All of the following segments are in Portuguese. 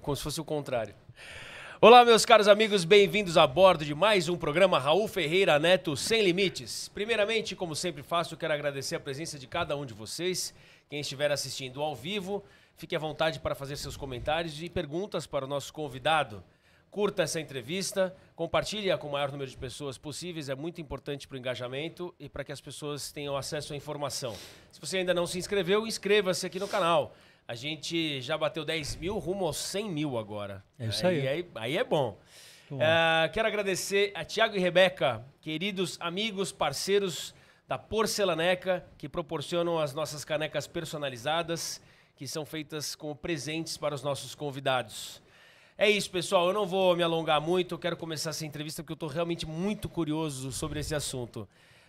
Como se fosse o contrário. Olá, meus caros amigos, bem-vindos a bordo de mais um programa Raul Ferreira Neto Sem Limites. Primeiramente, como sempre faço, quero agradecer a presença de cada um de vocês. Quem estiver assistindo ao vivo, fique à vontade para fazer seus comentários e perguntas para o nosso convidado. Curta essa entrevista, compartilhe-a com o maior número de pessoas possíveis, é muito importante para o engajamento e para que as pessoas tenham acesso à informação. Se você ainda não se inscreveu, inscreva-se aqui no canal a gente já bateu 10 mil, rumo aos 100 mil agora. É isso aí. Aí, aí, aí é bom. Uh, quero agradecer a Tiago e Rebeca, queridos amigos, parceiros da Porcelaneca, que proporcionam as nossas canecas personalizadas, que são feitas como presentes para os nossos convidados. É isso, pessoal. Eu não vou me alongar muito. Eu quero começar essa entrevista porque eu estou realmente muito curioso sobre esse assunto.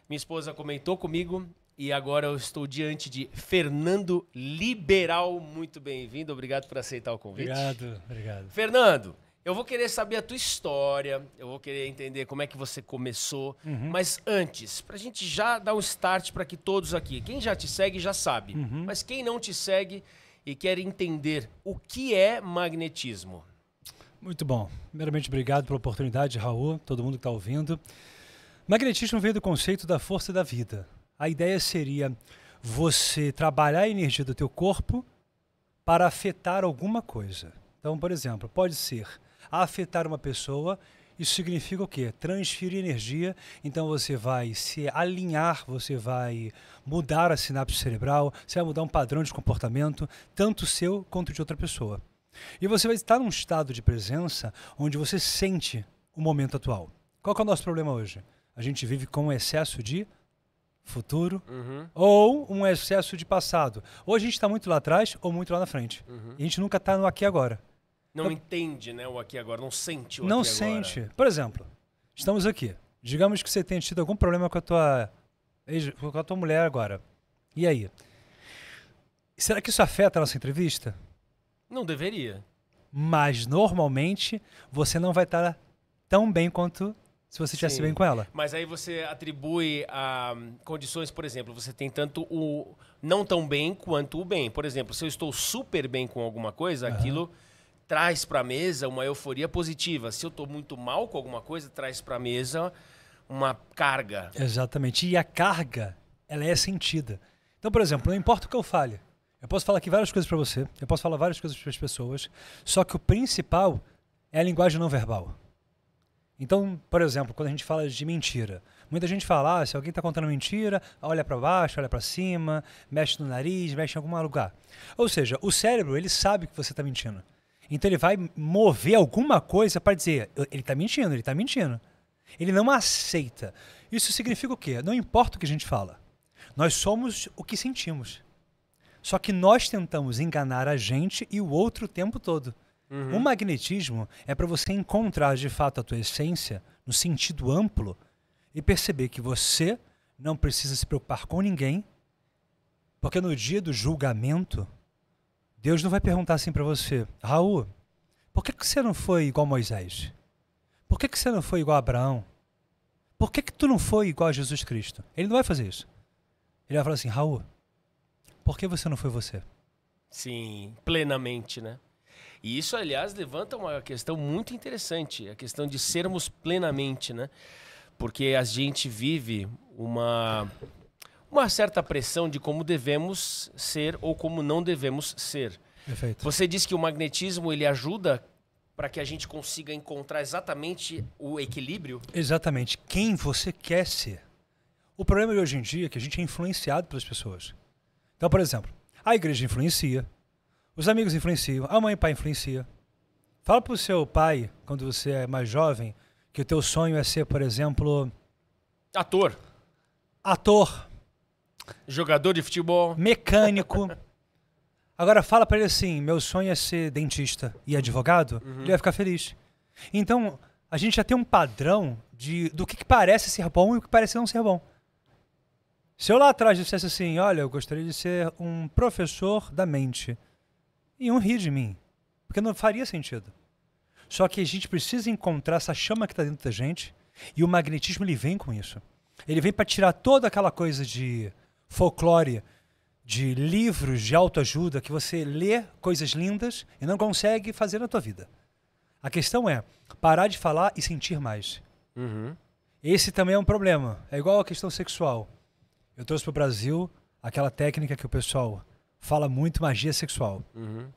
Minha esposa comentou comigo e agora eu estou diante de Fernando Liberal. Muito bem-vindo, obrigado por aceitar o convite. Obrigado, obrigado. Fernando, eu vou querer saber a tua história, eu vou querer entender como é que você começou. Uhum. Mas antes, para a gente já dar um start para que todos aqui, quem já te segue já sabe, uhum. mas quem não te segue e quer entender o que é magnetismo. Muito bom. Primeiramente, obrigado pela oportunidade, Raul, todo mundo que está ouvindo. Magnetismo veio do conceito da força da vida. A ideia seria você trabalhar a energia do teu corpo para afetar alguma coisa. Então, por exemplo, pode ser afetar uma pessoa, isso significa o quê? Transferir energia, então você vai se alinhar, você vai mudar a sinapse cerebral, você vai mudar um padrão de comportamento, tanto seu quanto de outra pessoa. E você vai estar num estado de presença onde você sente o momento atual. Qual é o nosso problema hoje? A gente vive com excesso de futuro uhum. ou um excesso de passado. Ou a gente está muito lá atrás ou muito lá na frente. Uhum. E a gente nunca está no aqui agora. Não entende né, o aqui agora, não sente o não aqui agora. Não sente. Por exemplo, estamos aqui. Digamos que você tenha tido algum problema com a tua, com a tua mulher agora. E aí? Será que isso afeta a nossa entrevista? Não deveria. Mas normalmente você não vai estar tá tão bem quanto se você estivesse bem com ela. Mas aí você atribui a ah, um, condições, por exemplo, você tem tanto o não tão bem quanto o bem. Por exemplo, se eu estou super bem com alguma coisa, uhum. aquilo traz para a mesa uma euforia positiva. Se eu estou muito mal com alguma coisa, traz para a mesa uma carga. Exatamente. E a carga, ela é sentida. Então, por exemplo, não importa o que eu fale, eu posso falar aqui várias coisas para você, eu posso falar várias coisas para as pessoas, só que o principal é a linguagem não verbal. Então, por exemplo, quando a gente fala de mentira, muita gente fala, ah, se alguém está contando mentira, olha para baixo, olha para cima, mexe no nariz, mexe em algum lugar. Ou seja, o cérebro ele sabe que você está mentindo. Então ele vai mover alguma coisa para dizer, ele está mentindo, ele está mentindo. Ele não aceita. Isso significa o quê? Não importa o que a gente fala. Nós somos o que sentimos. Só que nós tentamos enganar a gente e o outro o tempo todo. Uhum. O magnetismo é para você encontrar de fato a tua essência no sentido amplo e perceber que você não precisa se preocupar com ninguém, porque no dia do julgamento, Deus não vai perguntar assim para você: Raul, por que, que você não foi igual Moisés? Por que, que você não foi igual Abraão? Por que, que tu não foi igual a Jesus Cristo? Ele não vai fazer isso. Ele vai falar assim: Raul, por que você não foi você? Sim, plenamente, né? E isso, aliás, levanta uma questão muito interessante, a questão de sermos plenamente, né? Porque a gente vive uma uma certa pressão de como devemos ser ou como não devemos ser. Perfeito. Você diz que o magnetismo ele ajuda para que a gente consiga encontrar exatamente o equilíbrio? Exatamente. Quem você quer ser. O problema de hoje em dia é que a gente é influenciado pelas pessoas. Então, por exemplo, a igreja influencia, os amigos influenciam, a mãe e o pai influenciam. Fala para o seu pai, quando você é mais jovem, que o teu sonho é ser, por exemplo... Ator. Ator. Jogador de futebol. Mecânico. Agora fala para ele assim, meu sonho é ser dentista e uhum. advogado. Uhum. Ele vai ficar feliz. Então, a gente já tem um padrão de, do que, que parece ser bom e o que parece não ser bom. Se eu lá atrás dissesse assim, olha, eu gostaria de ser um professor da mente iam rir de mim. Porque não faria sentido. Só que a gente precisa encontrar essa chama que está dentro da gente e o magnetismo ele vem com isso. Ele vem para tirar toda aquela coisa de folclore, de livros de autoajuda que você lê coisas lindas e não consegue fazer na tua vida. A questão é parar de falar e sentir mais. Uhum. Esse também é um problema. É igual a questão sexual. Eu trouxe para o Brasil aquela técnica que o pessoal fala muito magia sexual. Uhum.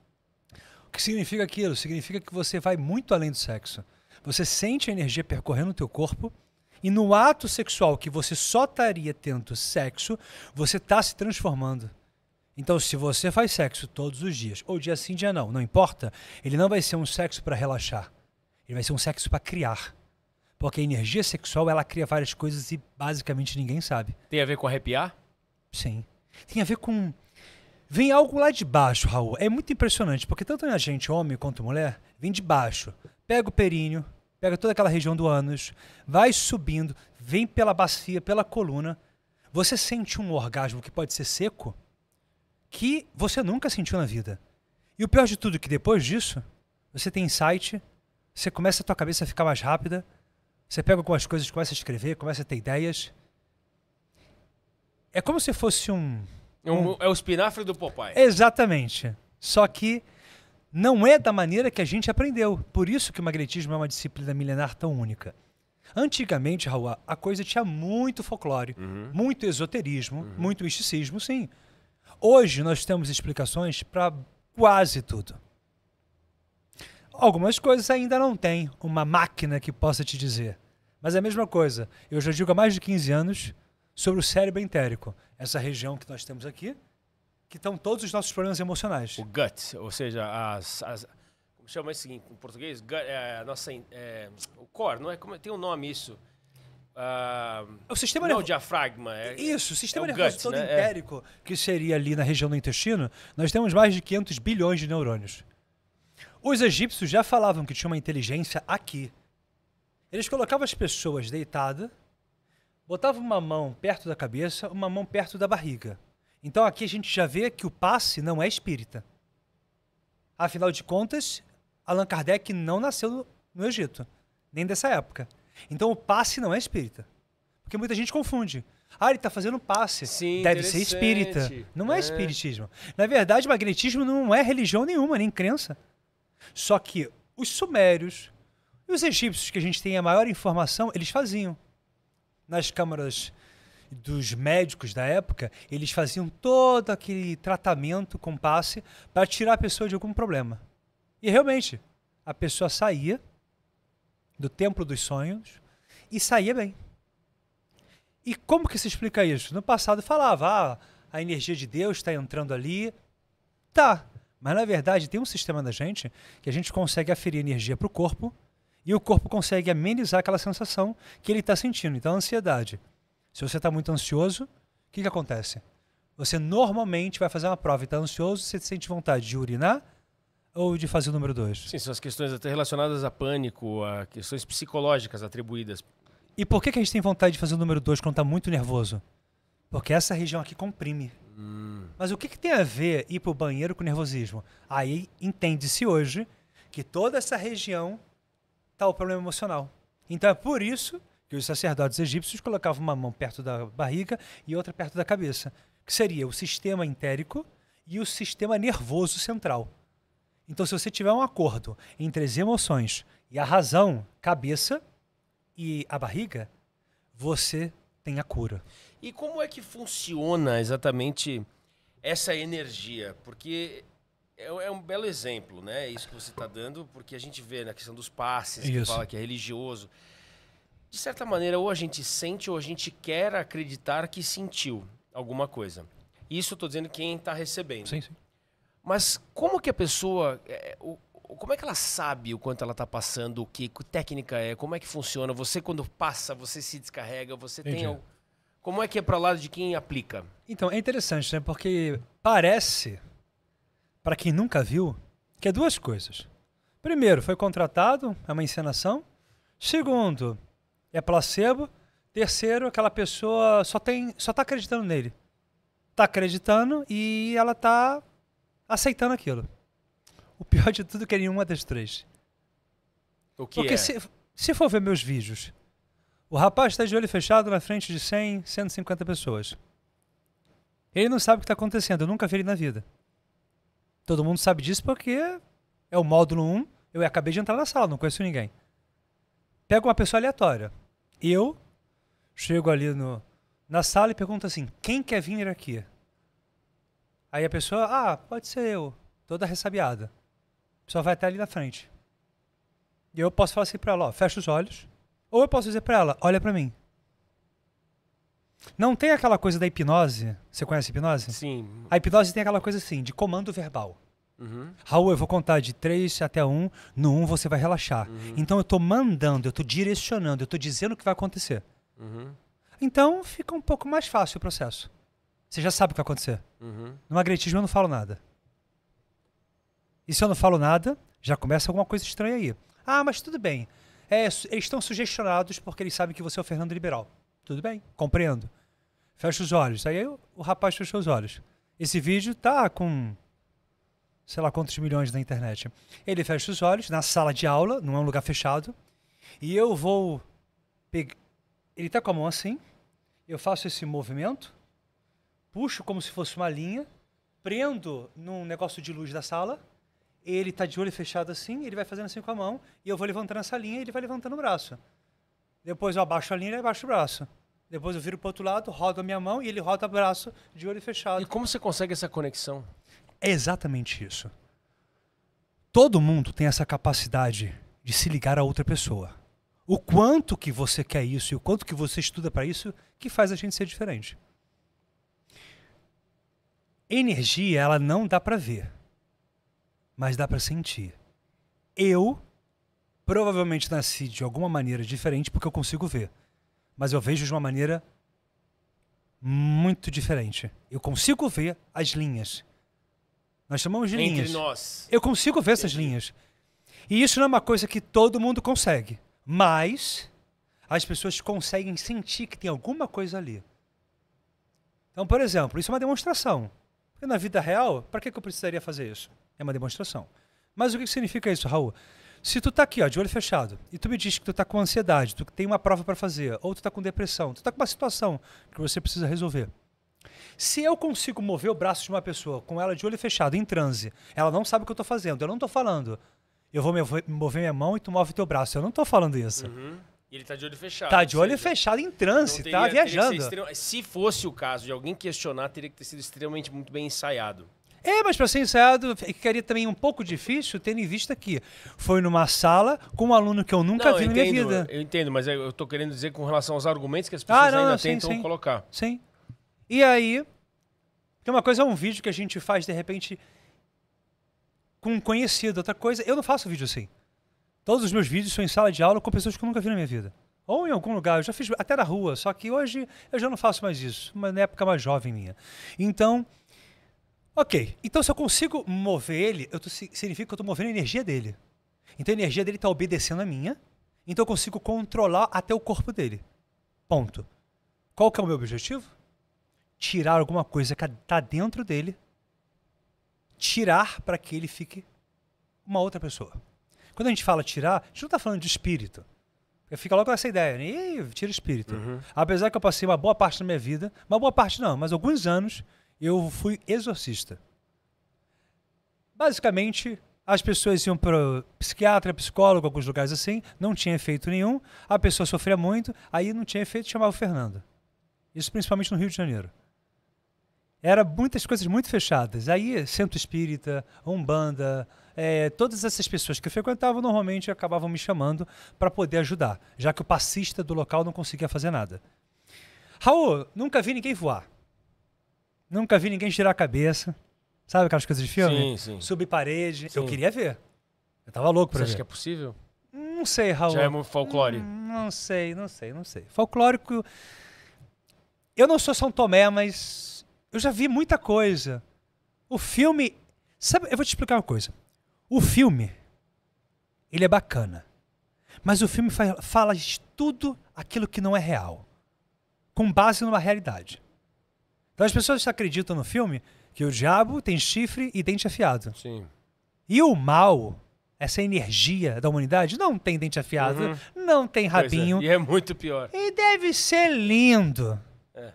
O que significa aquilo? Significa que você vai muito além do sexo. Você sente a energia percorrendo o teu corpo e no ato sexual que você só estaria tendo sexo, você está se transformando. Então, se você faz sexo todos os dias, ou dia sim, dia não, não importa, ele não vai ser um sexo para relaxar. Ele vai ser um sexo para criar. Porque a energia sexual, ela cria várias coisas e basicamente ninguém sabe. Tem a ver com arrepiar? Sim. Tem a ver com Vem algo lá de baixo, Raul. É muito impressionante, porque tanto a gente, homem quanto mulher, vem de baixo. Pega o períneo, pega toda aquela região do ânus, vai subindo, vem pela bacia, pela coluna. Você sente um orgasmo que pode ser seco, que você nunca sentiu na vida. E o pior de tudo é que depois disso, você tem insight, você começa a tua cabeça a ficar mais rápida, você pega algumas coisas, começa a escrever, começa a ter ideias. É como se fosse um é um, hum. é o espinafre do Popeye. Exatamente. Só que não é da maneira que a gente aprendeu. Por isso que o magnetismo é uma disciplina milenar tão única. Antigamente, Raul, a coisa tinha muito folclore, uhum. muito esoterismo, uhum. muito misticismo, sim. Hoje nós temos explicações para quase tudo. Algumas coisas ainda não tem uma máquina que possa te dizer. Mas é a mesma coisa. Eu já digo há mais de 15 anos sobre o cérebro entérico, essa região que nós temos aqui, que estão todos os nossos problemas emocionais. O gut, ou seja, as, as como chama isso em português? Gut, é, a nossa, é, o core, não é? Como, é? tem um nome isso. Uh, o sistema não, é o diafragma. É, isso, o sistema é o nervoso gut, né? É. entérico, que seria ali na região do intestino, nós temos mais de 500 bilhões de neurônios. Os egípcios já falavam que tinha uma inteligência aqui. Eles colocavam as pessoas deitadas botava uma mão perto da cabeça, uma mão perto da barriga. Então aqui a gente já vê que o passe não é espírita. Afinal de contas, Allan Kardec não nasceu no, Egito, nem dessa época. Então o passe não é espírita. Porque muita gente confunde. Ah, ele está fazendo passe. Sim, Deve ser espírita. Não é, é espiritismo. Na verdade, magnetismo não é religião nenhuma, nem crença. Só que os sumérios e os egípcios, que a gente tem a maior informação, eles faziam nas câmaras dos médicos da época, eles faziam todo aquele tratamento com passe para tirar a pessoa de algum problema. E realmente, a pessoa saía do templo dos sonhos e saía bem. E como que se explica isso? No passado falava, ah, a energia de Deus está entrando ali. Tá, mas na verdade tem um sistema da gente que a gente consegue aferir energia para o corpo e o corpo consegue amenizar aquela sensação que ele está sentindo. Então, ansiedade. Se você está muito ansioso, o que, que acontece? Você normalmente vai fazer uma prova e está ansioso, você sente vontade de urinar ou de fazer o número dois? Sim, são as questões até relacionadas a pânico, a questões psicológicas atribuídas. E por que, que a gente tem vontade de fazer o número dois quando está muito nervoso? Porque essa região aqui comprime. Hum. Mas o que, que tem a ver ir para o banheiro com nervosismo? Aí entende-se hoje que toda essa região está o problema emocional. Então é por isso que os sacerdotes egípcios colocavam uma mão perto da barriga e outra perto da cabeça, que seria o sistema entérico e o sistema nervoso central. Então, se você tiver um acordo entre as emoções e a razão, cabeça e a barriga, você tem a cura. E como é que funciona exatamente essa energia? Porque é, é um belo exemplo, né? Isso que você está dando, porque a gente vê na questão dos passes, Isso. que fala que é religioso. De certa maneira, ou a gente sente ou a gente quer acreditar que sentiu alguma coisa. Isso eu estou dizendo quem está recebendo. Sim, sim. Mas como que a pessoa. É, o, como é que ela sabe o quanto ela está passando, o que, que técnica é, como é que funciona? Você, quando passa, você se descarrega, você Entendi. tem. Como é que é para o lado de quem aplica? Então, é interessante, né? Porque parece para quem nunca viu, que é duas coisas. Primeiro, foi contratado, é uma encenação. Segundo, é placebo. Terceiro, aquela pessoa só tem, só está acreditando nele. Está acreditando e ela está aceitando aquilo. O pior de tudo é que é nenhuma das três. O que Porque é? se, se for ver meus vídeos, o rapaz está de olho fechado na frente de 100, 150 pessoas. Ele não sabe o que está acontecendo, eu nunca vi ele na vida. Todo mundo sabe disso porque é o módulo 1. Eu acabei de entrar na sala, não conheço ninguém. Pega uma pessoa aleatória. Eu chego ali no, na sala e pergunto assim: quem quer vir aqui? Aí a pessoa, ah, pode ser eu, toda ressabiada. A pessoa vai até ali na frente. E eu posso falar assim para ela: ó, fecha os olhos. Ou eu posso dizer para ela: olha para mim. Não tem aquela coisa da hipnose? Você conhece a hipnose? Sim. A hipnose tem aquela coisa assim, de comando verbal. Uhum. Raul, eu vou contar de 3 até 1. Um, no 1 um você vai relaxar. Uhum. Então eu estou mandando, eu estou direcionando, eu estou dizendo o que vai acontecer. Uhum. Então fica um pouco mais fácil o processo. Você já sabe o que vai acontecer. Uhum. No magnetismo eu não falo nada. E se eu não falo nada, já começa alguma coisa estranha aí. Ah, mas tudo bem. É, eles estão sugestionados porque eles sabem que você é o Fernando Liberal. Tudo bem, compreendo. Fecha os olhos. Aí eu, o rapaz fechou os olhos. Esse vídeo tá com sei lá quantos milhões na internet. Ele fecha os olhos na sala de aula, não é um lugar fechado, e eu vou pegar. Ele tá com a mão assim, eu faço esse movimento, puxo como se fosse uma linha, prendo num negócio de luz da sala, ele tá de olho fechado assim, ele vai fazendo assim com a mão, e eu vou levantando essa linha e ele vai levantando o braço. Depois eu abaixo a linha e abaixo o braço. Depois eu viro para outro lado, rodo a minha mão e ele roda o braço de olho fechado. E como você consegue essa conexão? É exatamente isso. Todo mundo tem essa capacidade de se ligar a outra pessoa. O quanto que você quer isso e o quanto que você estuda para isso que faz a gente ser diferente. Energia, ela não dá para ver, mas dá para sentir. Eu provavelmente nasci de alguma maneira diferente porque eu consigo ver mas eu vejo de uma maneira muito diferente. Eu consigo ver as linhas. Nós chamamos de Entre linhas. Nós. Eu consigo ver essas linhas. E isso não é uma coisa que todo mundo consegue. Mas as pessoas conseguem sentir que tem alguma coisa ali. Então, por exemplo, isso é uma demonstração. Porque na vida real, para que eu precisaria fazer isso? É uma demonstração. Mas o que significa isso, Raul? Se tu tá aqui, ó, de olho fechado, e tu me diz que tu tá com ansiedade, tu tem uma prova para fazer, ou tu tá com depressão, tu tá com uma situação que você precisa resolver. Se eu consigo mover o braço de uma pessoa com ela de olho fechado, em transe, ela não sabe o que eu tô fazendo, eu não tô falando. Eu vou mover minha mão e tu move teu braço. Eu não tô falando isso. Uhum. ele tá de olho fechado. Tá de olho seja, fechado em transe, tá teria, tá viajando. Extrema... Se fosse o caso de alguém questionar, teria que ter sido extremamente muito bem ensaiado. É, mas para ser ensaiado ficaria também um pouco difícil, tendo em vista que foi numa sala com um aluno que eu nunca não, vi eu na minha vida. Eu entendo, mas eu estou querendo dizer com relação aos argumentos que as ah, pessoas ah, não, ainda não, tentam sim. colocar. Sim. E aí, porque uma coisa é um vídeo que a gente faz, de repente, com um conhecido. Outra coisa, eu não faço vídeo assim. Todos os meus vídeos são em sala de aula com pessoas que eu nunca vi na minha vida. Ou em algum lugar, eu já fiz até na rua, só que hoje eu já não faço mais isso, uma época mais jovem minha. Então, Ok, então se eu consigo mover ele, eu tô, significa que eu estou movendo a energia dele. Então a energia dele está obedecendo a minha, então eu consigo controlar até o corpo dele. Ponto. Qual que é o meu objetivo? Tirar alguma coisa que está dentro dele, tirar para que ele fique uma outra pessoa. Quando a gente fala tirar, a gente não está falando de espírito. Fica logo essa ideia, né? Ih, tira espírito. Uhum. Apesar que eu passei uma boa parte da minha vida, uma boa parte não, mas alguns anos, eu fui exorcista. Basicamente, as pessoas iam para psiquiatra, psicólogo, alguns lugares assim, não tinha efeito nenhum, a pessoa sofria muito, aí não tinha efeito, chamava o Fernando. Isso principalmente no Rio de Janeiro. Era muitas coisas muito fechadas. Aí, centro espírita, umbanda, é, todas essas pessoas que eu frequentava normalmente acabavam me chamando para poder ajudar, já que o passista do local não conseguia fazer nada. Raul, nunca vi ninguém voar. Nunca vi ninguém tirar a cabeça. Sabe aquelas coisas de filme? Sim, sim. Subir parede. Sim. Eu queria ver. Eu tava louco pra Você ver. Você acha que é possível? Não sei, Raul. Já é um folclore? Não, hum, não sei, não sei, não sei. Folclórico. Eu não sou São Tomé, mas eu já vi muita coisa. O filme. Sabe, eu vou te explicar uma coisa. O filme, ele é bacana. Mas o filme fala de tudo aquilo que não é real, com base numa realidade. Então as pessoas acreditam no filme que o diabo tem chifre e dente afiado. Sim. E o mal, essa energia da humanidade, não tem dente afiado, uhum. não tem é, rabinho. É. E é muito pior. E deve ser lindo. É.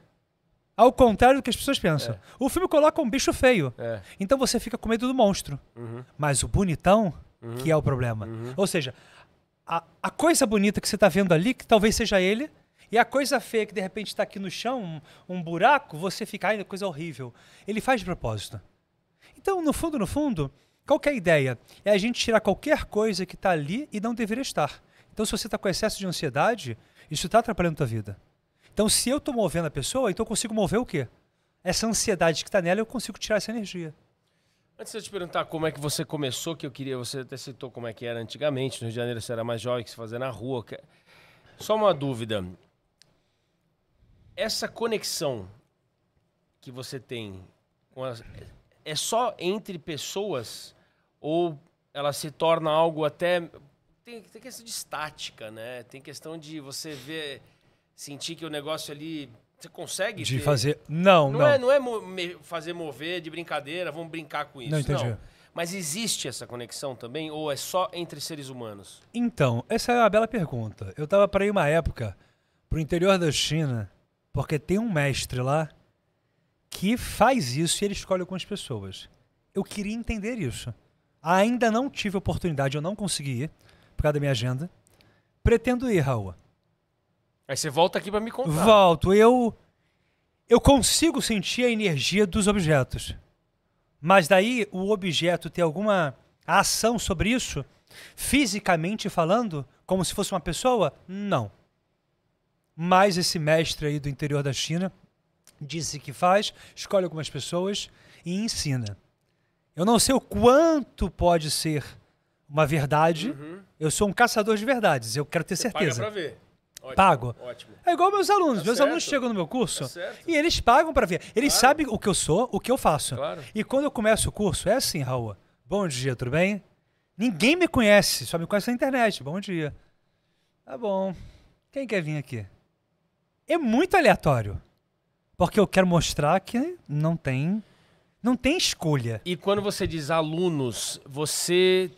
Ao contrário do que as pessoas pensam. É. O filme coloca um bicho feio. É. Então você fica com medo do monstro. Uhum. Mas o bonitão, uhum. que é o problema. Uhum. Ou seja, a, a coisa bonita que você está vendo ali, que talvez seja ele, e a coisa feia é que de repente está aqui no chão, um, um buraco, você fica, ainda coisa horrível. Ele faz de propósito. Então, no fundo, no fundo, qualquer é ideia é a gente tirar qualquer coisa que está ali e não deveria estar. Então, se você está com excesso de ansiedade, isso está atrapalhando a tua vida. Então, se eu estou movendo a pessoa, então eu consigo mover o quê? Essa ansiedade que está nela, eu consigo tirar essa energia. Antes de eu te perguntar como é que você começou, que eu queria, você até citou como é que era antigamente, no Rio de Janeiro você era mais jovem, que se fazia na rua. É só uma dúvida essa conexão que você tem as, é só entre pessoas ou ela se torna algo até tem, tem questão de estática, né? Tem questão de você ver sentir que o negócio ali você consegue de ter... fazer não não não é, não é mo fazer mover de brincadeira vamos brincar com isso não entendi não. mas existe essa conexão também ou é só entre seres humanos então essa é uma bela pergunta eu tava para ir uma época pro interior da China porque tem um mestre lá que faz isso e ele escolhe algumas pessoas. Eu queria entender isso. Ainda não tive oportunidade, eu não consegui ir, por causa da minha agenda. Pretendo ir, Raul. Aí você volta aqui para me contar. Volto. Eu eu consigo sentir a energia dos objetos. Mas daí o objeto ter alguma ação sobre isso, fisicamente falando, como se fosse uma pessoa? Não. Mais esse mestre aí do interior da China disse que faz, escolhe algumas pessoas e ensina. Eu não sei o quanto pode ser uma verdade. Uhum. Eu sou um caçador de verdades, eu quero ter Você certeza. Paga pra ver. Ótimo, Pago. Ótimo. É igual meus alunos. Tá meus certo. alunos chegam no meu curso tá e eles pagam para ver. Eles claro. sabem o que eu sou, o que eu faço. Claro. E quando eu começo o curso, é assim, Raul. Bom dia, tudo bem? Ninguém me conhece, só me conhece na internet. Bom dia. Tá bom. Quem quer vir aqui? é muito aleatório. Porque eu quero mostrar que não tem não tem escolha. E quando você diz alunos, você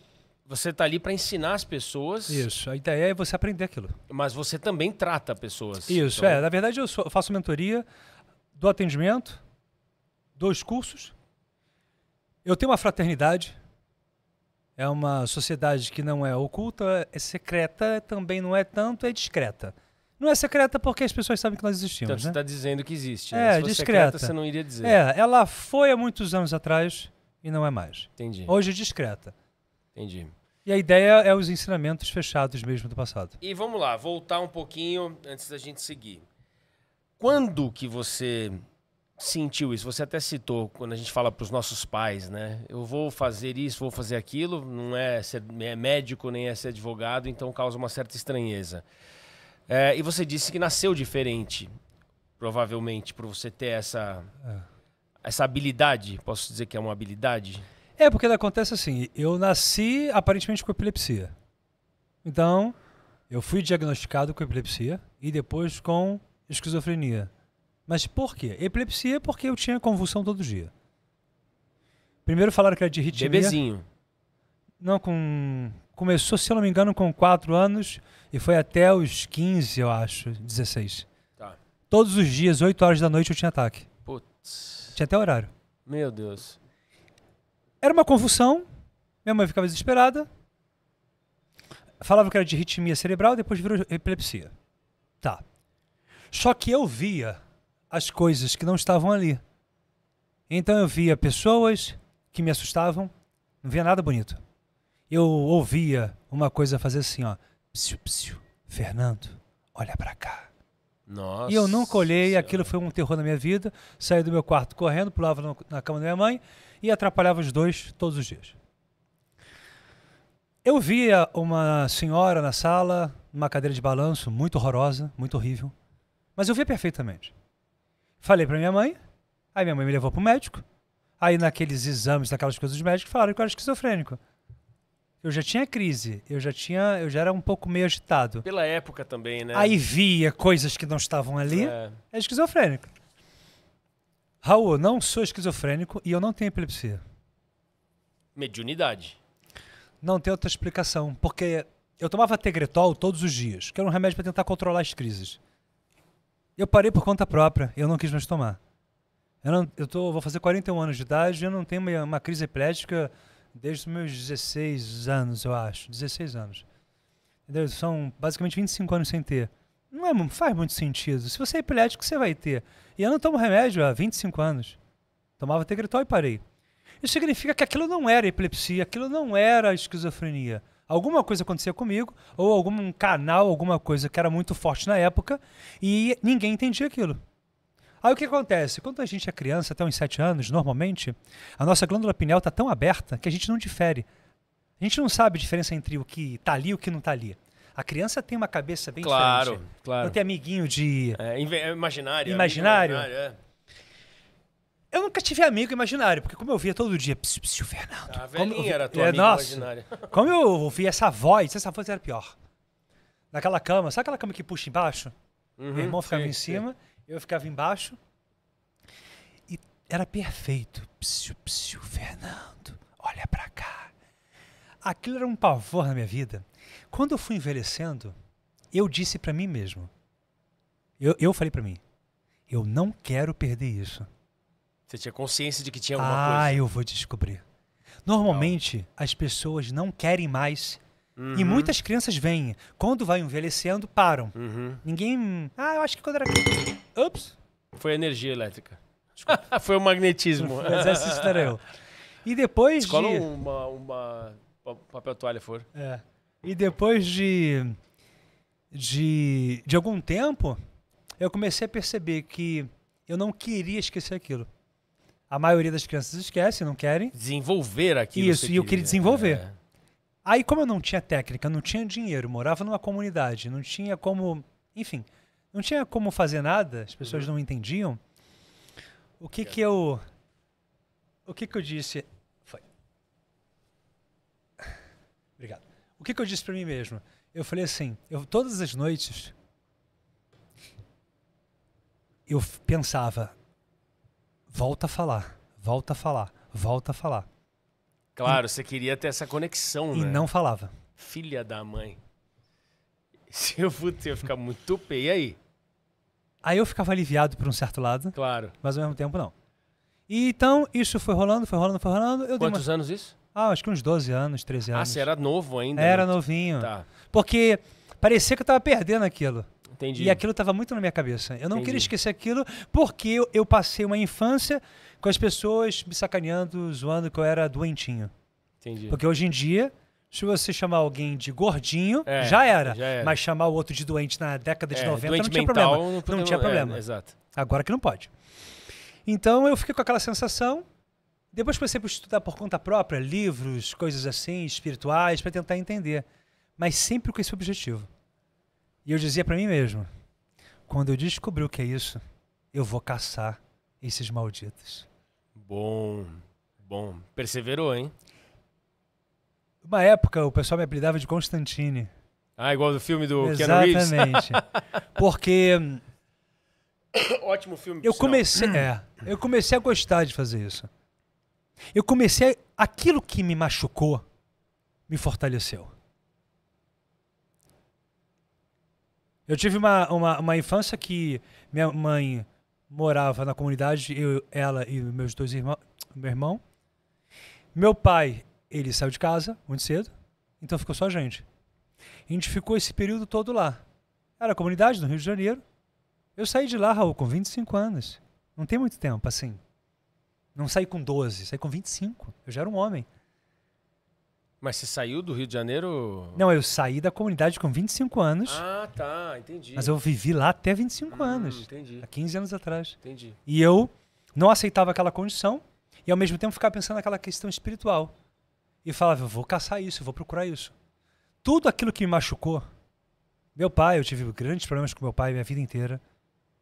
você tá ali para ensinar as pessoas. Isso, a ideia é você aprender aquilo. Mas você também trata pessoas. Isso, então... é. Na verdade, eu faço mentoria do atendimento, dois cursos. Eu tenho uma fraternidade. É uma sociedade que não é oculta, é secreta, também não é tanto, é discreta. Não é secreta porque as pessoas sabem que nós existimos. Então você está né? dizendo que existe. Né? É, discreta. Secreta, você não iria dizer. É, ela foi há muitos anos atrás e não é mais. Entendi. Hoje é discreta. Entendi. E a ideia é os ensinamentos fechados mesmo do passado. E vamos lá, voltar um pouquinho antes da gente seguir. Quando que você sentiu isso? Você até citou quando a gente fala para os nossos pais, né? Eu vou fazer isso, vou fazer aquilo, não é ser é médico nem é ser advogado, então causa uma certa estranheza. É, e você disse que nasceu diferente, provavelmente, para você ter essa, é. essa habilidade. Posso dizer que é uma habilidade? É, porque acontece assim: eu nasci aparentemente com epilepsia. Então, eu fui diagnosticado com epilepsia e depois com esquizofrenia. Mas por quê? Epilepsia é porque eu tinha convulsão todo dia. Primeiro falaram que era de ritmo. Bebezinho. Não, com começou, se eu não me engano, com 4 anos e foi até os 15, eu acho, 16. Tá. Todos os dias, 8 horas da noite, eu tinha ataque. Putz. Tinha até horário. Meu Deus. Era uma confusão. Minha mãe ficava desesperada. Falava que era de ritmia cerebral, depois virou epilepsia. Tá. Só que eu via as coisas que não estavam ali. Então eu via pessoas que me assustavam, não via nada bonito eu ouvia uma coisa fazer assim, ó. Psiu, psiu, Fernando, olha para cá. Nossa e eu nunca olhei, senhora. aquilo foi um terror na minha vida. Saí do meu quarto correndo, pulava na cama da minha mãe e atrapalhava os dois todos os dias. Eu via uma senhora na sala, numa cadeira de balanço, muito horrorosa, muito horrível. Mas eu via perfeitamente. Falei para minha mãe, aí minha mãe me levou para o médico. Aí naqueles exames, naquelas coisas dos médicos, falaram que eu era esquizofrênico eu já tinha crise, eu já tinha, eu já era um pouco meio agitado. Pela época também, né? Aí via coisas que não estavam ali, é, é esquizofrênico. Raul, eu não sou esquizofrênico e eu não tenho epilepsia. Mediunidade. Não tem outra explicação, porque eu tomava Tegretol todos os dias, que era um remédio para tentar controlar as crises. Eu parei por conta própria, eu não quis mais tomar. Eu, não, eu tô, vou fazer 41 anos de idade, eu não tenho uma, uma crise epilética desde os meus 16 anos, eu acho. 16 anos. Entendeu? São basicamente 25 anos sem ter. Não é, faz muito sentido. Se você é epilético, você vai ter. E eu não tomo remédio há 25 anos. Tomava Tegretol e parei. Isso significa que aquilo não era epilepsia, aquilo não era esquizofrenia. Alguma coisa acontecia comigo, ou algum canal, alguma coisa que era muito forte na época, e ninguém entendia aquilo. Aí o que acontece? Quando a gente é criança, até uns 7 anos, normalmente, a nossa glândula pineal está tão aberta que a gente não difere. A gente não sabe a diferença entre o que está ali e o que não está ali. A criança tem uma cabeça bem claro, diferente. Claro, Não tem amiguinho de... É, é imaginário. Imaginário. É. Eu nunca tive amigo imaginário, porque como eu via todo dia, psiu, psiu, Fernando. A tá velhinha era tua é, amiga nossa, imaginária. Como eu ouvia essa voz, essa voz era pior. Naquela cama, sabe aquela cama que puxa embaixo? Uhum, Meu irmão ficava sim, em cima. Sim. Eu ficava embaixo e era perfeito. Psiu, psiu, Fernando, olha para cá. Aquilo era um pavor na minha vida. Quando eu fui envelhecendo, eu disse para mim mesmo. Eu, eu falei para mim, eu não quero perder isso. Você tinha consciência de que tinha alguma ah, coisa? Ah, eu vou descobrir. Normalmente, não. as pessoas não querem mais Uhum. E muitas crianças vêm. Quando vai envelhecendo, param. Uhum. Ninguém. Ah, eu acho que quando era. Ups! Foi energia elétrica. Foi o magnetismo. Mas essa história eu. E depois Escola de. uma, uma papel toalha for. É. E depois de, de. de algum tempo, eu comecei a perceber que eu não queria esquecer aquilo. A maioria das crianças esquece, não querem. Desenvolver aquilo. Isso, e eu queria desenvolver. É. Aí, como eu não tinha técnica, não tinha dinheiro, morava numa comunidade, não tinha como. Enfim, não tinha como fazer nada, as pessoas uhum. não entendiam. O que que eu. O que que eu disse. Foi. Obrigado. O que que eu disse para mim mesmo? Eu falei assim, eu, todas as noites. Eu pensava, volta a falar, volta a falar, volta a falar. Claro, você queria ter essa conexão, e né? E não falava. Filha da mãe. Se eu fosse, eu ia ficar muito pé. E aí? Aí eu ficava aliviado por um certo lado. Claro. Mas ao mesmo tempo, não. E então, isso foi rolando, foi rolando, foi rolando. Eu Quantos uma... anos isso? Ah, acho que uns 12 anos, 13 ah, anos. Ah, você era novo ainda? Né? Era né? novinho. Tá. Porque parecia que eu tava perdendo aquilo. Entendi. E aquilo tava muito na minha cabeça. Eu não Entendi. queria esquecer aquilo porque eu, eu passei uma infância com as pessoas me sacaneando, zoando que eu era doentinho. Entendi. Porque hoje em dia, se você chamar alguém de gordinho, é, já, era. já, era. Mas chamar o outro de doente na década de é, 90 não tinha mental, problema. Não, não tinha problema. É, exato. Agora que não pode. Então eu fiquei com aquela sensação. Depois comecei a estudar por conta própria, livros, coisas assim, espirituais, para tentar entender. Mas sempre com esse objetivo. E eu dizia para mim mesmo: quando eu descobrir o que é isso, eu vou caçar esses malditos. Bom, bom. Perseverou, hein? Uma época o pessoal me apelidava de Constantine. Ah, igual do filme do Exatamente. Keanu Reeves? Exatamente. Porque... Hum, Ótimo filme. Eu comecei, é, eu comecei a gostar de fazer isso. Eu comecei... A, aquilo que me machucou me fortaleceu. Eu tive uma, uma, uma infância que minha mãe morava na comunidade, eu, ela e meus dois irmãos, meu irmão. Meu pai, ele saiu de casa muito cedo, então ficou só a gente. A gente ficou esse período todo lá. Era a comunidade no Rio de Janeiro. Eu saí de lá, Raul, com 25 anos. Não tem muito tempo, assim. Não saí com 12, saí com 25. Eu já era um homem. Mas você saiu do Rio de Janeiro? Não, eu saí da comunidade com 25 anos. Ah, tá, entendi. Mas eu vivi lá até 25 hum, anos. Entendi. Há 15 anos atrás. Entendi. E eu não aceitava aquela condição e ao mesmo tempo ficava pensando naquela questão espiritual. E falava, eu vou caçar isso, eu vou procurar isso. Tudo aquilo que me machucou. Meu pai, eu tive grandes problemas com meu pai minha vida inteira.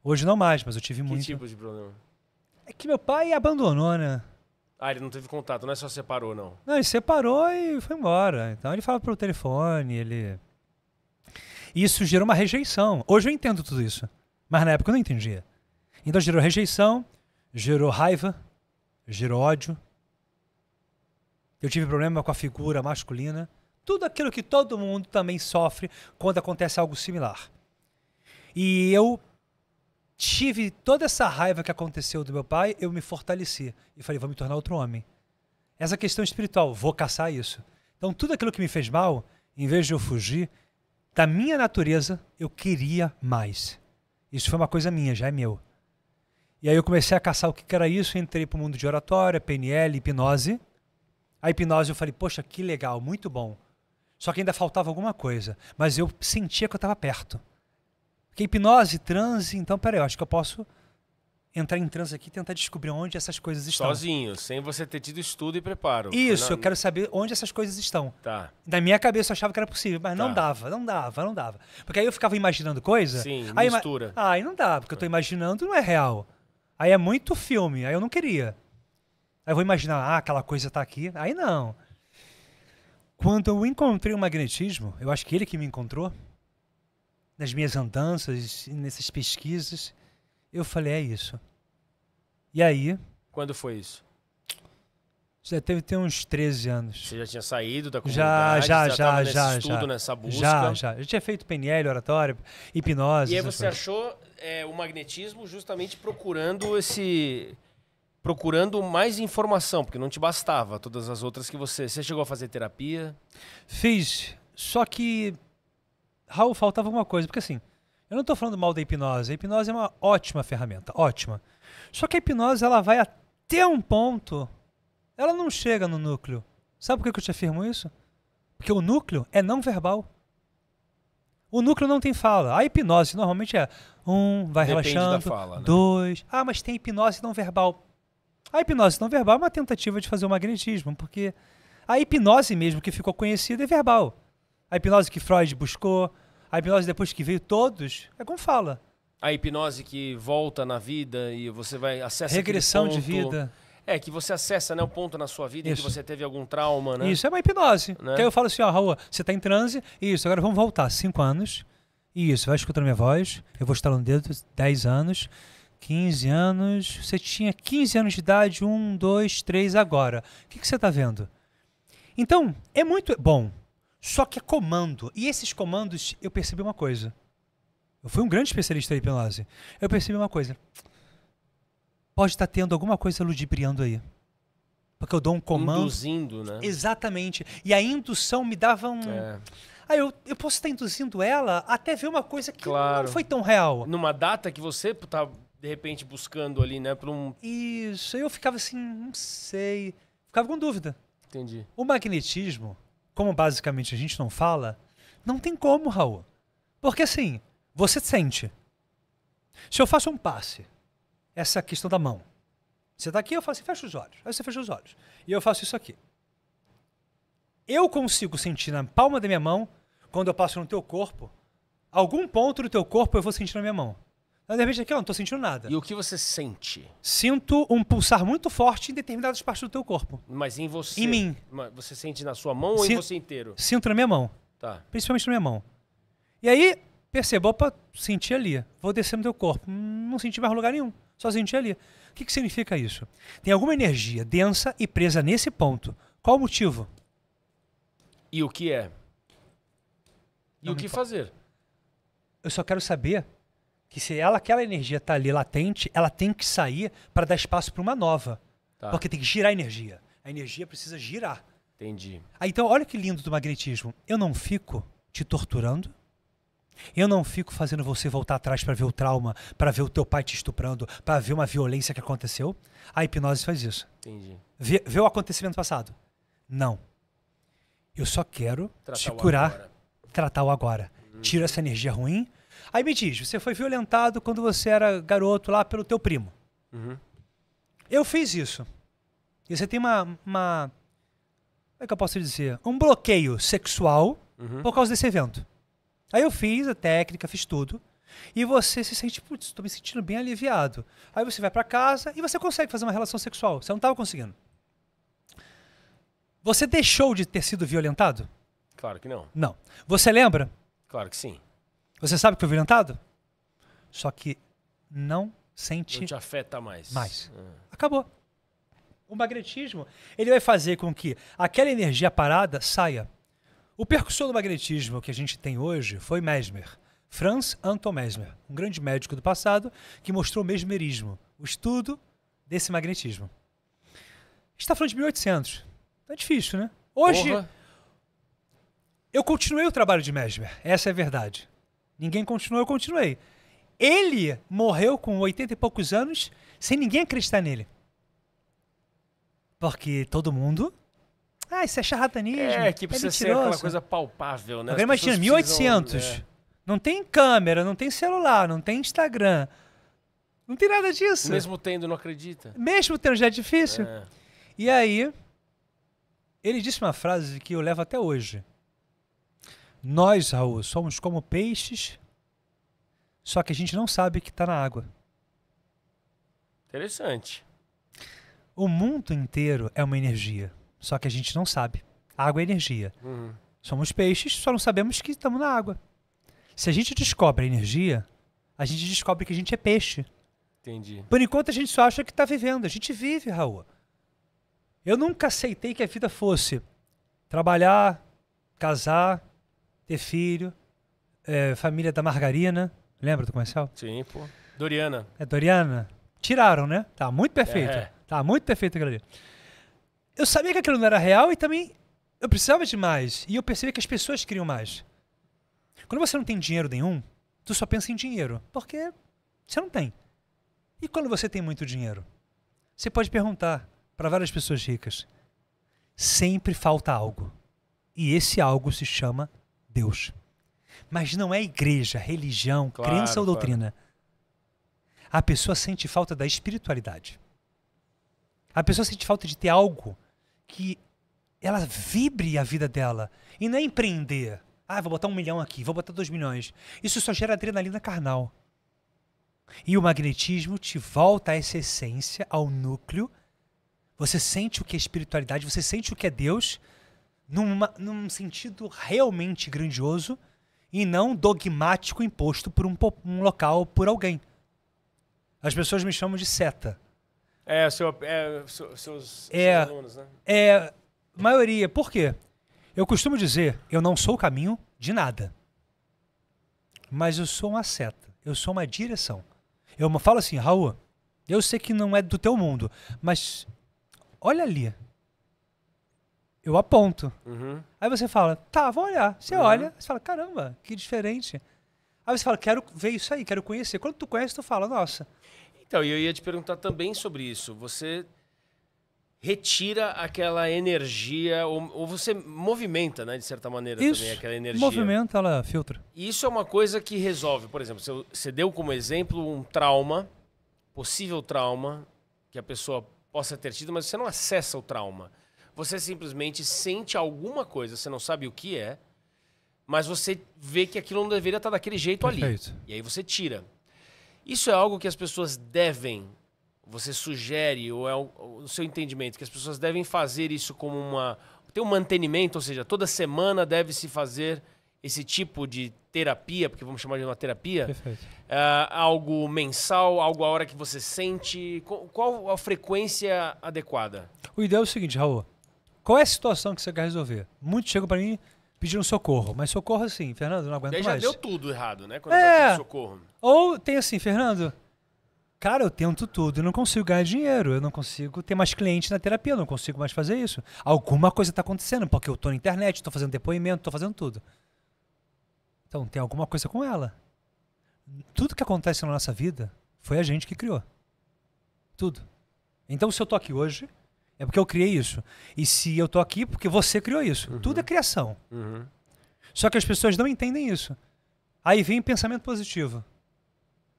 Hoje não mais, mas eu tive que muito. Que tipo de problema? É que meu pai abandonou, né? Ah, ele não teve contato, não é só separou, não. Não, ele separou e foi embora. Então ele fala pelo telefone, ele. E isso gerou uma rejeição. Hoje eu entendo tudo isso, mas na época eu não entendia. Então gerou rejeição, gerou raiva, gerou ódio. Eu tive problema com a figura masculina. Tudo aquilo que todo mundo também sofre quando acontece algo similar. E eu tive toda essa raiva que aconteceu do meu pai, eu me fortaleci e falei, vou me tornar outro homem. Essa questão espiritual, vou caçar isso. Então, tudo aquilo que me fez mal, em vez de eu fugir, da minha natureza, eu queria mais. Isso foi uma coisa minha, já é meu. E aí eu comecei a caçar o que era isso, entrei para o mundo de oratória, PNL, hipnose. A hipnose eu falei, poxa, que legal, muito bom. Só que ainda faltava alguma coisa. Mas eu sentia que eu estava perto. Porque hipnose, transe, então peraí, eu acho que eu posso entrar em transe aqui e tentar descobrir onde essas coisas estão. Sozinho, sem você ter tido estudo e preparo. Isso, não... eu quero saber onde essas coisas estão. Tá. Na minha cabeça eu achava que era possível, mas tá. não dava, não dava, não dava. Porque aí eu ficava imaginando coisa. Sim, aí mistura. Ima... Aí não dá, porque eu tô é. imaginando não é real. Aí é muito filme, aí eu não queria. Aí eu vou imaginar, ah, aquela coisa tá aqui. Aí não. Quando eu encontrei o magnetismo, eu acho que ele que me encontrou, nas minhas andanças, nessas pesquisas, eu falei, é isso. E aí... Quando foi isso? Já teve ter uns 13 anos. Você já tinha saído da comunidade? Já, já, já, já. já, estudo, já. nessa busca? Já, já. Eu tinha feito PNL, oratório, hipnose. E aí você achou é, o magnetismo justamente procurando esse... Procurando mais informação, porque não te bastava todas as outras que você... Você chegou a fazer terapia? Fiz, só que Raul, faltava uma coisa, porque assim, eu não estou falando mal da hipnose. A hipnose é uma ótima ferramenta, ótima. Só que a hipnose, ela vai até um ponto, ela não chega no núcleo. Sabe por que eu te afirmo isso? Porque o núcleo é não verbal. O núcleo não tem fala. A hipnose normalmente é um, vai Depende relaxando, fala, né? dois. Ah, mas tem hipnose não verbal. A hipnose não verbal é uma tentativa de fazer o magnetismo, porque a hipnose mesmo que ficou conhecida é verbal. A hipnose que Freud buscou, a hipnose depois que veio todos, é como fala. A hipnose que volta na vida e você vai acessa regressão ponto, de vida. É que você acessa, né, o ponto na sua vida isso. em que você teve algum trauma, né? Isso é uma hipnose. Né? Que aí eu falo assim, ó, Raul, você está em transe, isso, agora vamos voltar cinco anos. Isso, vai escutando minha voz, eu vou estar no dedo 10 anos. 15 anos, você tinha 15 anos de idade, um, dois, três agora. O que, que você está vendo? Então, é muito bom. Só que é comando. E esses comandos, eu percebi uma coisa. Eu fui um grande especialista aí, Penlase. Eu percebi uma coisa. Pode estar tá tendo alguma coisa ludibriando aí. Porque eu dou um comando. Induzindo, né? Exatamente. E a indução me dava um. É. Ah, eu, eu posso estar induzindo ela até ver uma coisa que claro. não foi tão real. Numa data que você tá, de repente, buscando ali, né? Pra um... Isso. Eu ficava assim, não sei. Ficava com dúvida. Entendi. O magnetismo, como basicamente a gente não fala, não tem como, Raul. Porque assim, você sente. Se eu faço um passe, essa é questão da mão. Você está aqui, eu faço assim, fecha os olhos. Aí você fecha os olhos. E eu faço isso aqui. Eu consigo sentir na palma da minha mão, quando eu passo no teu corpo, algum ponto do teu corpo eu vou sentir na minha mão. Mas de repente aqui, ó, não tô sentindo nada. E o que você sente? Sinto um pulsar muito forte em determinadas partes do teu corpo. Mas em você? Em mim. Você sente na sua mão ou em você inteiro? Sinto na minha mão. Tá. Principalmente na minha mão. E aí, percebo, opa, senti ali. Vou descer no teu corpo. Hum, não senti mais lugar nenhum. Só senti ali. O que, que significa isso? Tem alguma energia densa e presa nesse ponto. Qual o motivo? E o que é? E não o que importa. fazer? Eu só quero saber que se ela aquela energia está ali latente, ela tem que sair para dar espaço para uma nova. Tá. Porque tem que girar a energia. A energia precisa girar. Entendi. Ah, então, olha que lindo do magnetismo. Eu não fico te torturando. Eu não fico fazendo você voltar atrás para ver o trauma, para ver o teu pai te estuprando, para ver uma violência que aconteceu. A hipnose faz isso. Entendi. Vê, vê o acontecimento passado. Não. Eu só quero tratar te curar, tratar o agora. Hum. Tira uhum. essa energia ruim, Aí me diz, você foi violentado quando você era garoto lá pelo teu primo. Uhum. Eu fiz isso. E você tem uma, uma, Como é que eu posso dizer? Um bloqueio sexual uhum. por causa desse evento. Aí eu fiz a técnica, fiz tudo. E você se sente, putz, estou me sentindo bem aliviado. Aí você vai para casa e você consegue fazer uma relação sexual. Você não estava conseguindo. Você deixou de ter sido violentado? Claro que não. Não. Você lembra? Claro que sim. Você sabe que foi violentado? Só que não sente. Não te afeta mais. Mais. Hum. Acabou. O magnetismo, ele vai fazer com que aquela energia parada saia. O percussor do magnetismo que a gente tem hoje foi Mesmer. Franz Anton Mesmer, um grande médico do passado que mostrou o mesmerismo, o estudo desse magnetismo. Está falando de 1800. É tá difícil, né? Hoje Porra. eu continuei o trabalho de Mesmer, essa é a verdade. Ninguém continuou, eu continuei. Ele morreu com 80 e poucos anos sem ninguém acreditar nele. Porque todo mundo. Ah, isso é charlatanismo. É, que é precisa é ser aquela coisa palpável, né? Agora imagina, 1800. Precisam, é. Não tem câmera, não tem celular, não tem Instagram. Não tem nada disso. Mesmo tendo, não acredita. Mesmo tendo, já é difícil. É. E aí, ele disse uma frase que eu levo até hoje. Nós, Raul, somos como peixes, só que a gente não sabe que está na água. Interessante. O mundo inteiro é uma energia, só que a gente não sabe. água é energia. Uhum. Somos peixes, só não sabemos que estamos na água. Se a gente descobre a energia, a gente descobre que a gente é peixe. Entendi. Por enquanto a gente só acha que está vivendo. A gente vive, Raul. Eu nunca aceitei que a vida fosse trabalhar, casar, ter filho, é, família da margarina. Lembra do comercial? Sim, pô. Doriana. É Doriana? Tiraram, né? Tá muito perfeito. É, é. Tá muito perfeito aquilo ali. Eu sabia que aquilo não era real e também eu precisava de mais. E eu percebi que as pessoas queriam mais. Quando você não tem dinheiro nenhum, tu só pensa em dinheiro, porque você não tem. E quando você tem muito dinheiro? Você pode perguntar para várias pessoas ricas. Sempre falta algo. E esse algo se chama Deus. Mas não é igreja, é religião, claro, crença ou doutrina. Claro. A pessoa sente falta da espiritualidade. A pessoa sente falta de ter algo que ela vibre a vida dela. E não é empreender. Ah, vou botar um milhão aqui, vou botar dois milhões. Isso só gera adrenalina carnal. E o magnetismo te volta a essa essência, ao núcleo. Você sente o que é espiritualidade, você sente o que é Deus, numa, num sentido realmente grandioso e não dogmático imposto por um, um local por alguém. As pessoas me chamam de seta. É, seu, é seu, seus, é, seus alunos, né? É, maioria. Por quê? Eu costumo dizer, eu não sou o caminho de nada. Mas eu sou uma seta, eu sou uma direção. Eu falo assim, Raul, eu sei que não é do teu mundo, mas olha ali eu aponto. Uhum. Aí você fala, tá, vou olhar. Você uhum. olha, você fala, caramba, que diferente. Aí você fala, quero ver isso aí, quero conhecer. Quando tu conhece, tu fala, nossa. Então, eu ia te perguntar também sobre isso. Você retira aquela energia, ou, ou você movimenta, né, de certa maneira, isso, também aquela energia. Movimenta, ela filtra. Isso é uma coisa que resolve. Por exemplo, você, você deu como exemplo um trauma, possível trauma, que a pessoa possa ter tido, mas você não acessa o trauma você simplesmente sente alguma coisa, você não sabe o que é, mas você vê que aquilo não deveria estar daquele jeito Perfeito. ali. E aí você tira. Isso é algo que as pessoas devem, você sugere, ou é o, o seu entendimento, que as pessoas devem fazer isso como uma. ter um mantenimento, ou seja, toda semana deve-se fazer esse tipo de terapia, porque vamos chamar de uma terapia, uh, algo mensal, algo a hora que você sente, qual a frequência adequada? O ideal é o seguinte, Raul, qual é a situação que você quer resolver? Muitos chegam para mim pedindo socorro, mas socorro assim, Fernando, não aguento Daí já mais. deu tudo errado, né? Quando É. vai socorro. Ou tem assim, Fernando, cara, eu tento tudo, e não consigo ganhar dinheiro, eu não consigo ter mais clientes na terapia, eu não consigo mais fazer isso. Alguma coisa tá acontecendo, porque eu tô na internet, tô fazendo depoimento, tô fazendo tudo. Então tem alguma coisa com ela. Tudo que acontece na nossa vida foi a gente que criou. Tudo. Então se eu tô aqui hoje, é porque eu criei isso. E se eu tô aqui, porque você criou isso. Uhum. Tudo é criação. Uhum. Só que as pessoas não entendem isso. Aí vem pensamento positivo.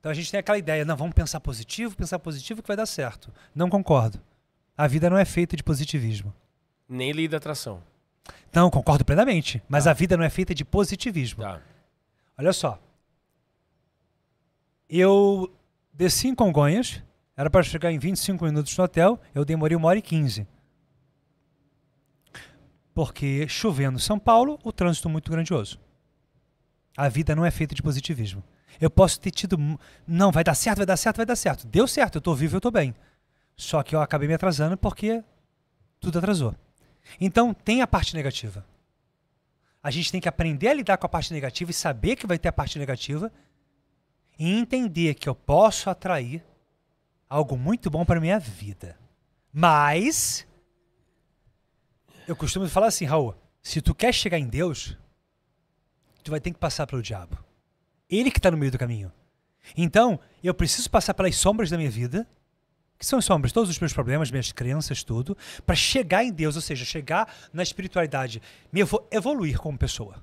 Então a gente tem aquela ideia, não, vamos pensar positivo, pensar positivo que vai dar certo. Não concordo. A vida não é feita de positivismo. Nem lei da atração. Não, concordo plenamente. Mas tá. a vida não é feita de positivismo. Tá. Olha só. Eu desci em Congonhas era para chegar em 25 minutos no hotel, eu demorei uma hora e 15. Porque chovendo em São Paulo, o trânsito é muito grandioso. A vida não é feita de positivismo. Eu posso ter tido. Não, vai dar certo, vai dar certo, vai dar certo. Deu certo, eu estou vivo, eu estou bem. Só que eu acabei me atrasando porque tudo atrasou. Então tem a parte negativa. A gente tem que aprender a lidar com a parte negativa e saber que vai ter a parte negativa e entender que eu posso atrair algo muito bom para minha vida. Mas eu costumo falar assim, Raul, se tu quer chegar em Deus, tu vai ter que passar pelo diabo. Ele que está no meio do caminho. Então, eu preciso passar pelas sombras da minha vida, que são as sombras, todos os meus problemas, minhas crenças, tudo, para chegar em Deus, ou seja, chegar na espiritualidade, me evoluir como pessoa.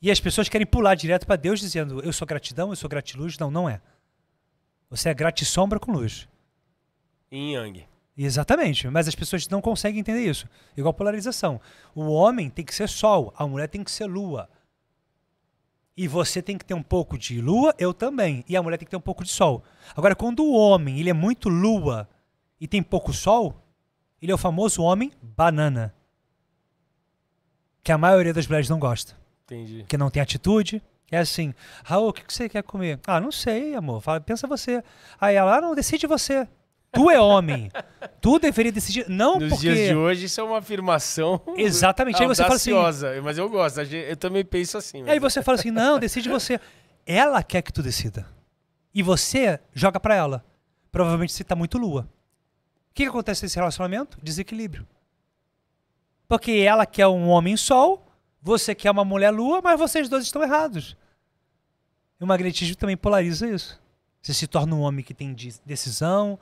E as pessoas querem pular direto para Deus dizendo: "Eu sou gratidão, eu sou gratiluz". Não, não é. Você é sombra com luz. Em Yang. Exatamente, mas as pessoas não conseguem entender isso. Igual polarização. O homem tem que ser sol, a mulher tem que ser lua. E você tem que ter um pouco de lua, eu também. E a mulher tem que ter um pouco de sol. Agora, quando o homem ele é muito lua e tem pouco sol, ele é o famoso homem banana. Que a maioria das mulheres não gosta. Entendi. Que não tem atitude, é assim, Raul, o que você quer comer? Ah, não sei, amor. Fala, pensa você. Aí ela, ah, não, decide você. Tu é homem. tu deveria decidir. Não Nos porque... dias de hoje, isso é uma afirmação. Exatamente. Aí você fala assim. Mas eu gosto, eu também penso assim. Aí você fala assim: não, decide você. Ela quer que tu decida. E você joga para ela. Provavelmente você tá muito lua. O que, que acontece nesse relacionamento? Desequilíbrio. Porque ela quer um homem sol você quer uma mulher lua, mas vocês dois estão errados. E o magnetismo também polariza isso. Você se torna um homem que tem decisão.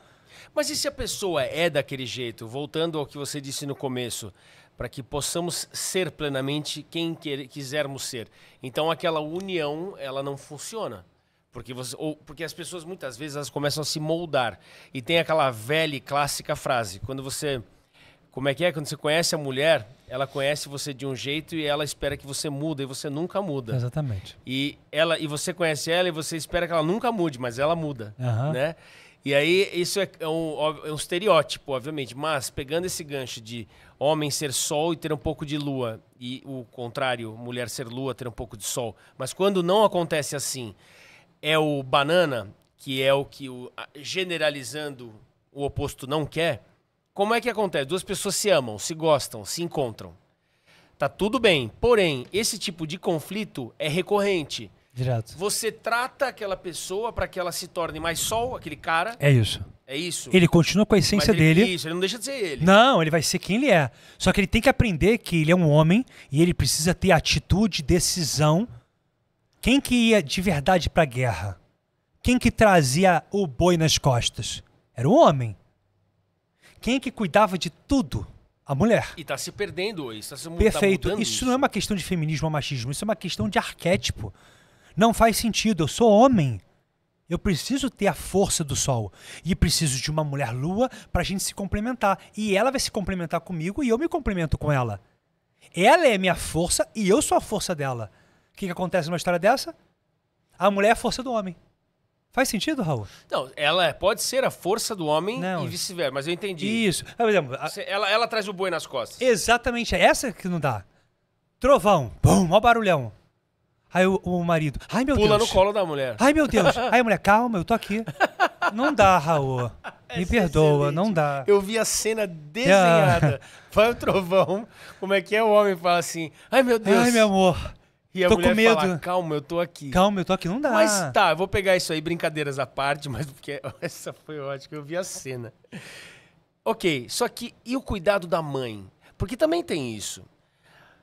Mas e se a pessoa é daquele jeito? Voltando ao que você disse no começo, para que possamos ser plenamente quem quer, quisermos ser. Então aquela união, ela não funciona. Porque, você, ou, porque as pessoas muitas vezes elas começam a se moldar. E tem aquela velha e clássica frase: quando você como é que é? Quando você conhece a mulher, ela conhece você de um jeito e ela espera que você muda e você nunca muda. Exatamente. E, ela, e você conhece ela e você espera que ela nunca mude, mas ela muda, uhum. né? E aí, isso é, é um, é um, estereótipo, obviamente, mas pegando esse gancho de homem ser sol e ter um pouco de lua, e o contrário, mulher ser lua, ter um pouco de sol, mas quando não acontece assim, é o banana, que é o que, o, generalizando, o oposto não quer, como é que acontece? Duas pessoas se amam, se gostam, se encontram. Tá tudo bem. Porém, esse tipo de conflito é recorrente. Direto. Você trata aquela pessoa para que ela se torne mais sol, aquele cara. É isso. É isso. Ele continua com a essência ele, dele. Isso, ele não deixa de ser ele. Não, ele vai ser quem ele é. Só que ele tem que aprender que ele é um homem e ele precisa ter atitude, decisão. Quem que ia de verdade para a guerra? Quem que trazia o boi nas costas? Era o homem. Quem é que cuidava de tudo? A mulher. E está se perdendo hoje. Tá, tá Perfeito. Tá isso, isso não é uma questão de feminismo ou machismo, isso é uma questão de arquétipo. Não faz sentido. Eu sou homem. Eu preciso ter a força do sol e preciso de uma mulher lua para a gente se complementar. E ela vai se complementar comigo e eu me complemento com ela. Ela é minha força e eu sou a força dela. O que, que acontece numa história dessa? A mulher é a força do homem. Faz sentido, Raul? Não, ela é, pode ser a força do homem não. e vice-versa, mas eu entendi. Isso. Por exemplo, a... ela, ela traz o boi nas costas. Exatamente, é essa que não dá. Trovão, bum, ó barulhão. Aí o, o, marido, ai meu Pula Deus. Pula no colo da mulher. Ai meu Deus. Ai mulher, calma, eu tô aqui. Não dá, Raul. Me é perdoa, não dá. Eu vi a cena desenhada. Vai ah. o trovão. Como é que é? O homem fala assim: Ai meu Deus. Ai meu amor. E a tô mulher com medo. Fala, calma, eu tô aqui. Calma, eu tô aqui, não dá. Mas tá, eu vou pegar isso aí, brincadeiras à parte, mas porque essa foi ótima, eu vi a cena. Ok, só que e o cuidado da mãe? Porque também tem isso.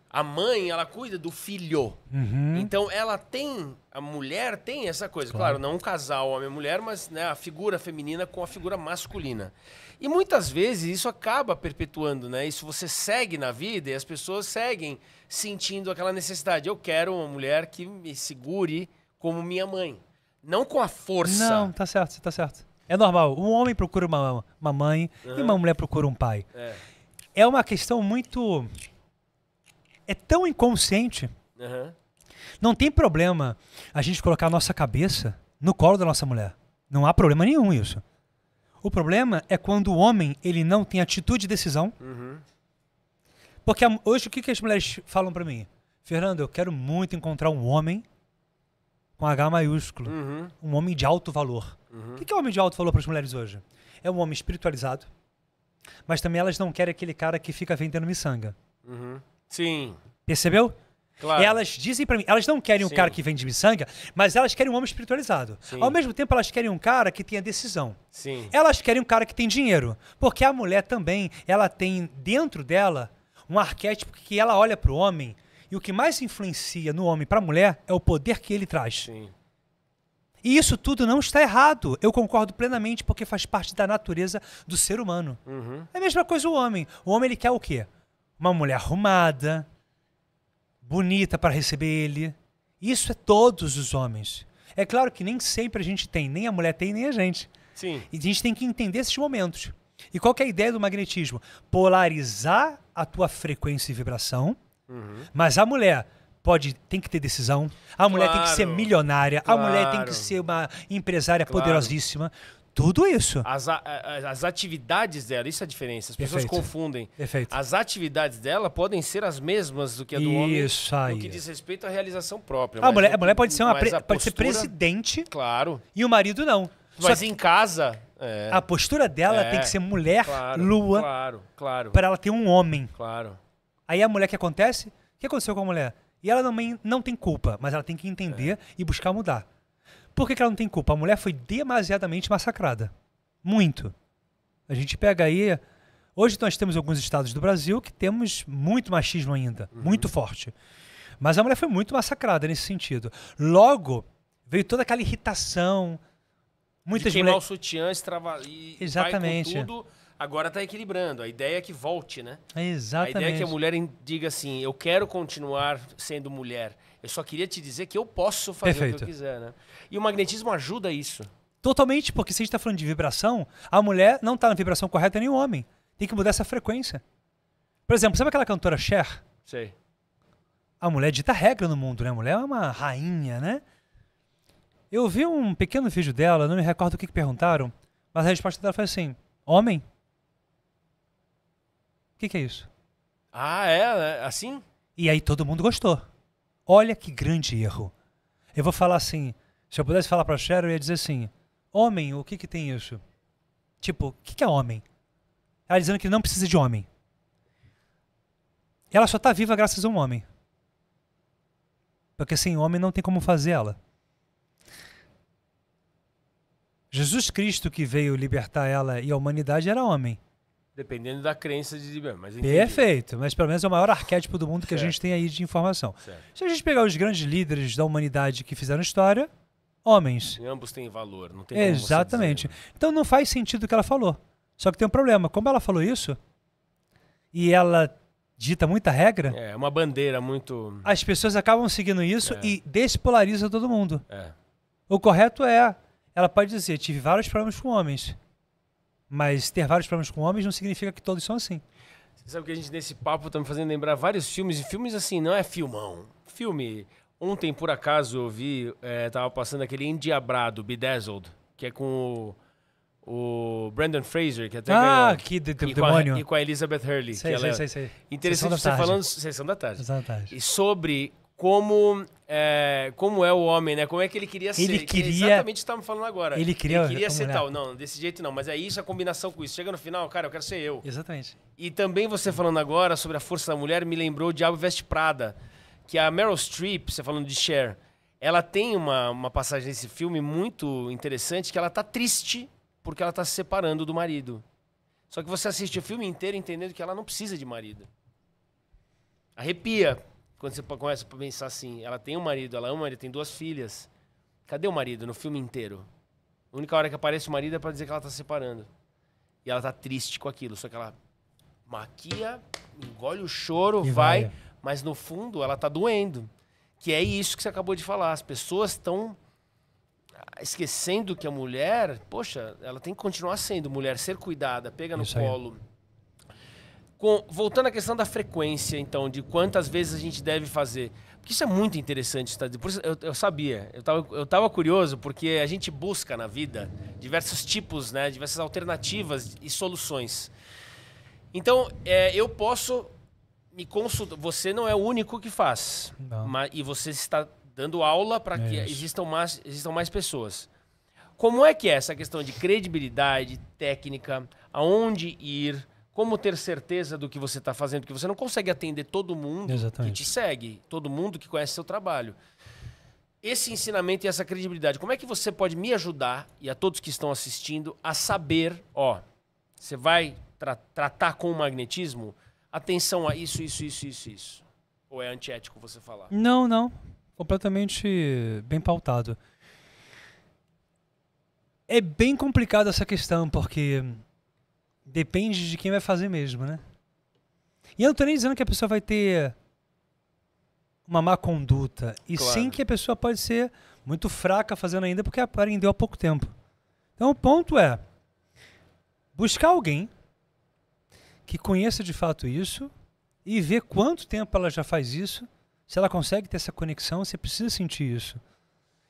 A mãe, ela cuida do filho. Uhum. Então, ela tem, a mulher tem essa coisa. Claro, claro não um casal homem e mulher, mas né, a figura feminina com a figura masculina. E muitas vezes isso acaba perpetuando, né? Isso você segue na vida e as pessoas seguem sentindo aquela necessidade. Eu quero uma mulher que me segure como minha mãe. Não com a força. Não, tá certo, tá certo. É normal. Um homem procura uma, uma mãe uhum. e uma mulher procura um pai. É, é uma questão muito. É tão inconsciente. Uhum. Não tem problema a gente colocar a nossa cabeça no colo da nossa mulher. Não há problema nenhum isso. O problema é quando o homem ele não tem atitude e decisão. Uhum. Porque hoje o que, que as mulheres falam para mim? Fernando, eu quero muito encontrar um homem com H maiúsculo. Uhum. Um homem de alto valor. Uhum. O que, que é um homem de alto valor para as mulheres hoje? É um homem espiritualizado, mas também elas não querem aquele cara que fica vendendo miçanga. Uhum. Sim. Percebeu? Claro. Elas dizem para mim, elas não querem um cara que vem de miçanga, mas elas querem um homem espiritualizado. Sim. Ao mesmo tempo, elas querem um cara que tenha decisão. Sim. Elas querem um cara que tem dinheiro. Porque a mulher também, ela tem dentro dela um arquétipo que ela olha para o homem. E o que mais influencia no homem para a mulher é o poder que ele traz. Sim. E isso tudo não está errado. Eu concordo plenamente porque faz parte da natureza do ser humano. Uhum. É a mesma coisa o homem. O homem ele quer o quê? Uma mulher arrumada, bonita para receber ele. Isso é todos os homens. É claro que nem sempre a gente tem, nem a mulher tem, nem a gente. Sim. E a gente tem que entender esses momentos. E qual é a ideia do magnetismo? Polarizar a tua frequência e vibração, uhum. mas a mulher pode tem que ter decisão, a claro. mulher tem que ser milionária, claro. a mulher tem que ser uma empresária claro. poderosíssima. Tudo isso. As, as atividades dela, isso é a diferença. As pessoas Perfeito. confundem. Perfeito. As atividades dela podem ser as mesmas do que a do homem isso aí. no que diz respeito à realização própria. A mulher, o, a mulher pode ser uma pre, pode ser presidente. Claro. E o marido não. Mas Só em casa. É. A postura dela é. tem que é, ser mulher, claro, lua. Claro, claro. Para ela ter um homem. Claro. Aí a mulher que acontece? O que aconteceu com a mulher? E ela também não tem culpa, mas ela tem que entender é. e buscar mudar. Por que, que ela não tem culpa? A mulher foi demasiadamente massacrada. Muito. A gente pega aí. Hoje nós temos alguns estados do Brasil que temos muito machismo ainda, uhum. muito forte. Mas a mulher foi muito massacrada nesse sentido. Logo, veio toda aquela irritação. Muitas de queimar o sutiã, extrava... e Exatamente. vai tudo. Agora está equilibrando. A ideia é que volte, né? Exatamente. A ideia é que a mulher diga assim, eu quero continuar sendo mulher eu só queria te dizer que eu posso fazer Perfeito. o que eu quiser, né? E o magnetismo ajuda isso. Totalmente, porque se a gente está falando de vibração, a mulher não está na vibração correta nem o homem. Tem que mudar essa frequência. Por exemplo, sabe aquela cantora Cher? Sei. A mulher dita regra no mundo, né? A mulher é uma rainha, né? Eu vi um pequeno vídeo dela, não me recordo o que, que perguntaram, mas a resposta dela foi assim: homem? O que, que é isso? Ah, é? Né? Assim? E aí todo mundo gostou. Olha que grande erro. Eu vou falar assim, se eu pudesse falar para Cheryl, eu ia dizer assim, homem, o que que tem isso? Tipo, o que, que é homem? Ela dizendo que não precisa de homem. Ela só está viva graças a um homem. Porque sem homem não tem como fazer ela. Jesus Cristo que veio libertar ela e a humanidade era homem. Dependendo da crença de. Mas Perfeito, mas pelo menos é o maior arquétipo do mundo que certo. a gente tem aí de informação. Certo. Se a gente pegar os grandes líderes da humanidade que fizeram história, homens. E ambos têm valor, não tem Exatamente. Dizer, né? Então não faz sentido o que ela falou. Só que tem um problema. Como ela falou isso, e ela dita muita regra. É, uma bandeira muito. As pessoas acabam seguindo isso é. e despolariza todo mundo. É. O correto é. Ela pode dizer: tive vários problemas com homens mas ter vários problemas com homens não significa que todos são assim. Você sabe que a gente, nesse papo, tá me fazendo lembrar vários filmes, e filmes assim, não é filmão. Filme. Ontem, por acaso, eu vi, é, tava passando aquele Endiabrado, Bedazzled, que é com o, o Brandon Fraser, que até ah, ganhou. Ah, que de, de, e demônio. Com a, e com a Elizabeth Hurley. Sei, que sei, ela, sei, sei. Interessante você tá tarde. falando... Sessão da tarde. Sessão da tarde. E sobre como é, como é o homem, né? Como é que ele queria ele ser? Ele é queria exatamente estamos falando agora. Ele queria, ele queria ser mulher. tal, não, desse jeito não, mas é isso a combinação com isso. Chega no final, cara, eu quero ser eu. Exatamente. E também você falando agora sobre a força da mulher me lembrou Diabo Veste Prada, que a Meryl Streep, você falando de Cher, ela tem uma, uma passagem nesse filme muito interessante que ela tá triste porque ela tá se separando do marido. Só que você assiste o filme inteiro entendendo que ela não precisa de marido. Arrepia, quando você começa a pensar assim, ela tem um marido, ela ama, ele, tem duas filhas. Cadê o marido no filme inteiro? A única hora que aparece o marido é para dizer que ela tá se separando. E ela tá triste com aquilo, só que ela maquia, engole o choro, vai, vai, mas no fundo ela tá doendo. Que é isso que você acabou de falar. As pessoas estão esquecendo que a mulher, poxa, ela tem que continuar sendo mulher, ser cuidada, pega no isso colo, com, voltando à questão da frequência, então, de quantas vezes a gente deve fazer. Porque isso é muito interessante. Tá? Eu, eu sabia, eu estava eu tava curioso, porque a gente busca na vida diversos tipos, né, diversas alternativas e soluções. Então, é, eu posso me consultar. Você não é o único que faz. Mas, e você está dando aula para é que existam mais, existam mais pessoas. Como é que é essa questão de credibilidade, técnica, aonde ir? Como ter certeza do que você está fazendo? Porque você não consegue atender todo mundo Exatamente. que te segue, todo mundo que conhece seu trabalho. Esse ensinamento e essa credibilidade, como é que você pode me ajudar e a todos que estão assistindo a saber, ó, você vai tra tratar com o magnetismo? Atenção a isso, isso, isso, isso, isso. Ou é antiético você falar? Não, não. Completamente bem pautado. É bem complicado essa questão, porque Depende de quem vai fazer mesmo, né? E eu não tô nem dizendo que a pessoa vai ter uma má conduta. E claro. sim que a pessoa pode ser muito fraca fazendo ainda porque aprendeu há pouco tempo. Então o ponto é buscar alguém que conheça de fato isso e ver quanto tempo ela já faz isso, se ela consegue ter essa conexão, você precisa sentir isso.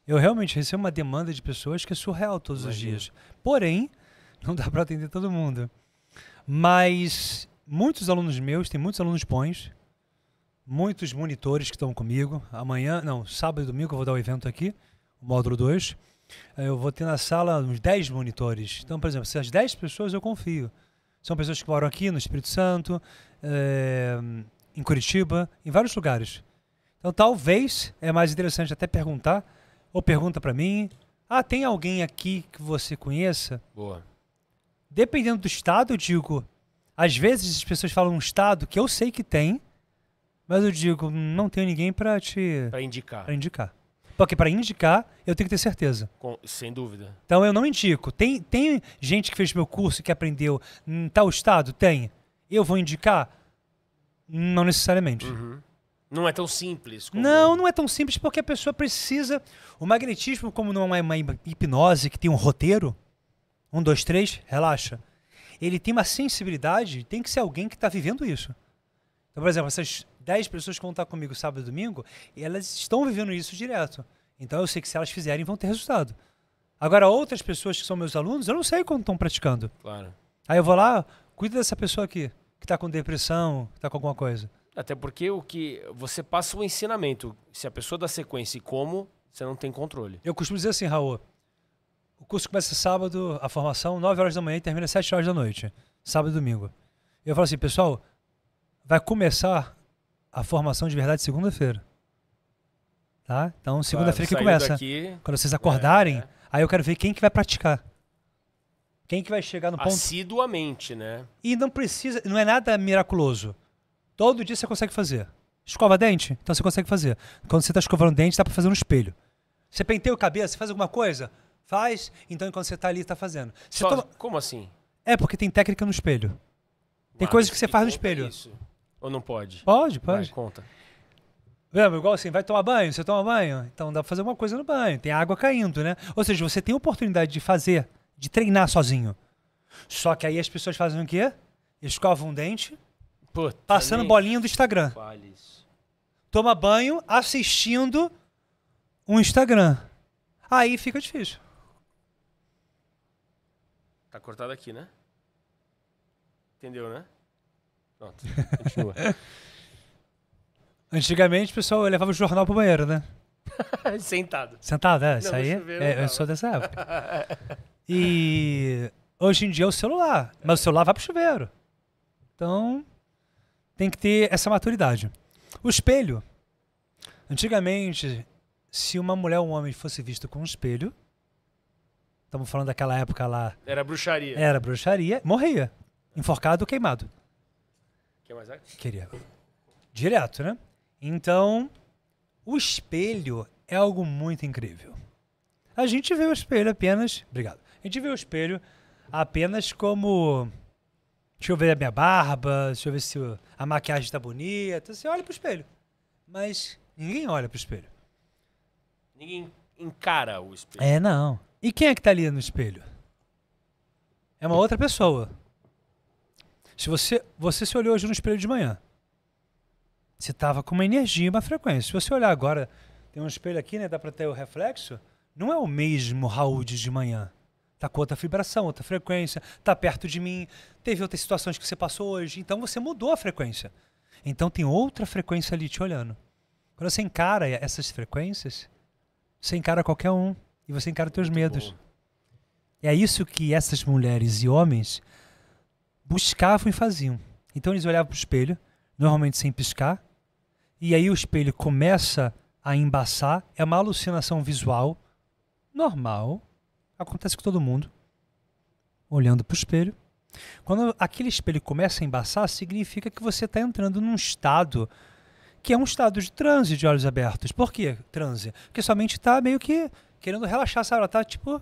Eu realmente recebo uma demanda de pessoas que é surreal todos Imagina. os dias. Porém, não dá para atender todo mundo. Mas muitos alunos meus, tem muitos alunos bons, muitos monitores que estão comigo. Amanhã, não, sábado e domingo eu vou dar o um evento aqui, o módulo 2. Eh, eu vou ter na sala uns 10 monitores. Então, por exemplo, se as 10 pessoas eu confio. São pessoas que moram aqui no Espírito Santo, é, em Curitiba, em vários lugares. Então, talvez é mais interessante até perguntar, ou pergunta para mim. Ah, tem alguém aqui que você conheça? Boa dependendo do estado, eu digo. Às vezes as pessoas falam um estado que eu sei que tem, mas eu digo, não tenho ninguém para te. Para indicar. Para indicar. Porque para indicar, eu tenho que ter certeza. Com, sem dúvida. Então eu não indico. Tem, tem gente que fez meu curso que aprendeu em tal estado? Tem. Eu vou indicar? Não necessariamente. Uhum. Não é tão simples. Como... Não, não é tão simples porque a pessoa precisa. O magnetismo, como não é uma hipnose que tem um roteiro, um, dois, três, relaxa. Ele tem uma sensibilidade, tem que ser alguém que está vivendo isso. Então, por exemplo, essas dez pessoas que vão estar comigo sábado e domingo, elas estão vivendo isso direto. Então eu sei que se elas fizerem, vão ter resultado. Agora, outras pessoas que são meus alunos, eu não sei quando estão praticando. Claro. Aí eu vou lá, cuida dessa pessoa aqui, que está com depressão, que está com alguma coisa. Até porque o que você passa o um ensinamento. Se a pessoa dá sequência e como, você não tem controle. Eu costumo dizer assim, Raul, o curso começa sábado, a formação, 9 horas da manhã e termina 7 horas da noite. Sábado e domingo. Eu falo assim, pessoal, vai começar a formação de verdade segunda-feira. Tá? Então, segunda-feira claro, que começa. Daqui, Quando vocês acordarem, é. aí eu quero ver quem que vai praticar. Quem que vai chegar no ponto? Assiduamente, né? E não precisa, não é nada miraculoso. Todo dia você consegue fazer. Escova dente? Então você consegue fazer. Quando você está escovando dente, dá para fazer no espelho. Você penteia o cabelo, você faz alguma coisa? Faz. Então, enquanto você está ali, está fazendo. Só, toma... Como assim? É, porque tem técnica no espelho. Tem ah, Mas coisas que você faz no espelho. Isso. Ou não pode? Pode, pode. Vai, conta. Lembra? Igual assim, vai tomar banho, você toma banho. Então dá pra fazer uma coisa no banho. Tem água caindo, né? Ou seja, você tem oportunidade de fazer, de treinar sozinho. Só que aí as pessoas fazem o quê? Escovam um dente, Puta passando nem... bolinha do Instagram. isso. Toma banho assistindo um Instagram. Aí fica difícil. Tá cortado aqui, né? Entendeu, né? Pronto, continua. Antigamente o pessoal levava o jornal pro banheiro, né? Sentado. Sentado, é. Isso aí é, eu sou dessa época. E hoje em dia é o celular. Mas o celular vai pro chuveiro. Então tem que ter essa maturidade. O espelho. Antigamente, se uma mulher ou um homem fosse visto com um espelho, Estamos falando daquela época lá. Era bruxaria. Era bruxaria. Morria. Enforcado ou queimado. Quer mais água? Queria. Direto, né? Então, o espelho é algo muito incrível. A gente vê o espelho apenas. Obrigado. A gente vê o espelho apenas como. Deixa eu ver a minha barba, deixa eu ver se a maquiagem está bonita. Você olha pro espelho. Mas ninguém olha pro espelho. Ninguém encara o espelho. É, não. E quem é que está ali no espelho? É uma outra pessoa. Se você, você se olhou hoje no espelho de manhã, você estava com uma energia e uma frequência. Se você olhar agora, tem um espelho aqui, né? Dá para ter o reflexo. Não é o mesmo Raul de manhã. Tá com outra vibração, outra frequência, tá perto de mim, teve outras situações que você passou hoje, então você mudou a frequência. Então tem outra frequência ali te olhando. Quando você encara essas frequências, você encara qualquer um e você encara os teus Muito medos. Bom. É isso que essas mulheres e homens buscavam e faziam. Então eles olhavam para o espelho, normalmente sem piscar, e aí o espelho começa a embaçar, é uma alucinação visual normal, acontece com todo mundo, olhando para o espelho. Quando aquele espelho começa a embaçar, significa que você está entrando num estado que é um estado de transe de olhos abertos. Por que transe? Porque sua mente está meio que querendo relaxar, sabe? Ela tá tipo.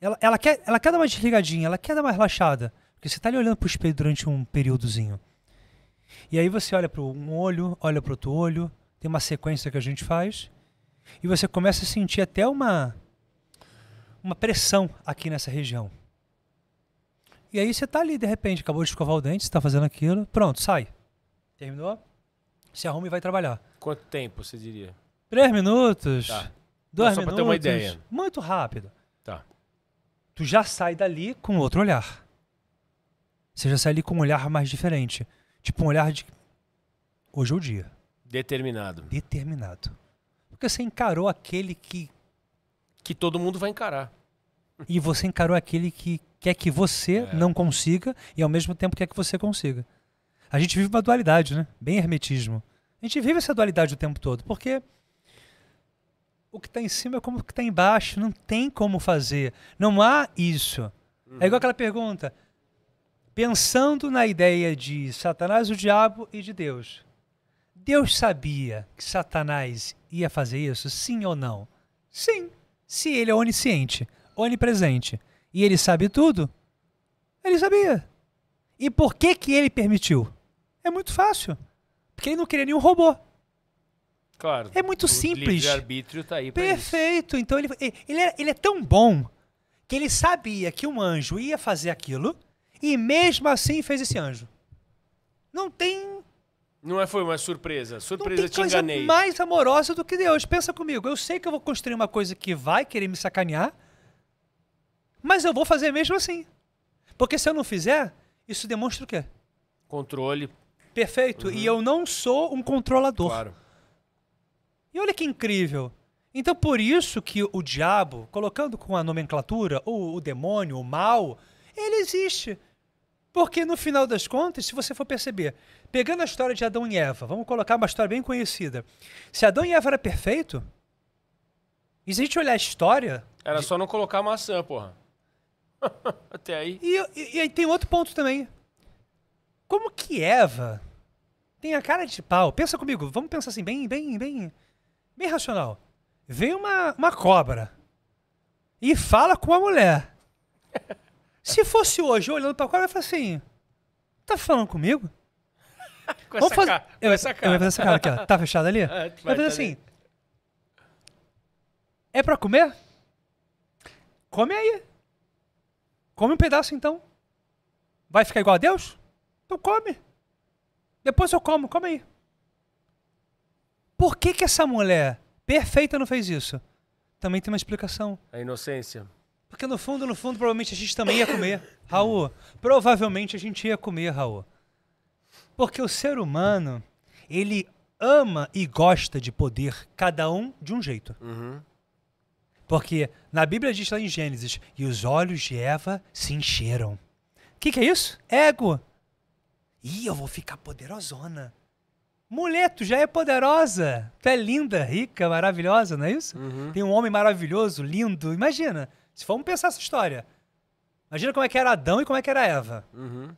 Ela, ela, quer, ela quer dar uma desligadinha, ela quer dar uma relaxada. Porque você tá ali olhando pro espelho durante um períodozinho. E aí você olha para um olho, olha para outro olho, tem uma sequência que a gente faz. E você começa a sentir até uma uma pressão aqui nessa região. E aí você tá ali, de repente, acabou de escovar o dente, você tá fazendo aquilo, pronto, sai. Terminou? Se arruma e vai trabalhar. Quanto tempo você diria? Três minutos. Tá. Dois só minutos, pra ter uma ideia. Muito rápido. Tá. Tu já sai dali com outro olhar. Você já sai ali com um olhar mais diferente. Tipo um olhar de. Hoje é o dia. Determinado. Determinado. Porque você encarou aquele que. Que todo mundo vai encarar. E você encarou aquele que quer que você é. não consiga e ao mesmo tempo quer que você consiga. A gente vive uma dualidade, né? Bem hermetismo. A gente vive essa dualidade o tempo todo, porque o que está em cima é como o que está embaixo. Não tem como fazer. Não há isso. Uhum. É igual uhum. aquela pergunta. Pensando na ideia de Satanás, o diabo e de Deus. Deus sabia que Satanás ia fazer isso? Sim ou não? Sim. Se ele é onisciente, onipresente e ele sabe tudo, ele sabia. E por que que ele permitiu? É muito fácil. Porque ele não queria nenhum robô. Claro. É muito simples. O arbítrio tá aí Perfeito. Isso. Então ele, ele é, ele, é, tão bom que ele sabia que um anjo ia fazer aquilo e mesmo assim fez esse anjo. Não tem. Não é, foi uma surpresa. Surpresa, não tem te coisa enganei. mais amorosa do que Deus. Pensa comigo. Eu sei que eu vou construir uma coisa que vai querer me sacanear, mas eu vou fazer mesmo assim. Porque se eu não fizer, isso demonstra o quê? Controle. Perfeito. Uhum. E eu não sou um controlador. Claro. E olha que incrível. Então por isso que o diabo, colocando com a nomenclatura, ou o demônio, o mal, ele existe. Porque no final das contas, se você for perceber, pegando a história de Adão e Eva, vamos colocar uma história bem conhecida. Se Adão e Eva era perfeito, e se a gente olhar a história. Era de... só não colocar maçã, porra. Até aí. E, e, e aí tem outro ponto também. Como que Eva tem a cara de pau? Pensa comigo, vamos pensar assim, bem, bem, bem bem racional. vem uma, uma cobra e fala com uma mulher. Se fosse hoje, olhando para a cobra, eu falo assim: tá falando comigo? com Vamos essa fazer... cara. Eu, com essa cara. fazer essa cara aqui, ó. Tá fechada ali? Ah, vai eu fazer assim. Ali. É para comer? Come aí. Come um pedaço então. Vai ficar igual a Deus? Então come. Depois eu como, come aí. Por que, que essa mulher perfeita não fez isso? Também tem uma explicação. A inocência. Porque no fundo, no fundo, provavelmente a gente também ia comer, Raul. Provavelmente a gente ia comer, Raul. Porque o ser humano, ele ama e gosta de poder, cada um de um jeito. Uhum. Porque na Bíblia diz lá em Gênesis, e os olhos de Eva se encheram. O que, que é isso? Ego. Ih, eu vou ficar poderosona. Mulher, tu já é poderosa. Tu é linda, rica, maravilhosa, não é isso? Uhum. Tem um homem maravilhoso, lindo. Imagina, se formos pensar essa história. Imagina como é que era Adão e como é que era Eva. Uhum.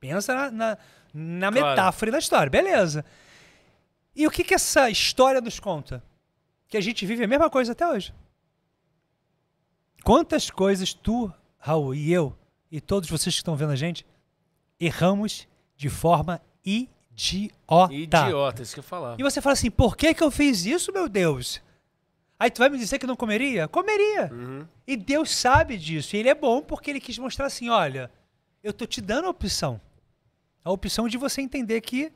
Pensa na, na, na claro. metáfora da história, beleza. E o que, que essa história nos conta? Que a gente vive a mesma coisa até hoje. Quantas coisas tu, Raul, e eu, e todos vocês que estão vendo a gente, erramos de forma irreversível idiota. Idiota, isso que eu falava. E você fala assim, por que, que eu fiz isso, meu Deus? Aí tu vai me dizer que não comeria? Comeria. Uhum. E Deus sabe disso. E ele é bom porque ele quis mostrar assim, olha, eu tô te dando a opção. A opção de você entender que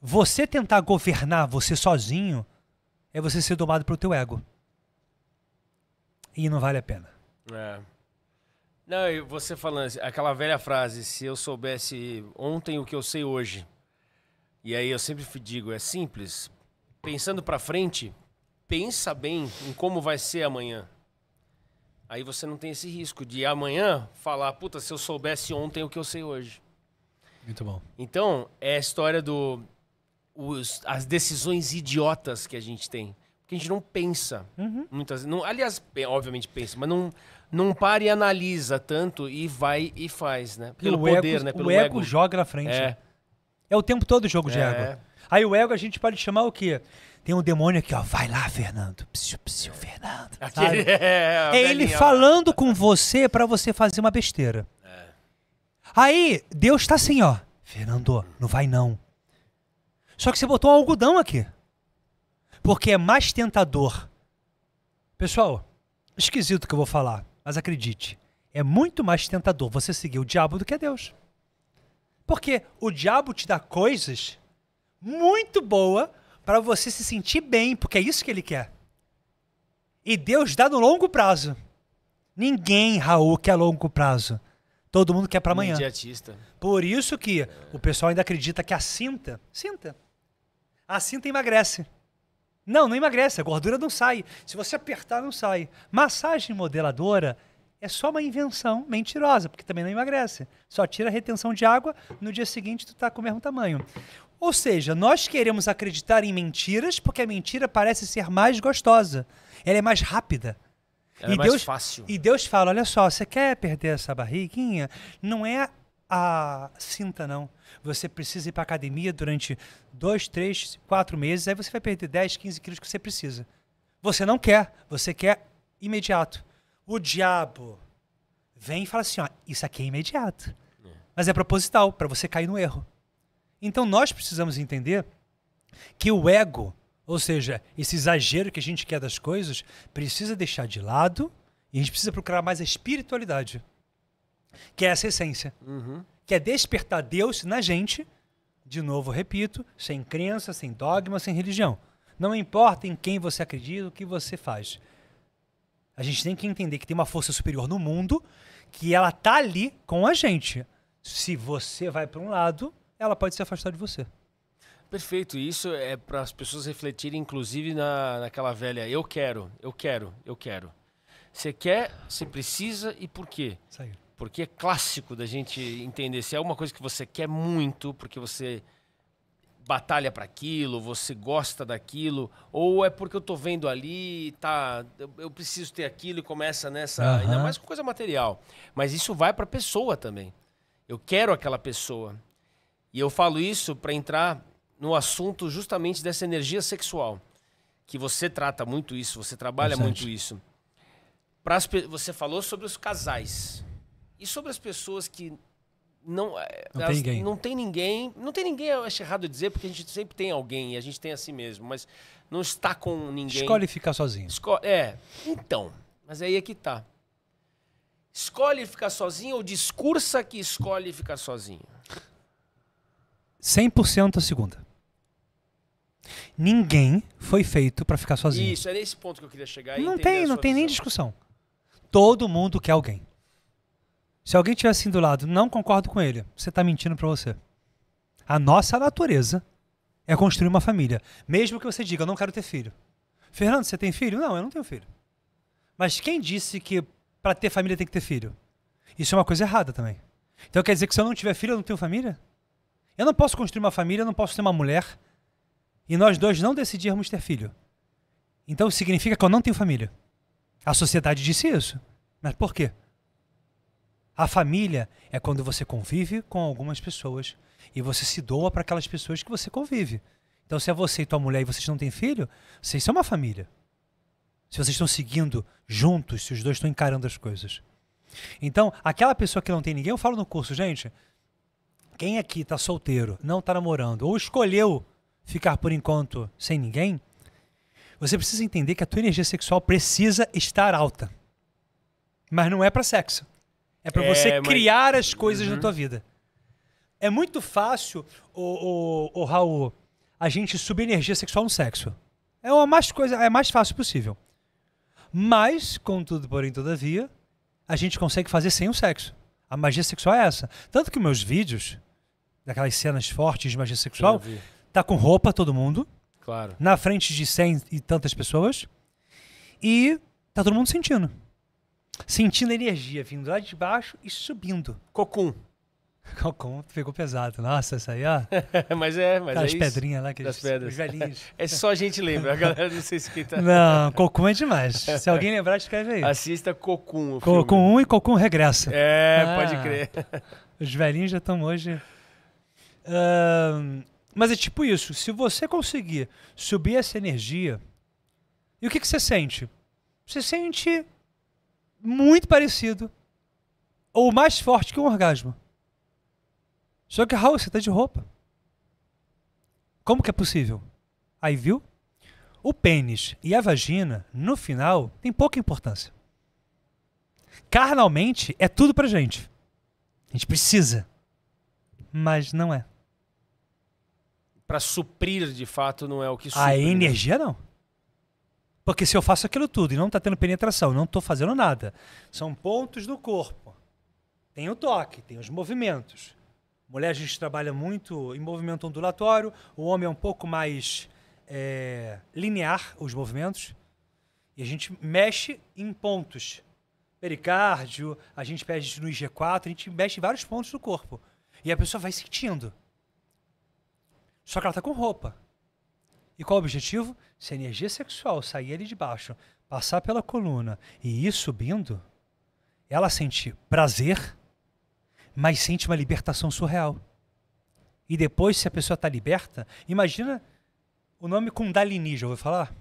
você tentar governar você sozinho é você ser domado pelo teu ego. E não vale a pena. É. Não, e você falando assim, aquela velha frase, se eu soubesse ontem o que eu sei hoje. E aí eu sempre digo, é simples. Pensando para frente, pensa bem em como vai ser amanhã. Aí você não tem esse risco de amanhã falar, puta, se eu soubesse ontem o que eu sei hoje. Muito bom. Então, é a história do os, as decisões idiotas que a gente tem. Porque a gente não pensa. Uhum. Muitas, não, aliás, obviamente pensa, mas não, não para e analisa tanto e vai e faz, né? Pelo o poder, ego, né? Pelo o ego, ego, joga na frente. É. Né? é o tempo todo o jogo de é. ego. Aí o ego a gente pode chamar o quê? Tem um demônio aqui, ó. Vai lá, Fernando. Psiu, psiu, Fernando. é, é ele falando com você para você fazer uma besteira. É. Aí, Deus tá assim, ó. Fernando, não vai não. Só que você botou um algodão aqui. Porque é mais tentador. Pessoal, esquisito que eu vou falar. Mas acredite, é muito mais tentador você seguir o diabo do que a Deus. Porque o diabo te dá coisas muito boas para você se sentir bem, porque é isso que ele quer. E Deus dá no longo prazo. Ninguém, Raul, quer longo prazo. Todo mundo quer para amanhã. Mediatista. Por isso que é. o pessoal ainda acredita que a cinta, cinta, a cinta emagrece. Não, não emagrece, a gordura não sai. Se você apertar, não sai. Massagem modeladora é só uma invenção mentirosa, porque também não emagrece. Só tira a retenção de água, no dia seguinte tu tá com o mesmo tamanho. Ou seja, nós queremos acreditar em mentiras porque a mentira parece ser mais gostosa. Ela é mais rápida. Ela é e é mais Deus, fácil. E Deus fala: olha só, você quer perder essa barriguinha? Não é a cinta, não você precisa ir para academia durante dois, três, quatro meses, aí você vai perder 10, 15 quilos que você precisa. Você não quer, você quer imediato. O diabo vem e fala assim: ó, isso aqui é imediato. É. Mas é proposital, para você cair no erro. Então nós precisamos entender que o ego, ou seja, esse exagero que a gente quer das coisas, precisa deixar de lado e a gente precisa procurar mais a espiritualidade, que é essa essência. Uhum que é despertar Deus na gente, de novo repito, sem crença, sem dogma, sem religião. Não importa em quem você acredita, o que você faz. A gente tem que entender que tem uma força superior no mundo que ela tá ali com a gente. Se você vai para um lado, ela pode se afastar de você. Perfeito. Isso é para as pessoas refletirem, inclusive na, naquela velha eu quero, eu quero, eu quero. Você quer, você precisa e por quê? Saiu. Porque é clássico da gente entender se é uma coisa que você quer muito, porque você batalha para aquilo, você gosta daquilo, ou é porque eu tô vendo ali, tá, eu, eu preciso ter aquilo e começa nessa, uhum. ainda mais com coisa material. Mas isso vai para pessoa também. Eu quero aquela pessoa. E eu falo isso para entrar no assunto justamente dessa energia sexual, que você trata muito isso, você trabalha muito isso. Pras, você falou sobre os casais. E sobre as pessoas que não, eh, não tem ninguém. Não tem ninguém. Não tem ninguém, eu acho errado dizer, porque a gente sempre tem alguém e a gente tem a si mesmo, mas não está com ninguém. Escolhe ficar sozinho. Esco é, então. Mas aí é que tá. Escolhe ficar sozinho ou discursa que escolhe ficar sozinho? 100% a segunda. Ninguém foi feito para ficar sozinho. Isso, é nesse ponto que eu queria chegar. Não tem, não tem nem discussão. Todo mundo quer alguém. Se alguém tiver assim do lado, não concordo com ele, você está mentindo para você. A nossa natureza é construir uma família. Mesmo que você diga, eu não quero ter filho. Fernando, você tem filho? Não, eu não tenho filho. Mas quem disse que para ter família tem que ter filho? Isso é uma coisa errada também. Então quer dizer que se eu não tiver filho, eu não tenho família? Eu não posso construir uma família, eu não posso ter uma mulher. E nós dois não decidirmos ter filho. Então significa que eu não tenho família. A sociedade disse isso. Mas por quê? A família é quando você convive com algumas pessoas e você se doa para aquelas pessoas que você convive. Então, se é você e tua mulher e vocês não têm filho, vocês são uma família. Se vocês estão seguindo juntos, se os dois estão encarando as coisas. Então, aquela pessoa que não tem ninguém, eu falo no curso, gente, quem aqui está solteiro, não está namorando ou escolheu ficar por enquanto sem ninguém, você precisa entender que a tua energia sexual precisa estar alta. Mas não é para sexo. É para é, você criar mas... as coisas uhum. na tua vida. É muito fácil, o, o, o Raul, a gente subir energia sexual no sexo. É uma mais coisa, é mais fácil possível. Mas, contudo, porém, todavia, a gente consegue fazer sem o sexo. A magia sexual é essa. Tanto que meus vídeos, daquelas cenas fortes de magia sexual, tá com roupa todo mundo. Claro. Na frente de cem e tantas pessoas. E tá todo mundo sentindo. Sentindo energia vindo lá de baixo e subindo. Cocum. Cocum pegou pesado. Nossa, essa aí, ó. mas é, mas Aquelas é pedrinhas lá que das pedras. é só a gente lembra, a galera não sei se quem tá. Não, Cocum é demais. Se alguém lembrar, escreve aí. Assista Cocum. Cocum 1 e Cocum Regressa. É, ah, pode crer. Os velhinhos já estão hoje. mas é tipo isso. Se você conseguir subir essa energia, e o que, que você sente? Você sente muito parecido ou mais forte que um orgasmo. Só que, Raul, você está de roupa. Como que é possível? Aí viu? O pênis e a vagina, no final, tem pouca importância. Carnalmente, é tudo pra gente. A gente precisa. Mas não é. Para suprir, de fato, não é o que supre. A né? energia, não. Porque se eu faço aquilo tudo e não está tendo penetração, não estou fazendo nada. São pontos do corpo. Tem o toque, tem os movimentos. Mulher, a gente trabalha muito em movimento ondulatório. O homem é um pouco mais é, linear, os movimentos. E a gente mexe em pontos. Pericárdio, a gente pede no IG4, a gente mexe em vários pontos do corpo. E a pessoa vai sentindo. Só que ela está com roupa. E qual o objetivo? Se a energia sexual sair ali de baixo, passar pela coluna e ir subindo, ela sente prazer, mas sente uma libertação surreal. E depois, se a pessoa está liberta, imagina o nome Kundalini, já ouviu falar?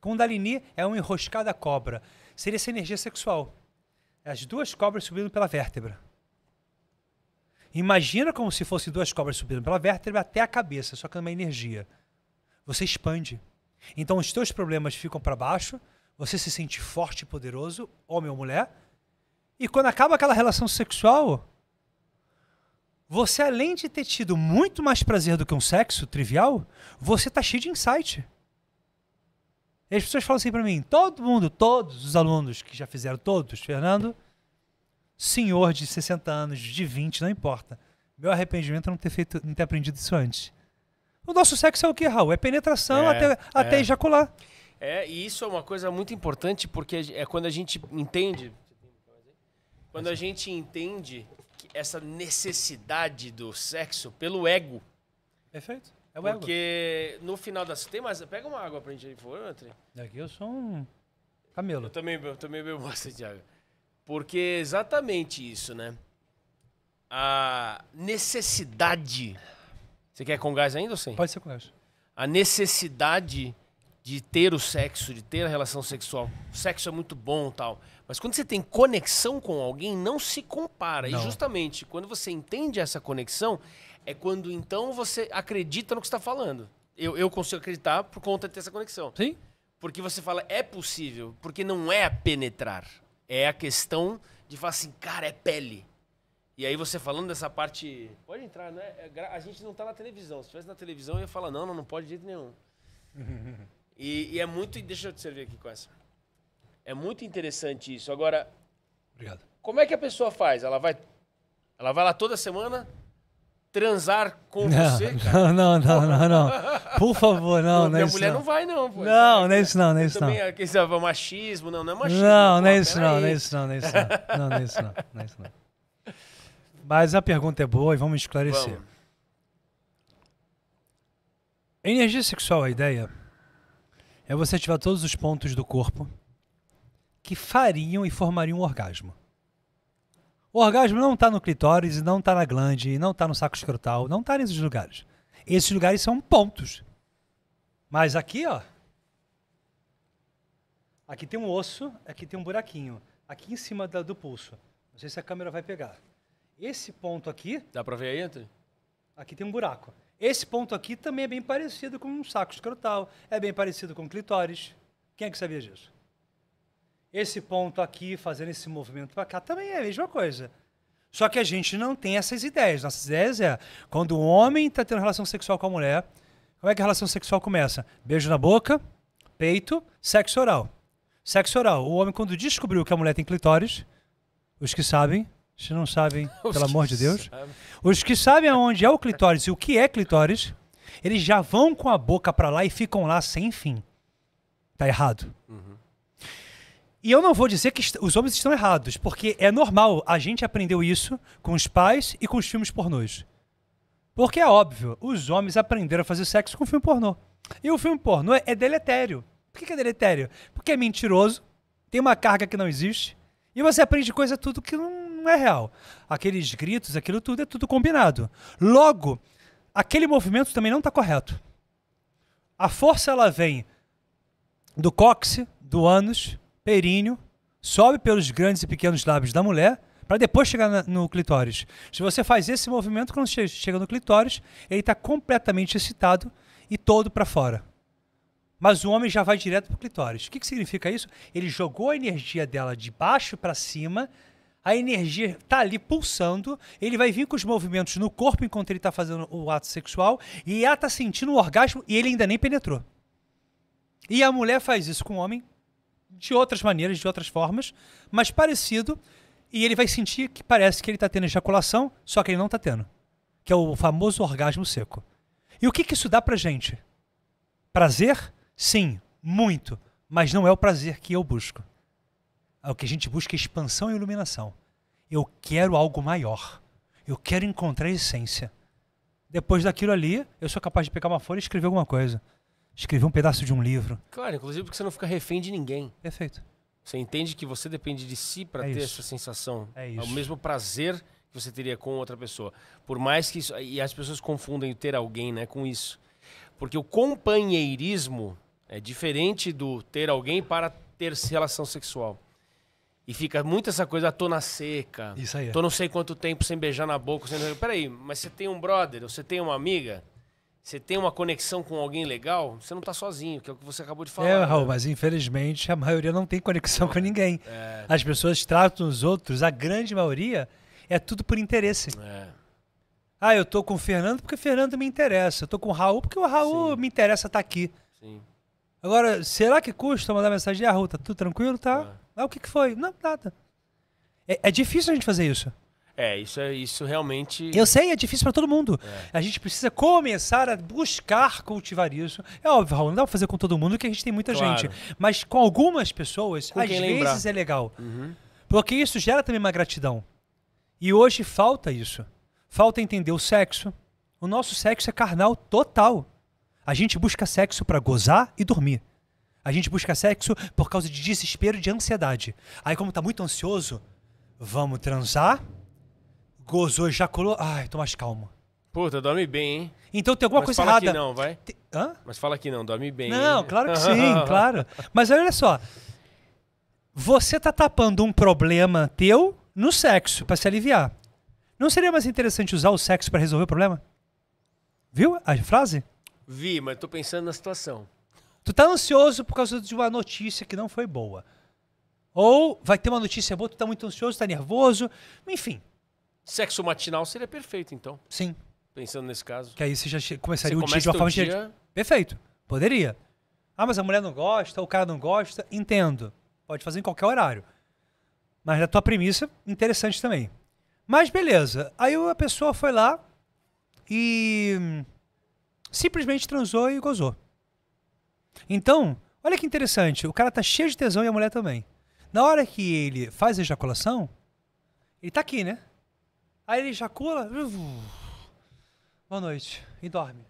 Kundalini é um enroscada cobra. Seria essa energia sexual. As duas cobras subindo pela vértebra. Imagina como se fossem duas cobras subindo pela vértebra até a cabeça, só que é uma energia você expande. Então os teus problemas ficam para baixo, você se sente forte e poderoso, homem ou mulher. E quando acaba aquela relação sexual, você além de ter tido muito mais prazer do que um sexo trivial, você tá cheio de insight. E as pessoas falam assim para mim, todo mundo, todos os alunos que já fizeram todos, Fernando, senhor de 60 anos, de 20, não importa. Meu arrependimento é não ter feito, não ter aprendido isso antes. O nosso sexo é o que, Raul? É penetração é, até, até é. ejacular. É, e isso é uma coisa muito importante porque é quando a gente entende. Quando a gente entende essa necessidade do sexo pelo ego. Perfeito. É o ego. Porque no final das. Tem mais. Pega uma água pra gente aí, por André. Aqui eu sou um camelo. Eu também, eu também bebo bastante água. Porque é exatamente isso, né? A necessidade você quer com gás ainda ou sem? Pode ser com gás. A necessidade de ter o sexo, de ter a relação sexual. O sexo é muito bom tal. Mas quando você tem conexão com alguém, não se compara. Não. E justamente quando você entende essa conexão, é quando então você acredita no que está falando. Eu, eu consigo acreditar por conta de ter essa conexão. Sim. Porque você fala, é possível. Porque não é penetrar. É a questão de falar assim, cara, é pele. E aí você falando dessa parte. Pode entrar, né? É a gente não tá na televisão. Se tivesse na televisão, eu ia falar, não, não, não pode de jeito nenhum. e, e, é muito. Deixa eu te servir aqui com essa. É muito interessante isso. Agora. Obrigado. Como é que a pessoa faz? Ela vai. Ela vai lá toda semana transar com não, você? Cara? Não, não, não, não, não. Por favor, não, não, não é isso. Minha mulher não. não vai, não. Pô. Não, não é isso, não, não é isso. Também é machismo, não, não é machismo. É não, não é isso, não, não é isso, não, não é isso, não, não é isso, não, não é isso, não. Mas a pergunta é boa e vamos esclarecer. Vamos. Energia sexual, a ideia é você ativar todos os pontos do corpo que fariam e formariam um orgasmo. O orgasmo não está no clitóris, não está na glande, não está no saco escrotal, não está nesses lugares. Esses lugares são pontos. Mas aqui, ó. Aqui tem um osso, aqui tem um buraquinho. Aqui em cima do pulso. Não sei se a câmera vai pegar. Esse ponto aqui. Dá pra ver aí, Anthony? Aqui tem um buraco. Esse ponto aqui também é bem parecido com um saco escrotal, é bem parecido com clitóris. Quem é que sabia disso? Esse ponto aqui, fazendo esse movimento para cá, também é a mesma coisa. Só que a gente não tem essas ideias. Nossas ideias é quando o homem está tendo relação sexual com a mulher, como é que a relação sexual começa? Beijo na boca, peito, sexo oral. Sexo oral. O homem, quando descobriu que a mulher tem clitóris, os que sabem, vocês não sabem, pelo amor de Deus. Os que sabem aonde é o clitóris e o que é clitóris, eles já vão com a boca para lá e ficam lá sem fim. Tá errado. Uhum. E eu não vou dizer que os homens estão errados, porque é normal, a gente aprendeu isso com os pais e com os filmes pornôs. Porque é óbvio, os homens aprenderam a fazer sexo com filme pornô. E o filme pornô é deletério. Por que é deletério? Porque é mentiroso, tem uma carga que não existe, e você aprende coisa tudo que não não é real. Aqueles gritos, aquilo tudo é tudo combinado. Logo, aquele movimento também não está correto. A força ela vem do cóccix, do ânus, períneo, sobe pelos grandes e pequenos lábios da mulher para depois chegar no clitóris. Se você faz esse movimento quando chega no clitóris, ele está completamente excitado e todo para fora. Mas o homem já vai direto para o clitóris. O que, que significa isso? Ele jogou a energia dela de baixo para cima a energia está ali pulsando, ele vai vir com os movimentos no corpo enquanto ele está fazendo o ato sexual, e ela está sentindo o orgasmo e ele ainda nem penetrou. E a mulher faz isso com o homem de outras maneiras, de outras formas, mas parecido, e ele vai sentir que parece que ele está tendo ejaculação, só que ele não está tendo, que é o famoso orgasmo seco. E o que que isso dá pra gente? Prazer? Sim, muito, mas não é o prazer que eu busco. É o que a gente busca é expansão e iluminação. Eu quero algo maior. Eu quero encontrar a essência. Depois daquilo ali, eu sou capaz de pegar uma folha e escrever alguma coisa. Escrever um pedaço de um livro. Claro, inclusive porque você não fica refém de ninguém. Perfeito. Você entende que você depende de si para é ter isso. essa sensação. É isso. É o mesmo prazer que você teria com outra pessoa. Por mais que isso. E as pessoas confundem ter alguém né, com isso. Porque o companheirismo é diferente do ter alguém para ter relação sexual. E fica muito essa coisa, ah, tô na seca. Isso aí. É. Tô não sei quanto tempo sem beijar na boca. Sem... Peraí, mas você tem um brother, você tem uma amiga, você tem uma conexão com alguém legal, você não tá sozinho, que é o que você acabou de falar. É, né? Raul, né? mas infelizmente a maioria não tem conexão com é, ninguém. É. As pessoas tratam os outros, a grande maioria, é tudo por interesse. É. Ah, eu tô com o Fernando porque o Fernando me interessa. Eu tô com o Raul porque o Raul Sim. me interessa estar tá aqui. Sim. Agora, será que custa mandar mensagem? Ah, Raul, tá tudo tranquilo? Tá. É. Ah, o que, que foi? Não, nada. É, é difícil a gente fazer isso. É, isso, é, isso realmente. Eu sei, é difícil para todo mundo. É. A gente precisa começar a buscar cultivar isso. É óbvio, Raul, não dá pra fazer com todo mundo, que a gente tem muita claro. gente. Mas com algumas pessoas, com às vezes lembrar. é legal. Uhum. Porque isso gera também uma gratidão. E hoje falta isso. Falta entender o sexo. O nosso sexo é carnal total. A gente busca sexo para gozar e dormir. A gente busca sexo por causa de desespero e de ansiedade. Aí, como tá muito ansioso, vamos transar. Gozou, ejaculou. Ai, tô mais calmo. Puta, dorme bem, hein? Então tem alguma Mas coisa fala errada. Que não, vai. Te... Hã? Mas fala que não, dorme bem. Não, hein? claro que sim, claro. Mas olha só. Você tá tapando um problema teu no sexo para se aliviar. Não seria mais interessante usar o sexo para resolver o problema? Viu a frase? Vi, mas tô pensando na situação. Tu tá ansioso por causa de uma notícia que não foi boa. Ou vai ter uma notícia boa, tu tá muito ansioso, tá nervoso, enfim. Sexo matinal seria perfeito, então. Sim. Pensando nesse caso. Que aí você já começaria você o dia de uma forma dia... Perfeito. Poderia. Ah, mas a mulher não gosta, o cara não gosta, entendo. Pode fazer em qualquer horário. Mas na é tua premissa, interessante também. Mas beleza. Aí a pessoa foi lá e hum, simplesmente transou e gozou. Então, olha que interessante, o cara tá cheio de tesão e a mulher também. Na hora que ele faz a ejaculação, ele tá aqui, né? Aí ele ejacula, uh, boa noite, e dorme.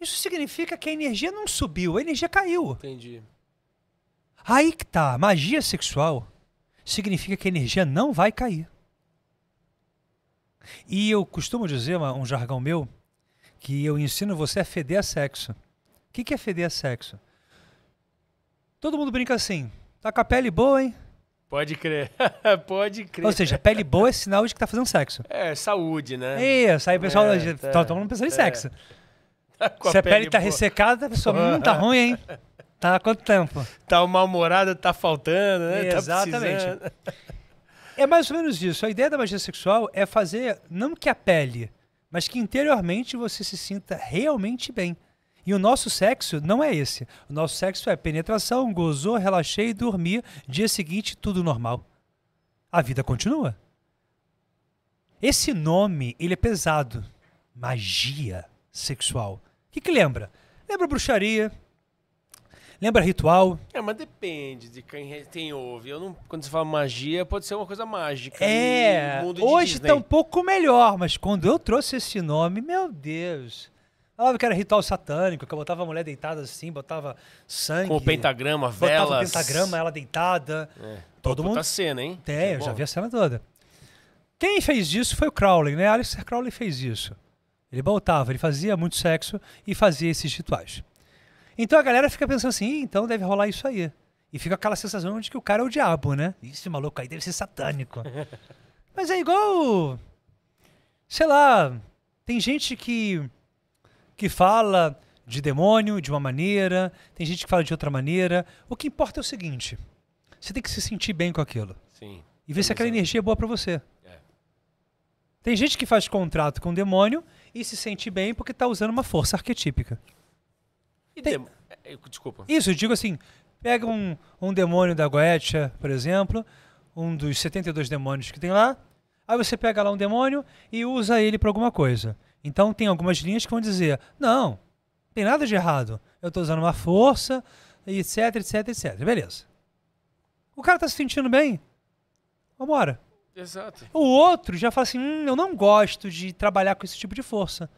Isso significa que a energia não subiu, a energia caiu. Entendi. Aí que tá, magia sexual significa que a energia não vai cair. E eu costumo dizer, um jargão meu, que eu ensino você a feder a sexo. O que, que é feder a sexo? Todo mundo brinca assim. Tá com a pele boa, hein? Pode crer, pode crer. Ou seja, pele boa é sinal de que tá fazendo sexo. É, saúde, né? Isso, aí o pessoal é, tá, tá, todo pensando em é. sexo. Tá Se a, pele, pele tá boa. ressecada, a pessoa, não hum, tá ruim, hein? Tá há quanto tempo? Tá uma humorada tá faltando, né? Tá Exatamente. é mais ou menos isso. A ideia da magia sexual é fazer, não que a pele, mas que interiormente você se sinta realmente bem. E o nosso sexo não é esse. O nosso sexo é penetração, gozou, relaxei, dormi, dia seguinte tudo normal. A vida continua. Esse nome, ele é pesado. Magia sexual. O que, que lembra? Lembra bruxaria, Lembra ritual? É, mas depende de quem tem ouve. Eu não, quando você fala magia, pode ser uma coisa mágica. É, hoje tá Disney. tá um pouco melhor, mas quando eu trouxe esse nome, meu Deus. Falava ah, que era ritual satânico, que eu botava a mulher deitada assim, botava sangue. Com o pentagrama, botava velas. Botava o pentagrama, ela deitada. É. Todo Pô, mundo. cena, hein? Tem, é, eu bom. já vi a cena toda. Quem fez isso foi o Crowley, né? Alistair Crowley fez isso. Ele botava, ele fazia muito sexo e fazia esses rituais. Então a galera fica pensando assim, então deve rolar isso aí. E fica aquela sensação de que o cara é o diabo, né? Esse maluco aí deve ser satânico. Mas é igual. Sei lá, tem gente que que fala de demônio de uma maneira, tem gente que fala de outra maneira. O que importa é o seguinte: você tem que se sentir bem com aquilo. Sim. E ver se aquela energia é boa para você. É. Tem gente que faz contrato com o demônio e se sente bem porque está usando uma força arquetípica. E tem... É, é, desculpa. Isso, eu digo assim: pega um, um demônio da Goetia, por exemplo, um dos 72 demônios que tem lá. Aí você pega lá um demônio e usa ele para alguma coisa. Então tem algumas linhas que vão dizer: não, tem nada de errado. Eu estou usando uma força, etc, etc, etc. Beleza. O cara está se sentindo bem? Vambora. Exato. O outro já fala assim: hum, eu não gosto de trabalhar com esse tipo de força.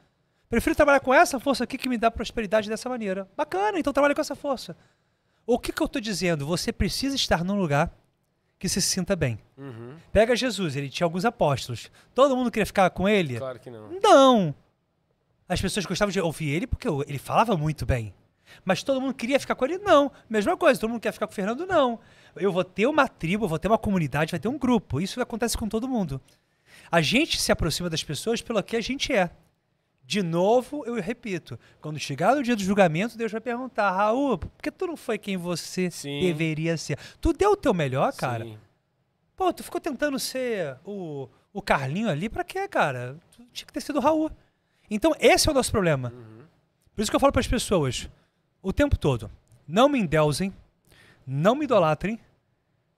Prefiro trabalhar com essa força aqui que me dá prosperidade dessa maneira. Bacana, então trabalha com essa força. O que, que eu estou dizendo? Você precisa estar num lugar que se sinta bem. Uhum. Pega Jesus, ele tinha alguns apóstolos. Todo mundo queria ficar com ele? Claro que não. Não! As pessoas gostavam de ouvir ele porque ele falava muito bem. Mas todo mundo queria ficar com ele? Não. Mesma coisa, todo mundo quer ficar com o Fernando? Não. Eu vou ter uma tribo, vou ter uma comunidade, vai ter um grupo. Isso acontece com todo mundo. A gente se aproxima das pessoas pelo que a gente é. De novo, eu repito, quando chegar o dia do julgamento, Deus vai perguntar, Raul, por que tu não foi quem você Sim. deveria ser? Tu deu o teu melhor, cara? Sim. Pô, tu ficou tentando ser o, o Carlinho ali pra quê, cara? Tu tinha que ter sido o Raul. Então, esse é o nosso problema. Uhum. Por isso que eu falo para as pessoas, o tempo todo, não me endeusem, não me idolatrem,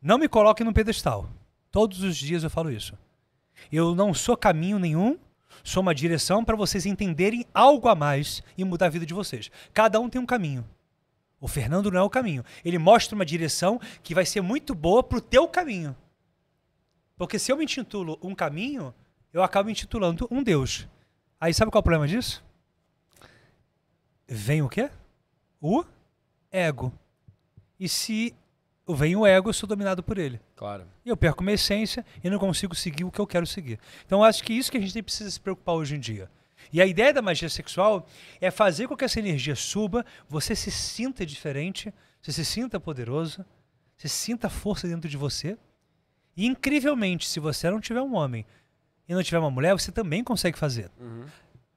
não me coloquem no pedestal. Todos os dias eu falo isso. Eu não sou caminho nenhum, sou uma direção para vocês entenderem algo a mais e mudar a vida de vocês. Cada um tem um caminho. O Fernando não é o caminho. Ele mostra uma direção que vai ser muito boa para o teu caminho. Porque se eu me intitulo um caminho, eu acabo me intitulando um Deus. Aí sabe qual é o problema disso? Vem o quê? O ego. E se vem o ego, eu sou dominado por ele. Claro. E eu perco minha essência e não consigo seguir o que eu quero seguir. Então eu acho que isso que a gente precisa se preocupar hoje em dia. E a ideia da magia sexual é fazer com que essa energia suba, você se sinta diferente, você se sinta poderoso, você sinta força dentro de você. E incrivelmente, se você não tiver um homem e não tiver uma mulher, você também consegue fazer. Uhum.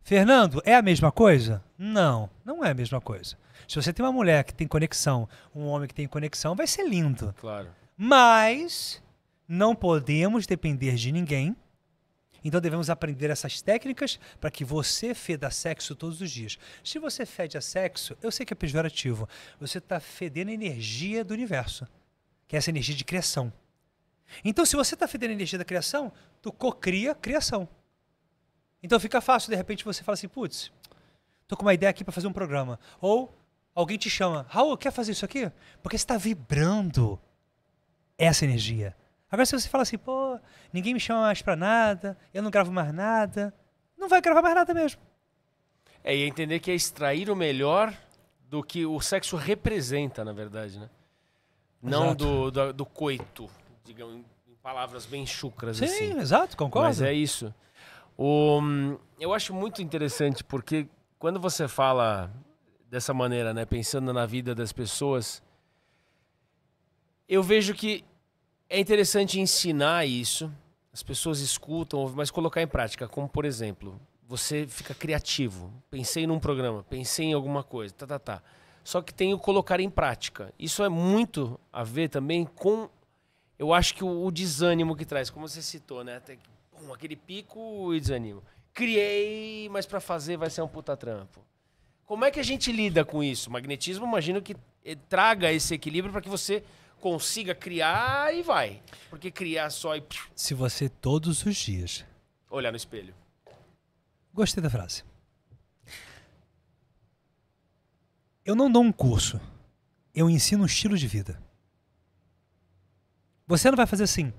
Fernando, é a mesma coisa? Não, não é a mesma coisa. Se você tem uma mulher que tem conexão, um homem que tem conexão, vai ser lindo. Claro. Mas não podemos depender de ninguém. Então devemos aprender essas técnicas para que você feda sexo todos os dias. Se você fede a sexo, eu sei que é pejorativo, você está fedendo a energia do universo, que é essa energia de criação. Então se você está fedendo a energia da criação, tu co-cria criação. Então fica fácil, de repente você fala assim, putz, tô com uma ideia aqui para fazer um programa. Ou Alguém te chama, Raul, quer fazer isso aqui? Porque você está vibrando essa energia. Agora, se você fala assim, pô, ninguém me chama mais para nada, eu não gravo mais nada, não vai gravar mais nada mesmo. É, e é entender que é extrair o melhor do que o sexo representa, na verdade, né? Não do, do, do, coito, digamos, em palavras bem chucras. Sim, assim. exato, concordo. Mas é isso. O, eu acho muito interessante porque quando você fala dessa maneira, né? Pensando na vida das pessoas, eu vejo que é interessante ensinar isso. As pessoas escutam, mas colocar em prática, como por exemplo, você fica criativo. Pensei num programa, pensei em alguma coisa, tá, tá, tá. Só que tem o colocar em prática. Isso é muito a ver também com, eu acho que o, o desânimo que traz, como você citou, né? Até, bom, aquele pico e desânimo. Criei, mas para fazer vai ser um puta trampo como é que a gente lida com isso? magnetismo, imagino que eh, traga esse equilíbrio para que você consiga criar e vai. Porque criar só e. Se você todos os dias. Olhar no espelho. Gostei da frase. Eu não dou um curso. Eu ensino um estilo de vida. Você não vai fazer assim.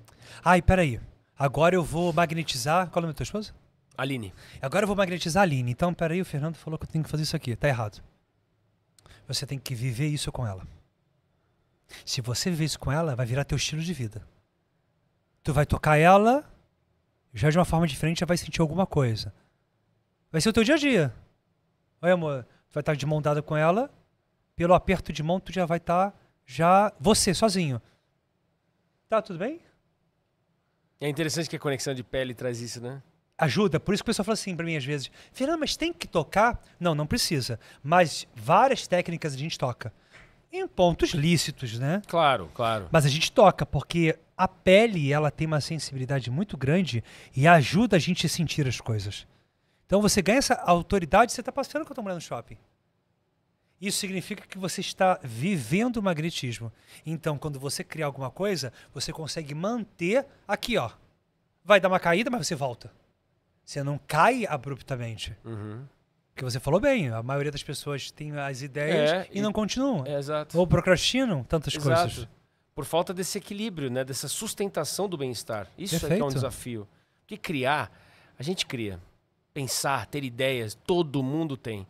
Ai, peraí. Agora eu vou magnetizar. Qual é o nome da tua esposa? Aline. Agora eu vou magnetizar a Aline. Então, peraí, o Fernando falou que eu tenho que fazer isso aqui. Tá errado. Você tem que viver isso com ela. Se você viver isso com ela, vai virar teu estilo de vida. Tu vai tocar ela, já de uma forma diferente, já vai sentir alguma coisa. Vai ser o teu dia a dia. Olha, amor, tu vai estar de mão dada com ela, pelo aperto de mão, tu já vai estar já você, sozinho. Tá, tudo bem? É interessante que a conexão de pele traz isso, né? ajuda. Por isso que o pessoal fala assim para mim às vezes: Fernando, mas tem que tocar? Não, não precisa. Mas várias técnicas a gente toca. Em pontos lícitos, né? Claro, claro. Mas a gente toca, porque a pele ela tem uma sensibilidade muito grande e ajuda a gente a sentir as coisas. Então você ganha essa autoridade, você está passeando com a tua mulher no shopping. Isso significa que você está vivendo o magnetismo. Então, quando você cria alguma coisa, você consegue manter aqui, ó. Vai dar uma caída, mas você volta. Você não cai abruptamente. Uhum. Porque você falou bem, a maioria das pessoas tem as ideias é, e, e, não continuam. É, Ou procrastinam tantas exato. coisas. Por falta desse equilíbrio, né? dessa sustentação do bem-estar. Isso é, é um desafio. Porque criar, a gente cria. Pensar, ter ideias, todo mundo tem.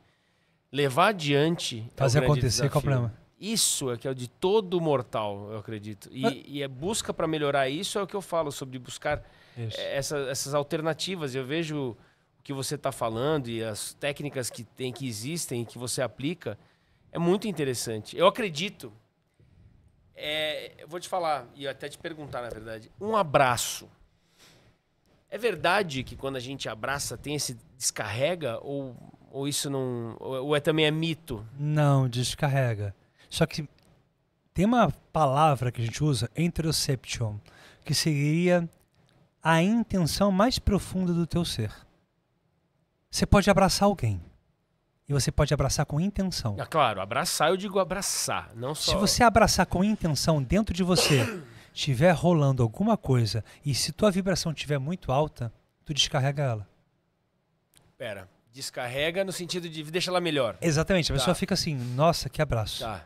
Levar adiante. É Fazer é acontecer, desafio. qual o problema? Isso é que é o de todo mortal, eu acredito. E, Mas... e é busca para melhorar isso é o que eu falo sobre buscar é, essas alternativas. Eu vejo o que você está falando e as técnicas que tem, que existem, que você aplica, é muito interessante. Eu acredito. É, eu vou te falar, e até te perguntar, na verdade. Um abraço. É verdade que quando a gente abraça tem esse descarrega ou, ou isso não ou é também é mito? Não, descarrega. Só que tem uma palavra que a gente usa, interoception, que seria a intenção mais profunda do teu ser. Você pode abraçar alguém. E você pode abraçar com intenção. É claro, abraçar eu digo abraçar, não só. Se você abraçar com intenção dentro de você, estiver rolando alguma coisa e se tua vibração estiver muito alta, tu descarrega ela. Pera, descarrega no sentido de deixa ela melhor. Exatamente, a tá. pessoa fica assim, nossa, que abraço. Tá.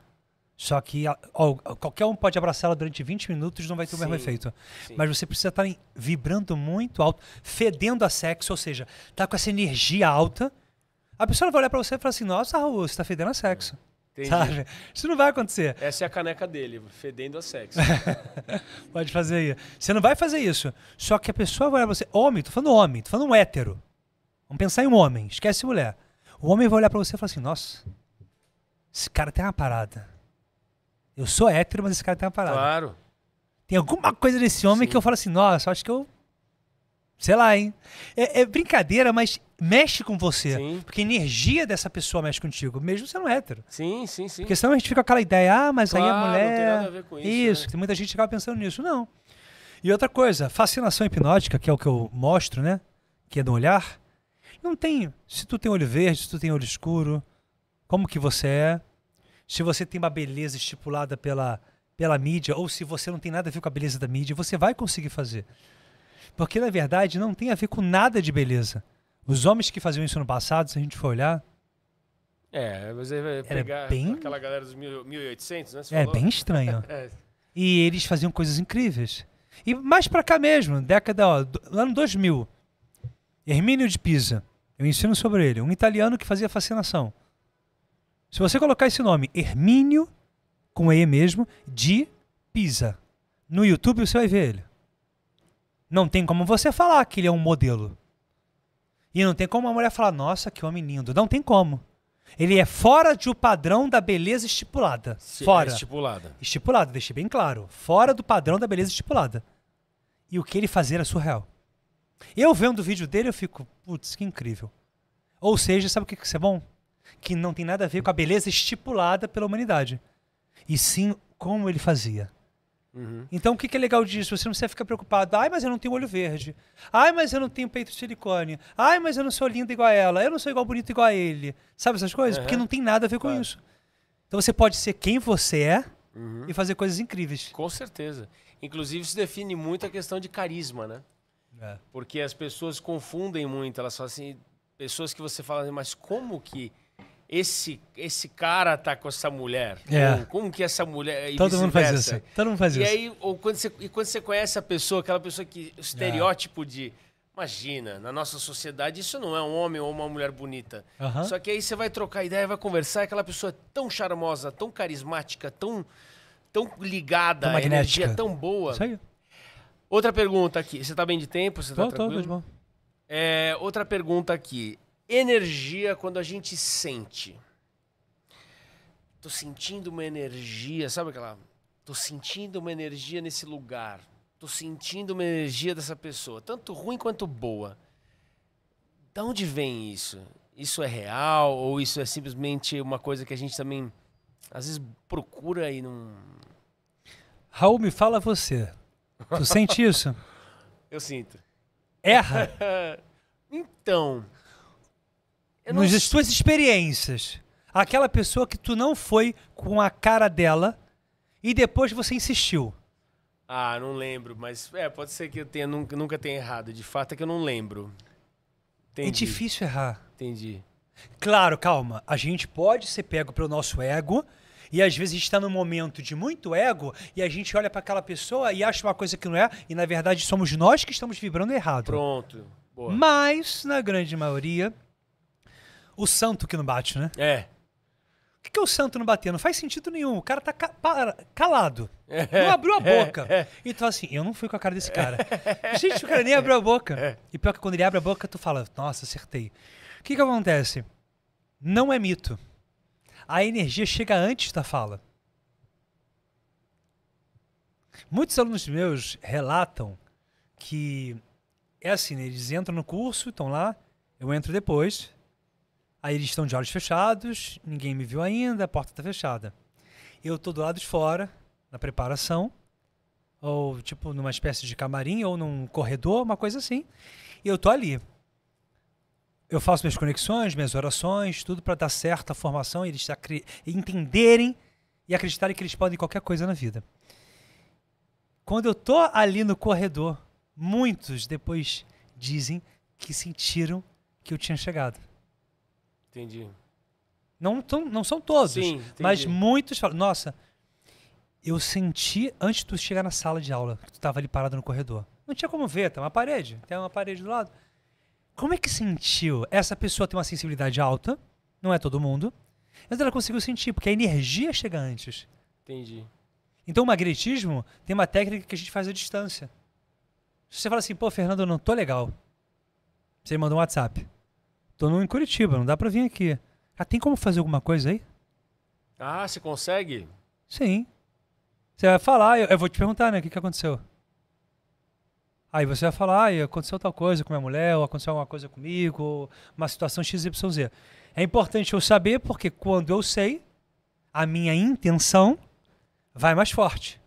Só que ó, qualquer um pode abraçar ela durante 20 minutos não vai ter o sim, mesmo efeito. Sim. Mas você precisa tá estar vibrando muito alto, fedendo a sexo, ou seja, tá com essa energia alta. A pessoa vai olhar para você e falar assim: Nossa, Raul, você está fedendo a sexo. Entendi. Sabe? Isso não vai acontecer. Essa é a caneca dele, fedendo a sexo. pode fazer aí. Você não vai fazer isso. Só que a pessoa vai olhar para você. Homem, tô falando homem, tô falando um hétero. Vamos pensar em um homem, esquece mulher. O homem vai olhar para você e falar assim: Nossa, esse cara tem uma parada eu sou hétero, mas esse cara tem uma parada. Claro. Tem alguma coisa desse homem Sim. que eu falo assim, nossa, acho que eu. Sei lá, hein? É, é brincadeira, mas mexe com você. Sim. Porque a energia dessa pessoa mexe contigo, mesmo sendo hétero. Sim, sim, sim. Porque senão a gente fica com aquela ideia, ah, mas é claro, aí a mulher. Não tem nada a ver com isso. Isso, né? que muita gente acaba pensando nisso. Não. E outra coisa, fascinação hipnótica, que é o que eu mostro, né? Que é do olhar. Não tem. Se tu tem olho verde, se tu tem olho escuro, como que você é se você tem uma beleza estipulada pela, pela mídia, ou se você não tem nada a ver com a beleza da mídia, você vai conseguir fazer. Porque, na verdade, não tem a ver com nada de beleza. Os homens que faziam isso no passado, se a gente for olhar. É, você vai pegar era bem... aquela galera dos 1800, né? Você é, falou? bem estranho. É. E eles faziam coisas incríveis. E mais para cá mesmo, década, ó, ano 2000. Hermínio de Pisa. Eu ensino sobre ele. Um italiano que fazia fascinação. Se você colocar esse nome, Hermínio, com E mesmo, de Pisa, no YouTube você vai ver ele. Não tem como você falar que ele é um modelo. E não tem como uma mulher falar, nossa, que homem lindo. Não tem como. Ele é fora de o padrão da beleza estipulada. Se é fora. É estipulada. Estipulada, deixei bem claro. Fora do padrão da beleza estipulada. E o que ele fazer é surreal. Eu vendo o vídeo dele, eu fico, putz, que incrível. Ou seja, sabe o que, que isso é bom? que não tem nada a ver com a beleza estipulada pela humanidade, e sim como ele fazia. Uhum. Então, o que, que é legal disso? Você não precisa ficar preocupado. Ai, mas eu não tenho olho verde. Ai, mas eu não tenho peito de silicone. Ai, mas eu não sou linda igual a ela. Eu não sou igual bonito igual a ele. Sabe essas coisas? Uhum. Porque não tem nada a ver com claro. isso. Então, você pode ser quem você é uhum. e fazer coisas incríveis. Com certeza. Inclusive, isso define muito a questão de carisma, né? É. Porque as pessoas confundem muito. Elas falam assim, pessoas que você fala, mas como que esse, esse cara tá com essa mulher. É. Ou, como que essa mulher. E Todo mundo faz isso. Todo mundo faz e isso. Aí, ou quando você, e quando você conhece a pessoa, aquela pessoa que. O estereótipo é. de. Imagina, na nossa sociedade isso não é um homem ou uma mulher bonita. Só que aí você vai trocar ideia, vai conversar, aquela pessoa é tão charmosa, tão carismática, tão, tão ligada, tão a energia é tão boa. Isso aí. Outra pergunta aqui. Você tá bem de tempo? Você tô, tá tranquilo? Tô, tô, é, outra pergunta aqui energia quando a gente sente. Tô sentindo uma energia, sabe aquela? Tô sentindo uma energia nesse lugar. Tô sentindo uma energia dessa pessoa, tanto ruim quanto boa. Da onde vem isso? Isso é real ou isso é simplesmente uma coisa que a gente também às vezes procura e não. Raul, me fala você. Tu sente isso? Eu sinto. Erra? então, eu não... Nas suas experiências. Aquela pessoa que tu não foi com a cara dela e depois você insistiu. Ah, não lembro, mas é, pode ser que eu tenha, nunca, nunca tenha errado. De fato é que eu não lembro. É Entendi. É difícil errar. Entendi. Claro, calma. A gente pode ser pego pelo nosso ego. E às vezes a gente está num momento de muito ego e a gente olha para aquela pessoa e acha uma coisa que não é, e na verdade somos nós que estamos vibrando errado. Pronto. Boa. Mas, na grande maioria, o santo que não bate, né? É. O que, que é o santo não bater? Não faz sentido nenhum. O cara tá ca calado. É, não abriu a é. boca. É, E tu fala assim, eu não fui com a cara desse é. cara. Gente, o cara nem abriu a boca. É. E pior que quando ele abre a boca, tu fala, nossa, acertei. O que, que acontece? Não é mito. A energia chega antes da fala. Muitos alunos meus relatam que é assim, né? eles entram no curso, estão lá, eu entro depois, Aí eles estão de olhos fechados, ninguém me viu ainda, a porta está fechada. Eu tô do lado de fora, na preparação, ou tipo numa espécie de camarim, ou num corredor, uma coisa assim. E eu tô ali. Eu faço minhas conexões, minhas orações, tudo para dar certa a formação e eles entenderem e acreditarem que eles podem qualquer coisa na vida. Quando eu tô ali no corredor, muitos depois dizem que sentiram que eu tinha chegado. Entendi. Não, tão, não são todos, Sim, mas muitos falam, nossa, eu senti antes de tu chegar na sala de aula, que tu estava ali parado no corredor. Não tinha como ver, tem tá uma parede, tem uma parede do lado. Como é que sentiu? Essa pessoa tem uma sensibilidade alta, não é todo mundo, mas ela conseguiu sentir, porque a energia chega antes. Entendi. Então o magnetismo tem uma técnica que a gente faz à distância. Se você fala assim, pô, Fernando, eu não tô legal. Você manda um WhatsApp. Tô no, em Curitiba, não dá pra vir aqui. Ah, tem como fazer alguma coisa aí? Ah, você consegue? Sim. Você vai falar, eu, eu vou te perguntar, né, o que, que aconteceu. Aí você vai falar, ah, aconteceu tal coisa com minha mulher, ou aconteceu alguma coisa comigo, ou uma situação XYZ. É importante eu saber, porque quando eu sei, a minha intenção vai mais forte.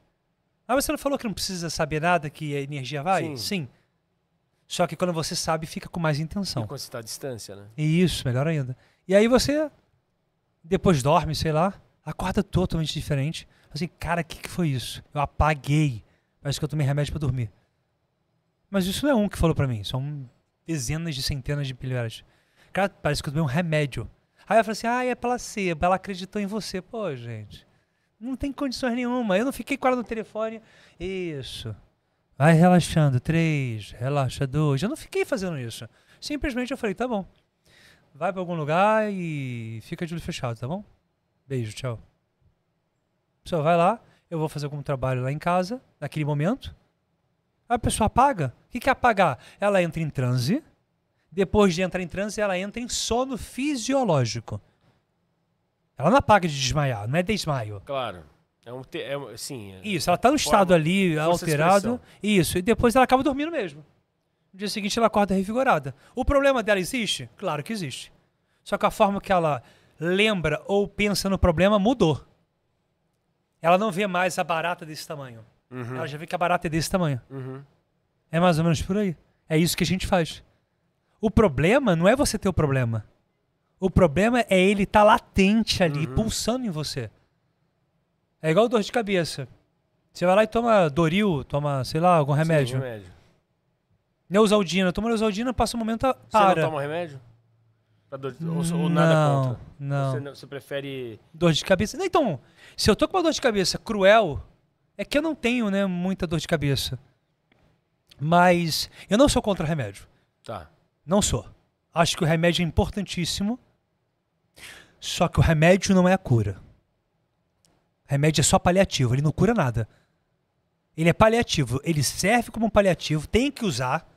Ah, você não falou que não precisa saber nada, que a energia vai? Sim. Sim. Só que quando você sabe, fica com mais intenção. E quando você está à distância, né? Isso, melhor ainda. E aí você depois dorme, sei lá, acorda totalmente diferente. Assim, cara, o que, que foi isso? Eu apaguei. Parece que eu tomei remédio para dormir. Mas isso não é um que falou para mim, são dezenas de centenas de milhares. Cara, parece que eu tomei um remédio. Aí eu falei assim, ah, é placebo, ela acreditou em você. Pô, gente, não tem condições nenhuma. Eu não fiquei com ela no telefone. Isso. Vai relaxando, três, relaxa, dois. Eu não fiquei fazendo isso. Simplesmente eu falei, tá bom. Vai para algum lugar e fica de olho fechado, tá bom? Beijo, tchau. A pessoa vai lá, eu vou fazer algum trabalho lá em casa, naquele momento. Aí a pessoa apaga. O que, que é apagar? Ela entra em transe. Depois de entrar em transe, ela entra em sono fisiológico. Ela não apaga de desmaiar, não é desmaio. Claro. É um, te, é, é Isso, ela está no estado ali, alterado. Isso, e depois ela acaba dormindo mesmo. No dia seguinte ela acorda revigorada. O problema dela existe? Claro que existe. Só que a forma que ela lembra ou pensa no problema mudou. Ela não vê mais a barata desse tamanho. Uhum. Ela já vê que a barata é desse tamanho. Uhum. É mais ou menos por aí. É isso que a gente faz. O problema não é você ter o problema. O problema é ele estar tá latente ali, uhum. pulsando em você. É igual dor de cabeça. Você vai lá e toma Doril, toma, sei lá, algum remédio. Sim, remédio. Neusaldina. Toma Neusaldina, passa um momento, para. Você não toma remédio? Dor de... ou, ou, nada não, contra? Não, você, você prefere... Dor de cabeça? Então, se eu tô com uma dor de cabeça cruel, é que eu não tenho, né, muita dor de cabeça. Mas eu não sou contra remédio. Tá. Não sou. Acho que o remédio é importantíssimo. Só que o remédio não é a cura. Remédio é só paliativo, ele não cura nada. Ele é paliativo, ele serve como um paliativo, tem que usar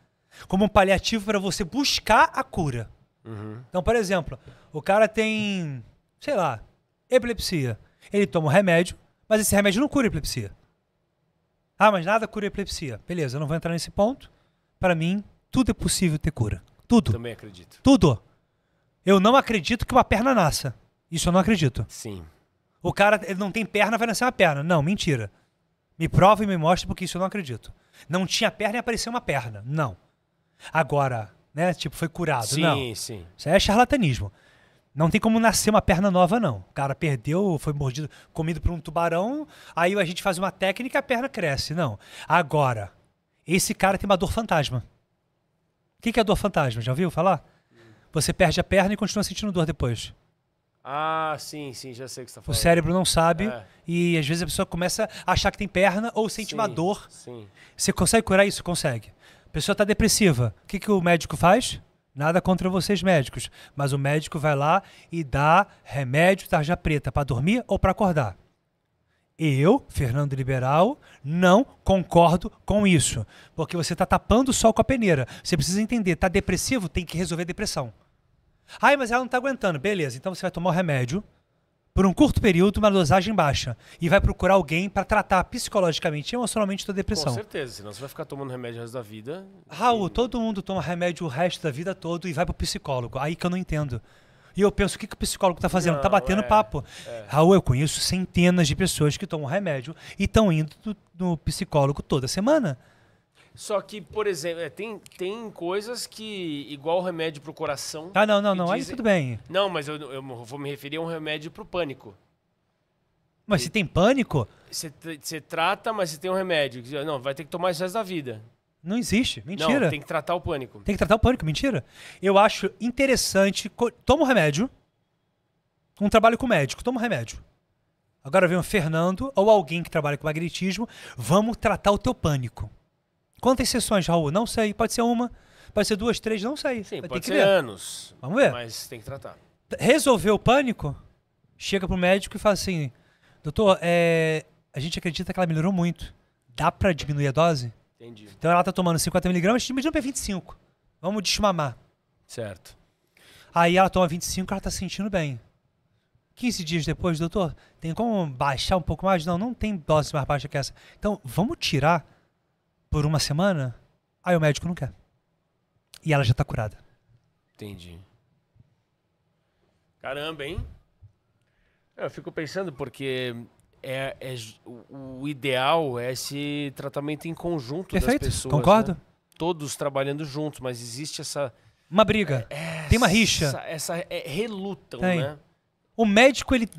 como um paliativo para você buscar a cura. Uhum. Então, por exemplo, o cara tem, sei lá, epilepsia. Ele toma um remédio, mas esse remédio não cura a epilepsia. Ah, mas nada cura a epilepsia. Beleza, eu não vou entrar nesse ponto. Para mim, tudo é possível ter cura. Tudo. Também acredito. Tudo. Eu não acredito que uma perna nasça. Isso eu não acredito. Sim. O cara ele não tem perna, vai nascer uma perna. Não, mentira. Me prova e me mostre porque isso eu não acredito. Não tinha perna e apareceu uma perna. Não. Agora, né? Tipo, foi curado. Sim, não. sim. Isso é charlatanismo. Não tem como nascer uma perna nova, não. O cara perdeu, foi mordido, comido por um tubarão, aí a gente faz uma técnica e a perna cresce. Não. Agora, esse cara tem uma dor fantasma. O que é dor fantasma? Já ouviu falar? Você perde a perna e continua sentindo dor depois. Ah, sim, sim, já sei o que você está falando. O cérebro não sabe é. e às vezes a pessoa começa a achar que tem perna ou sente sim, uma dor. Sim. Você consegue curar isso? Consegue. A pessoa está depressiva. O que, que o médico faz? Nada contra vocês médicos, mas o médico vai lá e dá remédio tarja preta para dormir ou para acordar. Eu, Fernando Liberal, não concordo com isso, porque você está tapando o sol com a peneira. Você precisa entender, está depressivo, tem que resolver a depressão. Ai, mas ela não está aguentando. Beleza, então você vai tomar o remédio por um curto período, uma dosagem baixa. E vai procurar alguém para tratar psicologicamente e emocionalmente sua depressão. Com certeza, senão você vai ficar tomando remédio o resto da vida. Raul, e... todo mundo toma remédio o resto da vida todo e vai para o psicólogo. Aí que eu não entendo. E eu penso, o que, que o psicólogo está fazendo? Está batendo é, papo. É. Raul, eu conheço centenas de pessoas que tomam remédio e estão indo no psicólogo toda semana. Só que, por exemplo, é, tem, tem coisas que, igual o remédio pro coração. Ah, não, não, não. Dizem... Aí tudo bem. Não, mas eu, eu vou me referir a um remédio pro pânico. Mas se você tem pânico? Você, você trata, mas você tem um remédio. Não, vai ter que tomar isso resto da vida. Não existe. Mentira. Não, tem que tratar o pânico. Tem que tratar o pânico, mentira. Eu acho interessante. Toma o remédio. Um trabalho com médico, toma o remédio. Agora vem o Fernando ou alguém que trabalha com magnetismo. Vamos tratar o teu pânico. Quantas sessões, Raul? Não sei. Pode ser uma, pode ser duas, três, não sei. Sim, pode ser ver. anos. Vamos ver. Mas tem que tratar. Resolveu o pânico, chega pro médico e fala assim: doutor, é, a gente acredita que ela melhorou muito. Dá para diminuir a dose? Entendi. Então ela tá tomando 50mg, a gente diminuiu pra 25. Vamos desmamar. Certo. Aí ela toma 25, e ela tá sentindo bem. 15 dias depois, doutor, tem como baixar um pouco mais? Não, não tem dose mais baixa que essa. Então, vamos tirar por uma semana, aí o médico não quer. E ela já tá curada. Entendi. Caramba, hein? Eu fico pensando porque é, é o ideal é esse tratamento em conjunto Perfeito, das pessoas. Concordo. Né? Todos trabalhando juntos, mas existe essa uma briga. É, é tem uma rixa. Essa, essa é, relutam, tem. né? O médico ele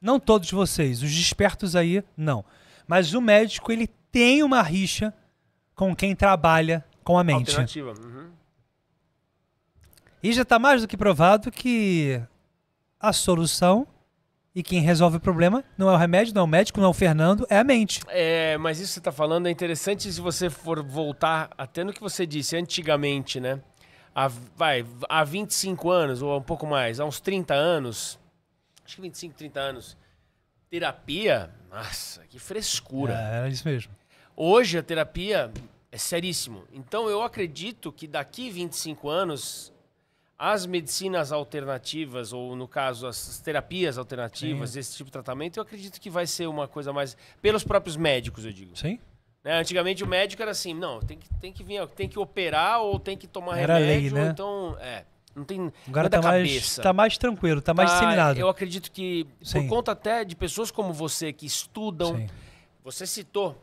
não todos vocês, os despertos aí não, mas o médico ele tem uma rixa com quem trabalha com a mente. Alternativa. Uhum. E já está mais do que provado que a solução e quem resolve o problema não é o remédio, não é o médico, não é o Fernando, é a mente. É, mas isso que você está falando é interessante se você for voltar até no que você disse antigamente, né? Há, vai, há 25 anos, ou um pouco mais, há uns 30 anos, acho que 25, 30 anos, terapia, nossa, que frescura. É, era isso mesmo. Hoje a terapia é seríssimo. Então eu acredito que daqui 25 anos as medicinas alternativas ou no caso as terapias alternativas, Sim. esse tipo de tratamento, eu acredito que vai ser uma coisa mais pelos próprios médicos, eu digo. Sim. Né, antigamente o médico era assim, não, tem que tem que vir, tem que operar ou tem que tomar era remédio, lei, né? então é não tem Agora tá cabeça. Mais, tá mais tranquilo, tá, tá mais disseminado. Eu acredito que, Sim. por conta até de pessoas como você que estudam, Sim. você citou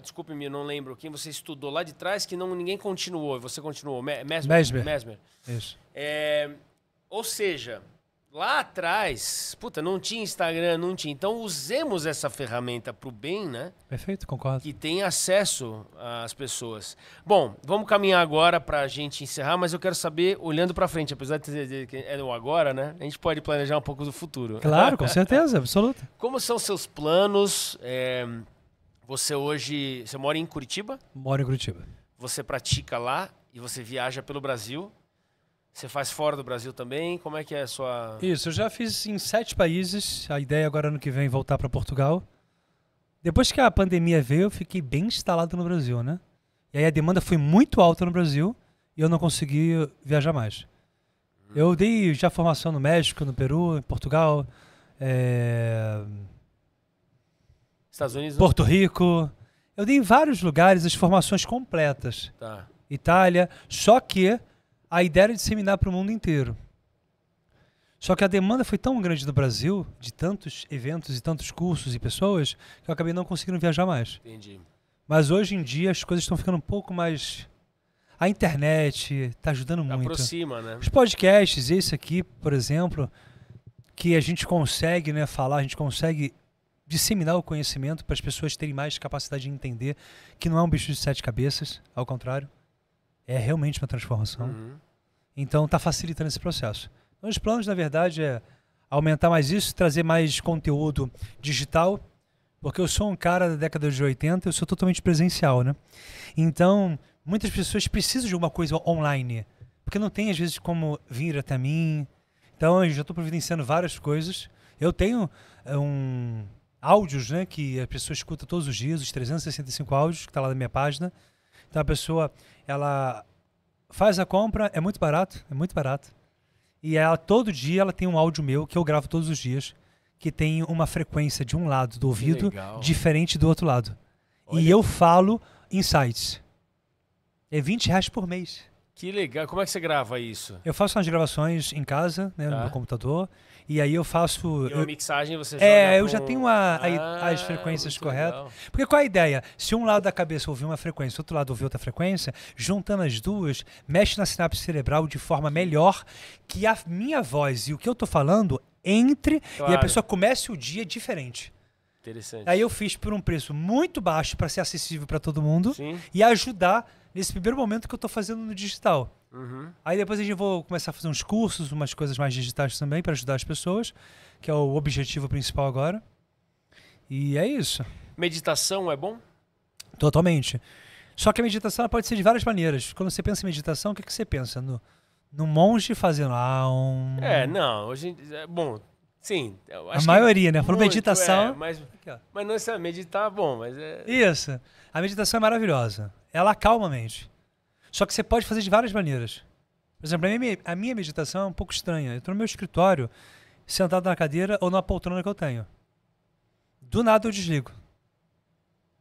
desculpe-me, não lembro quem você estudou lá de trás, que não ninguém continuou, você continuou, Mesmer. Mesmer. Mesmer. Isso. É, ou seja, lá atrás, puta, não tinha Instagram, não tinha. Então usemos essa ferramenta para o bem, né? Perfeito, concordo. Que tem acesso às pessoas. Bom, vamos caminhar agora para a gente encerrar, mas eu quero saber, olhando para frente, apesar de dizer que é o agora, né? A gente pode planejar um pouco do futuro. Claro, com certeza, absoluta. Como são seus planos? É você hoje. Você mora em Curitiba? Moro em Curitiba. Você pratica lá e você viaja pelo Brasil. Você faz fora do Brasil também? Como é que é a sua. Isso, eu já fiz em sete países. A ideia é agora ano que vem voltar para Portugal. Depois que a pandemia veio, eu fiquei bem instalado no Brasil, né? E aí a demanda foi muito alta no Brasil e eu não consegui viajar mais. Eu dei já formação no México, no Peru, em Portugal. É... Estados Unidos. Né? Porto Rico. Eu dei em vários lugares as formações completas. Tá. Itália. Só que a ideia era disseminar para o mundo inteiro. Só que a demanda foi tão grande no Brasil, de tantos eventos e tantos cursos e pessoas, que eu acabei não conseguindo viajar mais. Entendi. Mas hoje em dia as coisas estão ficando um pouco mais. A internet está ajudando muito. Aproxima, né? Os podcasts, esse aqui, por exemplo, que a gente consegue né, falar, a gente consegue disseminar o conhecimento para as pessoas terem mais capacidade de entender que não é um bicho de sete cabeças, ao contrário, é realmente uma transformação. Uhum. Então está facilitando esse processo. Então, os planos, na verdade, é aumentar mais isso, trazer mais conteúdo digital, porque eu sou um cara da década de 80, eu sou totalmente presencial, né? Então, muitas pessoas precisam de uma coisa online, porque não tem às vezes como vir até mim. Então, eu já estou providenciando várias coisas. Eu tenho eh, um áudios, né? Que a pessoa escuta todos os dias, os 365 áudios que está lá na minha página. Então a pessoa, ela faz a compra, é muito barato, é muito barato. E ela todo dia ela tem um áudio meu que eu gravo todos os dias, que tem uma frequência de um lado do ouvido diferente do outro lado. Olha. E eu falo insights. É 20 reais por mês. Que legal. Como é que você grava isso? Eu faço umas gravações em casa, né, tá. no meu computador. E aí eu faço. E uma eu, mixagem você é, joga. É, eu já tenho a, a, ah, as frequências corretas. Legal. Porque qual é a ideia? Se um lado da cabeça ouvir uma frequência, outro lado ouvir outra frequência, juntando as duas, mexe na sinapse cerebral de forma melhor que a minha voz e o que eu tô falando entre claro. e a pessoa comece o dia diferente. Interessante. Aí eu fiz por um preço muito baixo para ser acessível para todo mundo Sim. e ajudar nesse primeiro momento que eu estou fazendo no digital. Uhum. Aí depois a gente vou começar a fazer uns cursos, umas coisas mais digitais também para ajudar as pessoas, que é o objetivo principal agora. E é isso. Meditação é bom? Totalmente. Só que a meditação pode ser de várias maneiras. Quando você pensa em meditação, o que, que você pensa? No, no monge fazendo ah, um... É, não, hoje é bom. Sim, a maioria, né? Falou é, meditação. É, mas, mas não é meditar, é bom, mas é... Isso. A meditação é maravilhosa. Ela acalma a mente. Só que você pode fazer de várias maneiras. Por exemplo, a minha, meditação é um pouco estranha. Eu estou no meu escritório, sentado na cadeira ou na poltrona que eu tenho. Do nada eu desligo.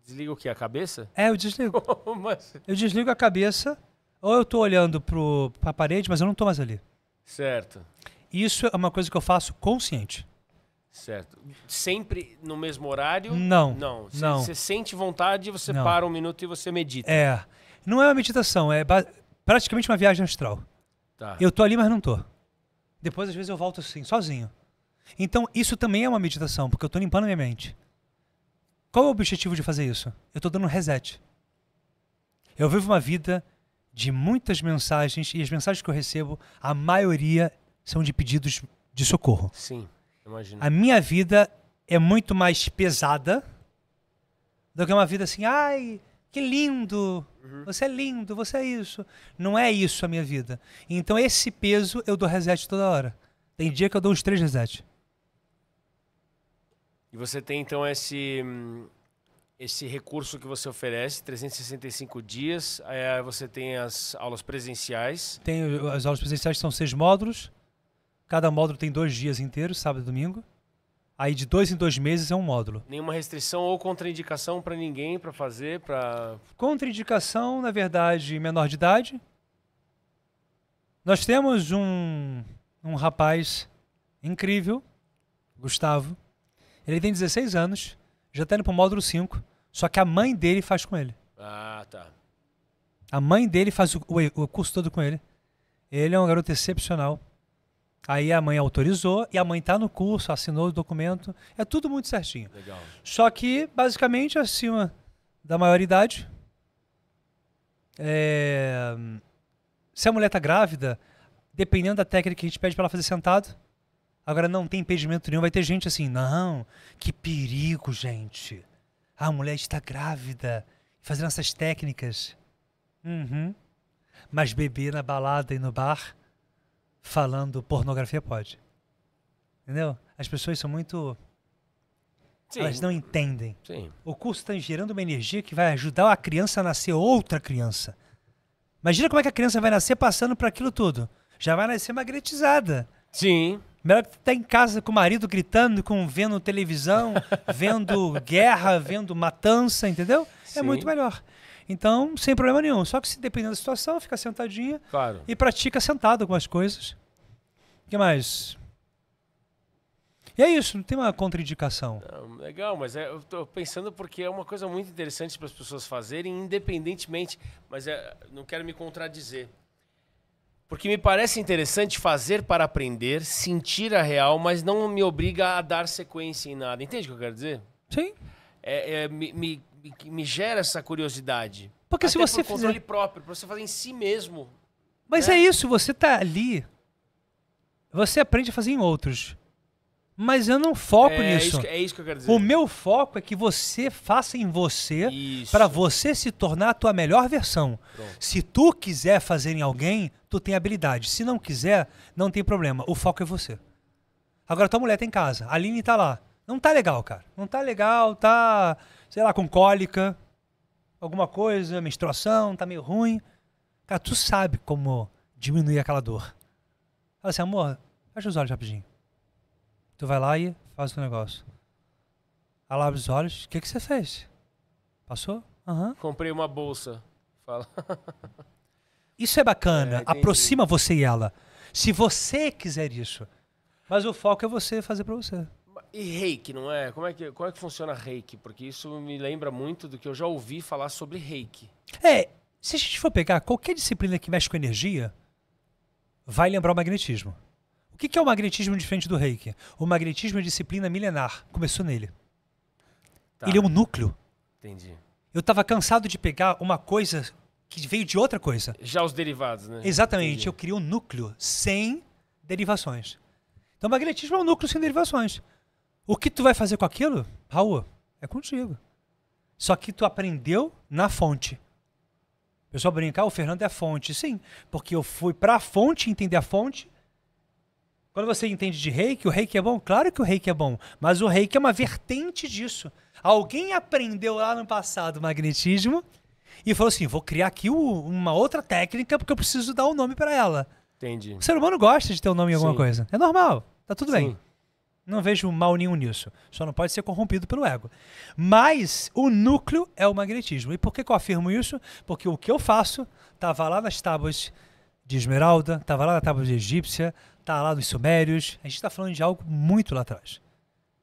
Desliga o quê? A cabeça? É, eu desligo. Assim? Eu desligo a cabeça, ou eu estou olhando para a parede, mas eu não estou mais ali. Certo. Isso é uma coisa que eu faço consciente. Certo. Sempre no mesmo horário? Não. Não. Você sente vontade, você não. para um minuto e você medita. É. Não é uma meditação, é praticamente uma viagem astral. Tá. Eu tô ali, mas não tô. Depois, às vezes, eu volto assim, sozinho. Então, isso também é uma meditação, porque eu tô limpando minha mente. Qual é o objetivo de fazer isso? Eu tô dando um reset. Eu vivo uma vida de muitas mensagens, e as mensagens que eu recebo, a maioria são de pedidos de socorro. Sim, imagino. A minha vida é muito mais pesada do que uma vida assim, ai, que lindo, uhum. você é lindo, você é isso. Não é isso a minha vida. Então esse peso eu dou reset toda hora. Tem dia que eu dou uns três reset. E você tem então esse hum, esse recurso que você oferece, 365 dias, aí você tem as aulas presenciais. Tem as aulas presenciais são seis módulos. Cada módulo tem dois dias inteiros, sábado e domingo. Aí de dois em dois meses é um módulo. Nenhuma restrição ou contraindicação para ninguém para fazer, para... Contraindicação, na verdade, menor de idade. Nós temos um, um rapaz incrível, Gustavo. Ele tem 16 anos, já está indo para o módulo 5, só que a mãe dele faz com ele. Ah, tá. A mãe dele faz o, o curso todo com ele. Ele é um garoto excepcional. Aí a mãe autorizou e a mãe está no curso, assinou o documento. É tudo muito certinho. Legal. Só que, basicamente, acima da maioridade. É... Se a mulher está grávida, dependendo da técnica que a gente pede para ela fazer sentado. Agora não tem impedimento nenhum. Vai ter gente assim, não, que perigo, gente. A mulher está grávida fazendo essas técnicas. Uhum. Mas beber na balada e no bar falando pornografia pode. Entendeu? As pessoas são muito. Sim. Elas não entendem. Sim. O curso está gerando uma energia que vai ajudar a criança a nascer outra criança. Imagina como é que a criança vai nascer passando por aquilo tudo. Já vai nascer magnetizada. Sim. Melhor que tá em casa com o marido gritando, com vendo televisão, vendo guerra, vendo matança, entendeu? É Sim. É muito melhor. Então, sem problema nenhum. Só que se dependendo da situação, fica sentadinha claro. e pratica sentado algumas coisas. O que mais? E é isso, não tem uma contraindicação. Não, legal, mas é, eu estou pensando porque é uma coisa muito interessante para as pessoas fazerem, independentemente, mas é, não quero me contradizer. Porque me parece interessante fazer para aprender, sentir a real, mas não me obriga a dar sequência em nada. Entende o que eu quero dizer? Sim. É, é me, me, que me gera essa curiosidade. Porque Até se você por controle próprio, para você fazer em si mesmo. Mas né? é isso, você tá ali, você aprende a fazer em outros. Mas eu não foco é, é nisso. É isso, é isso, que eu quero dizer. O meu foco é que você faça em você para você se tornar a tua melhor versão. Pronto. Se tu quiser fazer em alguém, tu tem habilidade. Se não quiser, não tem problema. O foco é você. Agora tua mulher tá em casa, a Aline tá lá. Não tá legal, cara. Não tá legal, tá sei lá, com cólica, alguma coisa, menstruação, tá meio ruim. Cara, tu sabe como diminuir aquela dor. Fala assim, amor, fecha os olhos rapidinho. Tu vai lá e faz o teu negócio. Ela abre os olhos, o que, que você fez? Passou? Uhum. Comprei uma bolsa. Fala. isso é bacana, é, aproxima você e ela. Se você quiser isso. Mas o foco é você fazer para você. E reiki, não é? Como é que, como é que funciona reiki? Porque isso me lembra muito do que eu já ouvi falar sobre reiki. É, se a gente for pegar qualquer disciplina que mexe com energia, vai lembrar o magnetismo. O que é o magnetismo diferente do reiki? O magnetismo é disciplina milenar, começou nele. Tá. Ele é um núcleo. Entendi. Eu estava cansado de pegar uma coisa que veio de outra coisa. Já os derivados, né? Exatamente. Entendi. Eu queria um núcleo sem derivações. Então, o magnetismo é um núcleo sem derivações. O que tu vai fazer com aquilo, Raul, é contigo. Só que tu aprendeu na fonte. O pessoal brinca, ah, o Fernando é a fonte. Sim, porque eu fui para a fonte entender a fonte. Quando você entende de reiki, o reiki é bom? Claro que o reiki é bom, mas o reiki é uma vertente disso. Alguém aprendeu lá no passado magnetismo e falou assim: vou criar aqui uma outra técnica porque eu preciso dar um nome para ela. Entendi. O ser humano gosta de ter um nome em alguma Sim. coisa. É normal, tá tudo Sim. bem. Não vejo mal nenhum nisso. Só não pode ser corrompido pelo ego. Mas o núcleo é o magnetismo. E por que, que eu afirmo isso? Porque o que eu faço estava lá nas tábuas de esmeralda, estava lá na tábua de egípcia, está lá dos sumérios. A gente está falando de algo muito lá atrás.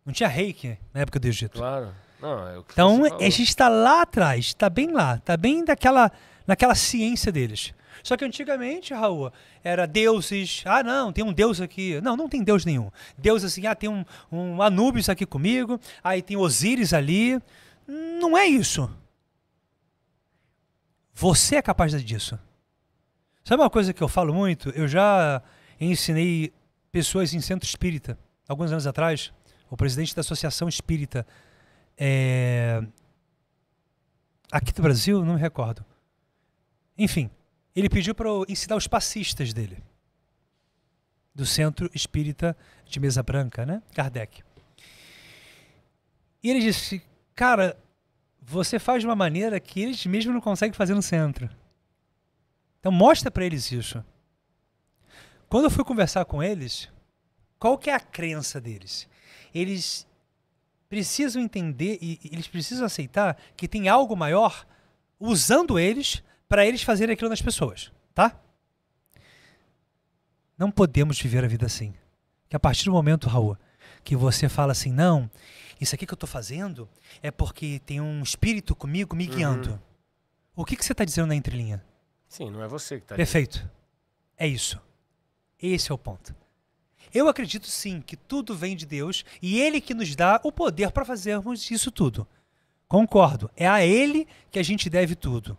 Não tinha reiki na época do Egito. Claro. Não, é então, a gente está lá atrás, está bem lá, está bem daquela, naquela ciência deles. Só que antigamente, Raul, era deuses. Ah, não, tem um deus aqui. Não, não tem deus nenhum. Deus assim, ah, tem um, um Anubis aqui comigo, aí tem Osíris ali. Não é isso. Você é capaz disso. Sabe uma coisa que eu falo muito? Eu já ensinei pessoas em centro espírita, alguns anos atrás, o presidente da Associação Espírita, é... aqui do Brasil, não me recordo. Enfim, ele pediu para eu ensinar os passistas dele, do Centro Espírita de Mesa Branca, né? Kardec. E ele disse: Cara, você faz de uma maneira que eles mesmo não conseguem fazer no centro. Então mostra para eles isso. Quando eu fui conversar com eles, qual que é a crença deles? Eles precisam entender e eles precisam aceitar que tem algo maior usando eles para eles fazerem aquilo nas pessoas, tá? Não podemos viver a vida assim. Que a partir do momento, Raul, que você fala assim, não, isso aqui que eu estou fazendo é porque tem um espírito comigo me guiando. Uhum. O que, que você está dizendo na entrelinha? Sim, não é você que está Perfeito. É isso. Esse é o ponto. Eu acredito sim que tudo vem de Deus e Ele que nos dá o poder para fazermos isso tudo. Concordo. É a Ele que a gente deve tudo.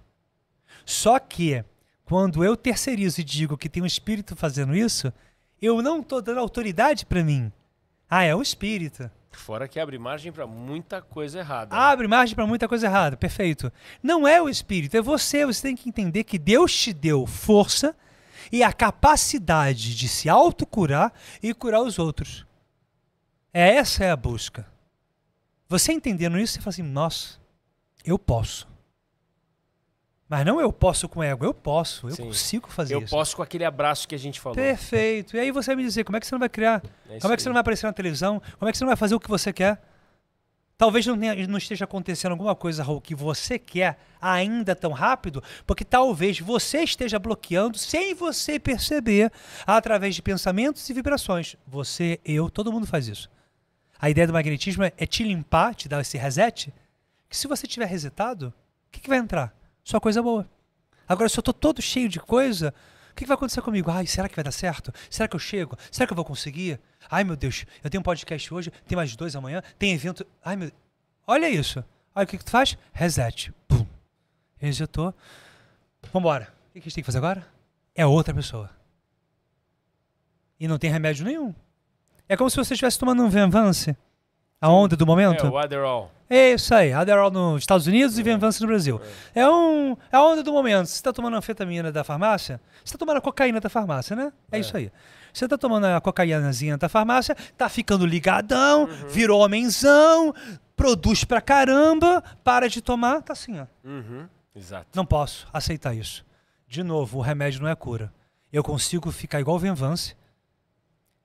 Só que, quando eu terceirizo e digo que tem um espírito fazendo isso, eu não estou dando autoridade para mim. Ah, é o espírito. Fora que abre margem para muita coisa errada. Né? Abre margem para muita coisa errada, perfeito. Não é o espírito, é você. Você tem que entender que Deus te deu força e a capacidade de se autocurar e curar os outros. É essa é a busca. Você entendendo isso, você fala assim: nossa, eu posso. Mas não eu posso com ego, eu posso, eu Sim. consigo fazer eu isso. Eu posso com aquele abraço que a gente falou. Perfeito. E aí você vai me dizer, como é que você não vai criar? É como é que você não vai aparecer na televisão? Como é que você não vai fazer o que você quer? Talvez não, tenha, não esteja acontecendo alguma coisa, Raul, que você quer ainda tão rápido, porque talvez você esteja bloqueando sem você perceber, através de pensamentos e vibrações. Você, eu, todo mundo faz isso. A ideia do magnetismo é, é te limpar, te dar esse reset, que se você tiver resetado, o que, que vai entrar? Só coisa boa. Agora, se eu estou todo cheio de coisa, o que, que, vai acontecer comigo? Ai, será que vai dar certo? Será que eu chego? Será que eu vou conseguir? Ai, meu Deus, eu tenho um podcast hoje, tem mais dois amanhã, tem evento. Ai, meu Olha isso. Ai, o que, que tu faz? Reset. Pum. Resetou. Vambora. O que, que a gente tem que fazer agora? É outra pessoa. E não tem remédio nenhum. É como se você estivesse tomando um Venvance. A onda do momento? É, o Adderall. É isso aí, Adderall nos Estados Unidos é. e Venvance no Brasil. É. é, um, é a onda do momento. Você está tomando anfetamina da farmácia? Você está tomando a cocaína da farmácia, né? É, é. isso aí. Você está tomando a cocaínazinha da farmácia, tá ficando ligadão, uhum. virou homenzão, produz pra caramba, para de tomar, tá assim, ó. Uhum. Exato. Não posso aceitar isso. De novo, o remédio não é cura. Eu consigo ficar igual o Venvance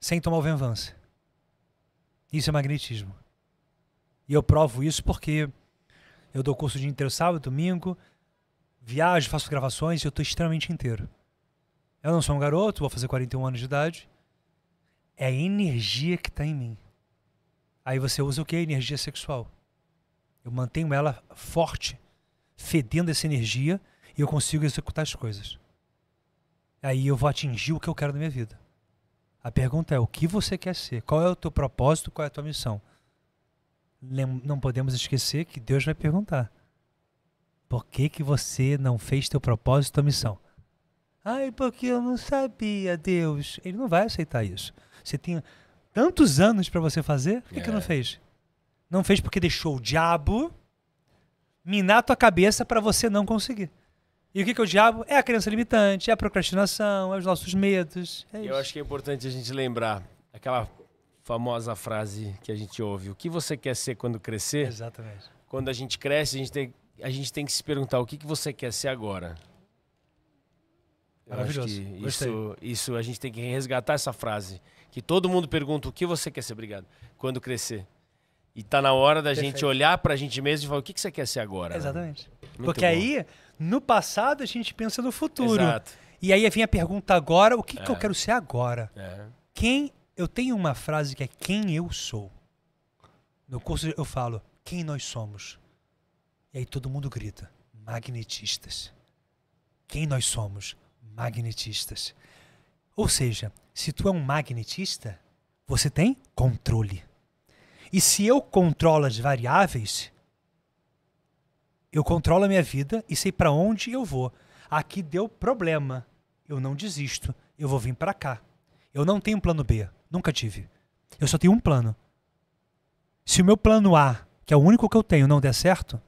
sem tomar o Venvance. Isso é magnetismo. E eu provo isso porque eu dou curso de inteiro sábado, domingo, viajo, faço gravações e eu estou extremamente inteiro. Eu não sou um garoto, vou fazer 41 anos de idade. É a energia que está em mim. Aí você usa o que? Energia sexual. Eu mantenho ela forte, fedendo essa energia e eu consigo executar as coisas. Aí eu vou atingir o que eu quero na minha vida. A pergunta é: o que você quer ser? Qual é o teu propósito? Qual é a tua missão? não podemos esquecer que Deus vai perguntar: por que, que você não fez teu propósito, tua missão? Ai, porque eu não sabia, Deus. Ele não vai aceitar isso. Você tinha tantos anos para você fazer, por que, é. que não é. fez? Não fez porque deixou o diabo minar tua cabeça para você não conseguir. E o que, que é o diabo? É a crença limitante, é a procrastinação, é os nossos medos. É eu acho que é importante a gente lembrar aquela famosa frase que a gente ouve: o que você quer ser quando crescer? Exatamente. Quando a gente cresce, a gente tem, a gente tem que se perguntar o que, que você quer ser agora. Maravilhoso. isso, isso a gente tem que resgatar essa frase. Que todo mundo pergunta o que você quer ser, obrigado, quando crescer. E tá na hora da Perfeito. gente olhar pra gente mesmo e falar o que, que você quer ser agora. Exatamente. Porque bom. aí, no passado, a gente pensa no futuro. Exato. E aí vem a pergunta agora, o que, é. que eu é. quero ser agora? É. Quem eu tenho uma frase que é quem eu sou. No curso eu falo quem nós somos. E aí todo mundo grita: magnetistas. Quem nós somos? Magnetistas. Ou seja, se tu é um magnetista, você tem controle. E se eu controlo as variáveis, eu controlo a minha vida e sei para onde eu vou. Aqui deu problema. Eu não desisto. Eu vou vir para cá. Eu não tenho plano B. Nunca tive. Eu só tenho um plano. Se o meu plano A, que é o único que eu tenho, não der certo,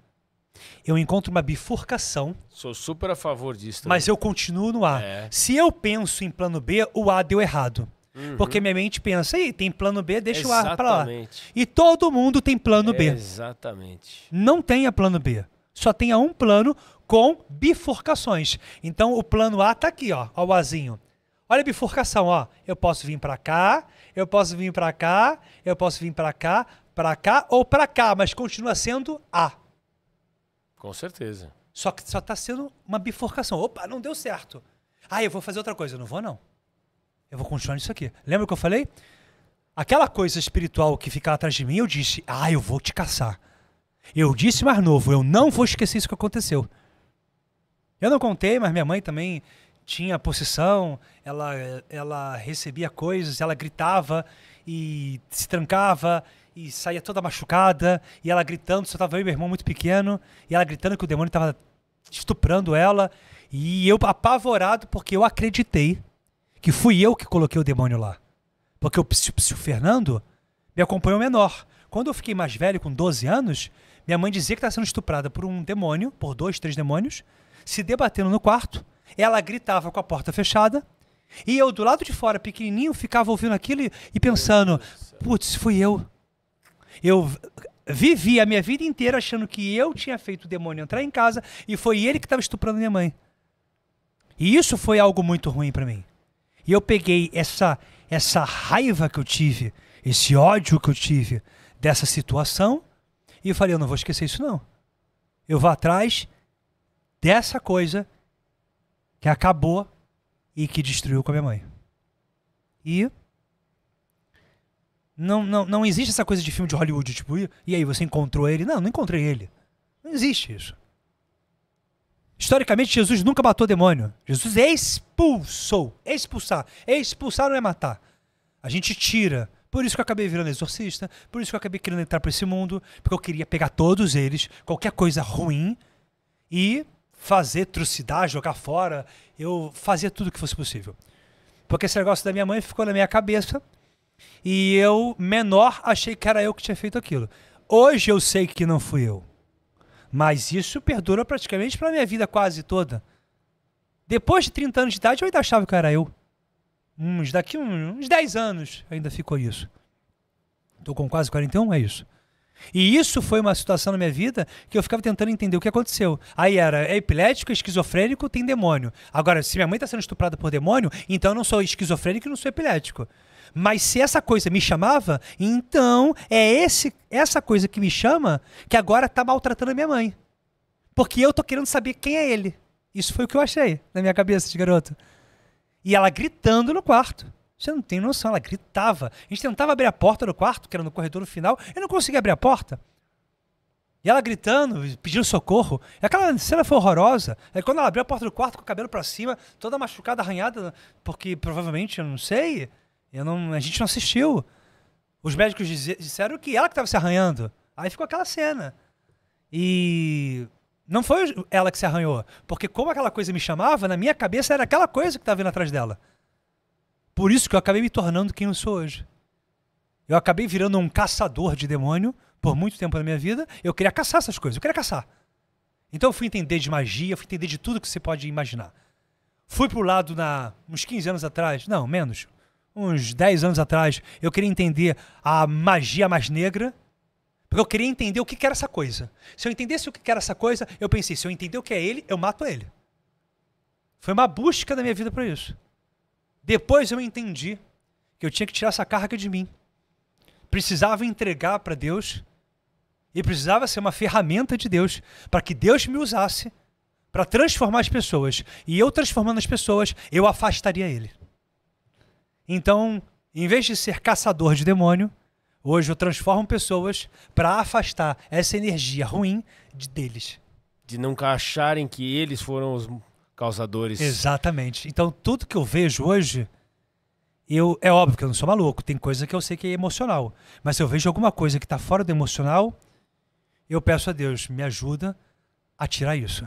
eu encontro uma bifurcação. Sou super a favor disso. Também. Mas eu continuo no A. É. Se eu penso em plano B, o A deu errado. Uhum. Porque minha mente pensa, aí tem plano B, deixa exatamente. o A pra lá. E todo mundo tem plano B. Exatamente. Não tenha plano B. Só tenha um plano com bifurcações. Então o plano A tá aqui, ó, ó o Azinho. Olha a bifurcação, ó. Eu posso vir para cá, eu posso vir para cá, eu posso vir para cá, para cá ou para cá, mas continua sendo A. Com certeza. Só que só está sendo uma bifurcação. Opa, não deu certo. Ah, eu vou fazer outra coisa. Eu não vou, não. Eu vou continuar nisso aqui. Lembra o que eu falei? Aquela coisa espiritual que ficava atrás de mim, eu disse, ah, eu vou te caçar. Eu disse mais novo, eu não vou esquecer isso que aconteceu. Eu não contei, mas minha mãe também tinha possessão, ela, ela recebia coisas, ela gritava e se trancava e saía toda machucada, e ela gritando, só tava eu e meu irmão muito pequeno, e ela gritando que o demônio estava estuprando ela, e eu apavorado porque eu acreditei que fui eu que coloquei o demônio lá. Porque o Psiu Psiu Fernando me acompanhou menor. Quando eu fiquei mais velho, com 12 anos, minha mãe dizia que estava sendo estuprada por um demônio, por dois, três demônios, se debatendo no quarto, ela gritava com a porta fechada e eu, do lado de fora, pequenininho, ficava ouvindo aquilo e, e pensando: putz, fui eu. Eu vivi a minha vida inteira achando que eu tinha feito o demônio entrar em casa e foi ele que estava estuprando minha mãe. E isso foi algo muito ruim para mim. E eu peguei essa essa raiva que eu tive, esse ódio que eu tive dessa situação e falei, eu não vou esquecer isso não. Eu vou atrás dessa coisa que acabou e que destruiu com a minha mãe. E não, não, não existe essa coisa de filme de Hollywood, tipo, e, e aí, você encontrou ele? Não, não encontrei ele. Não existe isso. Historicamente, Jesus nunca matou demônio. Jesus expulsou. Expulsar. Expulsar não é matar. A gente tira. Por isso que eu acabei virando exorcista, por isso que eu acabei querendo entrar para esse mundo, porque eu queria pegar todos eles, qualquer coisa ruim, e fazer, trucidar, jogar fora. Eu fazia tudo o que fosse possível. Porque esse negócio da minha mãe ficou na minha cabeça e eu, menor, achei que era eu que tinha feito aquilo. Hoje eu sei que não fui eu. Mas isso perdura praticamente para minha vida quase toda. Depois de 30 anos de idade, eu ainda achava que era eu. Uns daqui uns 10 anos ainda ficou isso. Estou com quase 41, é isso. E isso foi uma situação na minha vida que eu ficava tentando entender o que aconteceu. Aí era é epilético, é esquizofrênico, tem demônio. Agora, se minha mãe está sendo estuprada por demônio, então eu não sou esquizofrênico e não sou epilético. Mas se essa coisa me chamava, então é esse essa coisa que me chama que agora está maltratando a minha mãe. Porque eu tô querendo saber quem é ele. Isso foi o que eu achei na minha cabeça de garoto. E ela gritando no quarto. Você não tem noção, ela gritava. A gente tentava abrir a porta do quarto, que era no corredor no final, eu não conseguia abrir a porta. E ela gritando, pedindo socorro. E aquela cena foi horrorosa. Aí quando ela abriu a porta do quarto com o cabelo para cima, toda machucada, arranhada, porque provavelmente, eu não sei, eu não, a gente não assistiu. Os médicos disseram que ela que estava se arranhando. Aí ficou aquela cena. E não foi ela que se arranhou, porque como aquela coisa me chamava, na minha cabeça era aquela coisa que estava tá vindo atrás dela. Por isso que eu acabei me tornando quem eu sou hoje. Eu acabei virando um caçador de demônio por muito tempo na minha vida. Eu queria caçar essas coisas, eu queria caçar. Então eu fui entender de magia, fui entender de tudo que você pode imaginar. Fui pro lado na uns 15 anos atrás, não, menos, uns 10 anos atrás, eu queria entender a magia mais negra, porque eu queria entender o que era essa coisa. Se eu entendesse o que era essa coisa, eu pensei, se eu entender o que é ele, eu mato ele. Foi uma busca da minha vida para isso. Depois eu entendi que eu tinha que tirar essa carga de mim. Precisava entregar para Deus e precisava ser uma ferramenta de Deus para que Deus me usasse para transformar as pessoas. E eu transformando as pessoas, eu afastaria ele. Então, em vez de ser caçador de demônio, hoje eu transformo pessoas para afastar essa energia ruim de deles. De nunca acharem que eles foram os causadores. Exatamente. Então, tudo que eu vejo hoje, eu é óbvio que eu não sou maluco, tem coisa que eu sei que é emocional. Mas se eu vejo alguma coisa que está fora do emocional, eu peço a Deus, me ajuda a tirar isso.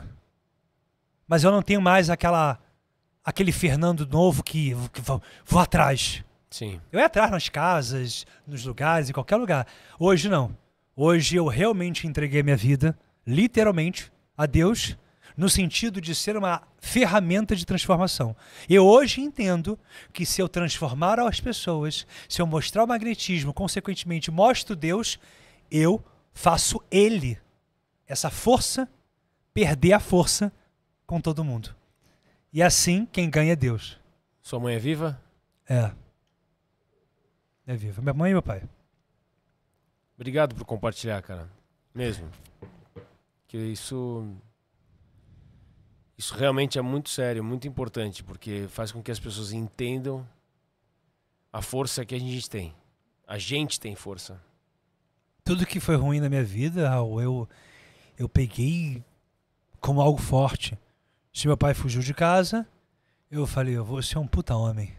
Mas eu não tenho mais aquela aquele Fernando novo que, que vou, vou, atrás. Sim. Eu ia atrás nas casas, nos lugares, em qualquer lugar. Hoje não. Hoje eu realmente entreguei minha vida, literalmente, a Deus no sentido de ser uma ferramenta de transformação. Eu hoje entendo que se eu transformar as pessoas, se eu mostrar o magnetismo, consequentemente mostro Deus, eu faço Ele, essa força, perder a força com todo mundo. E assim, quem ganha é Deus. Sua mãe é viva? É. É viva. Minha mãe e meu pai. Obrigado por compartilhar, cara. Mesmo. Que isso isso realmente é muito sério, muito importante, porque faz com que as pessoas entendam a força que a gente tem. A gente tem força. Tudo que foi ruim na minha vida, Raul, eu, eu peguei como algo forte. Se meu pai fugiu de casa, eu falei, eu vou ser um puta homem.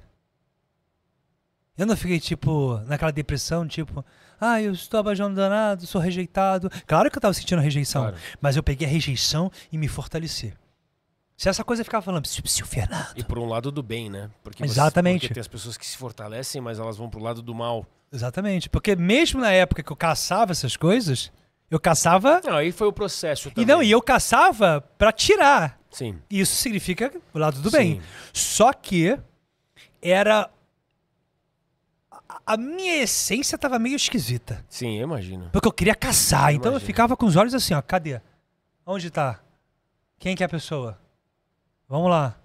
Eu não fiquei, tipo, naquela depressão, tipo, ah, eu estou abandonado, sou rejeitado. Claro que eu estava sentindo rejeição, claro. mas eu peguei a rejeição e me fortaleci. Se essa coisa ficava falando, se o Fernando. E por um lado do bem, né? Porque vocês, Exatamente. porque tem as pessoas que se fortalecem, mas elas vão pro lado do mal. Exatamente. Porque mesmo na época que eu caçava essas coisas, eu caçava. Não, aí foi o processo também. E não, e eu caçava para tirar. Sim. Isso significa o lado do bem. Sim. Só que era a minha essência tava meio esquisita. Sim, eu imagino. Porque eu queria caçar, então eu então imagino. eu ficava com os olhos assim, ó, cadê? Onde tá? Quem que é a pessoa? Vamos lá.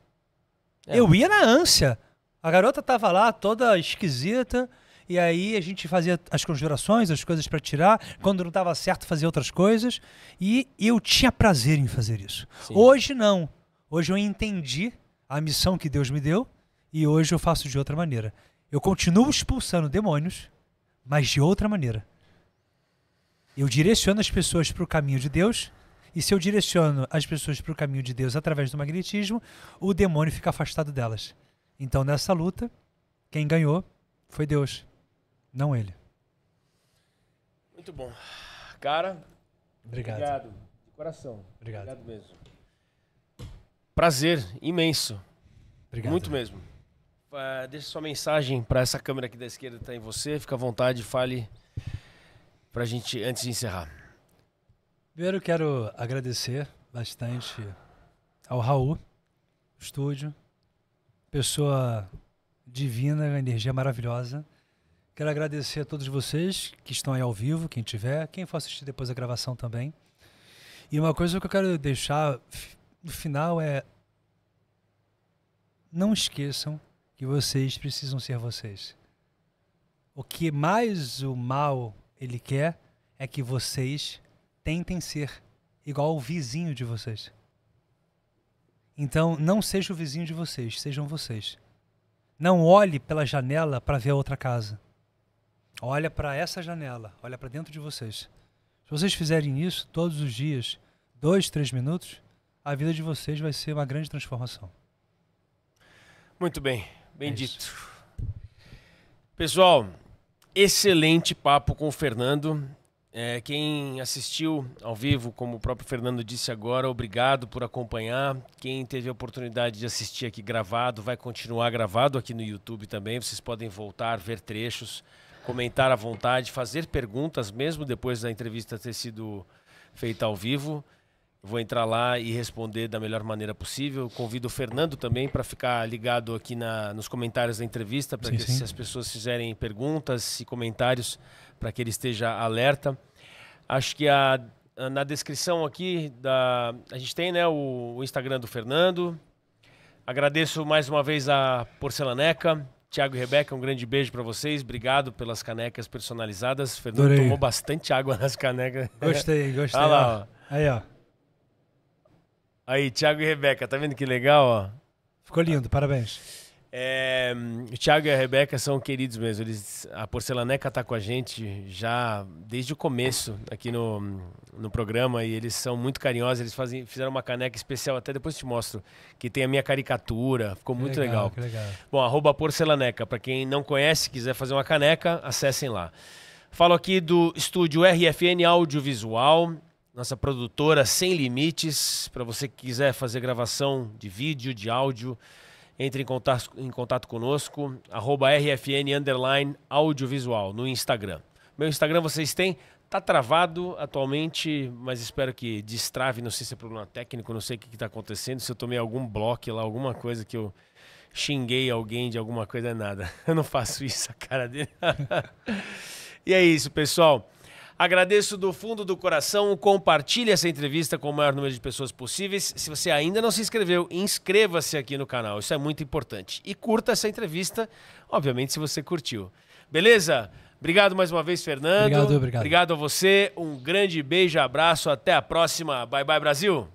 É. Eu ia na ânsia. A garota tava lá, toda esquisita. E aí a gente fazia as conjurações, as coisas para tirar. Quando não dava certo, fazia outras coisas. E eu tinha prazer em fazer isso. Sim. Hoje não. Hoje eu entendi a missão que Deus me deu. E hoje eu faço de outra maneira. Eu continuo expulsando demônios, mas de outra maneira. Eu direciono as pessoas para o caminho de Deus e se eu direciono as pessoas para o caminho de Deus através do magnetismo, o demônio fica afastado delas. Então, nessa luta, quem ganhou foi Deus, não ele. Muito bom. Cara, obrigado. Obrigado, de coração. Obrigado. Obrigado mesmo. Prazer imenso. Obrigado. Muito mesmo. Uh, deixa sua mensagem para essa câmera aqui da esquerda que está em você. Fica à vontade, fale para a gente antes de encerrar. Primeiro eu quero agradecer bastante ao Raul, estúdio, pessoa divina, energia maravilhosa. Quero agradecer a todos vocês que estão aí ao vivo, quem tiver, quem for assistir depois a gravação também. E uma coisa que eu quero deixar no final é não esqueçam que vocês precisam ser vocês. O que mais o mal ele quer é que vocês tentem ser igual o vizinho de vocês. Então, não seja o vizinho de vocês, sejam vocês. Não olhe pela janela para ver a outra casa. Olha para essa janela, olha para dentro de vocês. Se vocês fizerem isso todos os dias, dois, três minutos, a vida de vocês vai ser uma grande transformação. Muito bem, bendito. é Pessoal, excelente papo com o Fernando. É, quem assistiu ao vivo, como o próprio Fernando disse agora, obrigado por acompanhar. Quem teve a oportunidade de assistir aqui gravado, vai continuar gravado aqui no YouTube também. Vocês podem voltar, ver trechos, comentar à vontade, fazer perguntas, mesmo depois da entrevista ter sido feita ao vivo. Vou entrar lá e responder da melhor maneira possível. Convido o Fernando também para ficar ligado aqui na, nos comentários da entrevista, para que sim. se as pessoas fizerem perguntas e comentários, para que ele esteja alerta. Acho que a, a, na descrição aqui da, a gente tem né, o, o Instagram do Fernando. Agradeço mais uma vez a Porcelaneca, Tiago e Rebeca, um grande beijo para vocês. Obrigado pelas canecas personalizadas. Fernando tomou bastante água nas canecas. Gostei, gostei. Olha lá. Ó. Aí, ó. Aí, Thiago e Rebeca, tá vendo que legal, ó? Ficou lindo, parabéns. É, o Thiago e a Rebeca são queridos mesmo. Eles, a Porcelaneca tá com a gente já desde o começo aqui no, no programa e eles são muito carinhosos. Eles fazem, fizeram uma caneca especial, até depois te mostro, que tem a minha caricatura. Ficou que muito legal. legal. legal. Bom, arroba Porcelaneca. Para quem não conhece, quiser fazer uma caneca, acessem lá. Falo aqui do estúdio RFN Audiovisual nossa produtora Sem Limites. Para você que quiser fazer gravação de vídeo, de áudio, entre em contato, em contato conosco, arroba RFN underline audiovisual no Instagram. Meu Instagram vocês têm? Tá travado atualmente, mas espero que destrave. Não sei se é problema técnico, não sei o que está acontecendo. Se eu tomei algum bloco lá, alguma coisa que eu xinguei alguém de alguma coisa, é nada. Eu não faço isso, a cara dele. e é isso, pessoal. Agradeço do fundo do coração. Compartilhe essa entrevista com o maior número de pessoas possíveis. Se você ainda não se inscreveu, inscreva-se aqui no canal. Isso é muito importante. E curta essa entrevista, obviamente, se você curtiu. Beleza? Obrigado mais uma vez, Fernando. Obrigado, obrigado. Obrigado a você. Um grande beijo, abraço. Até a próxima. Bye, bye, Brasil.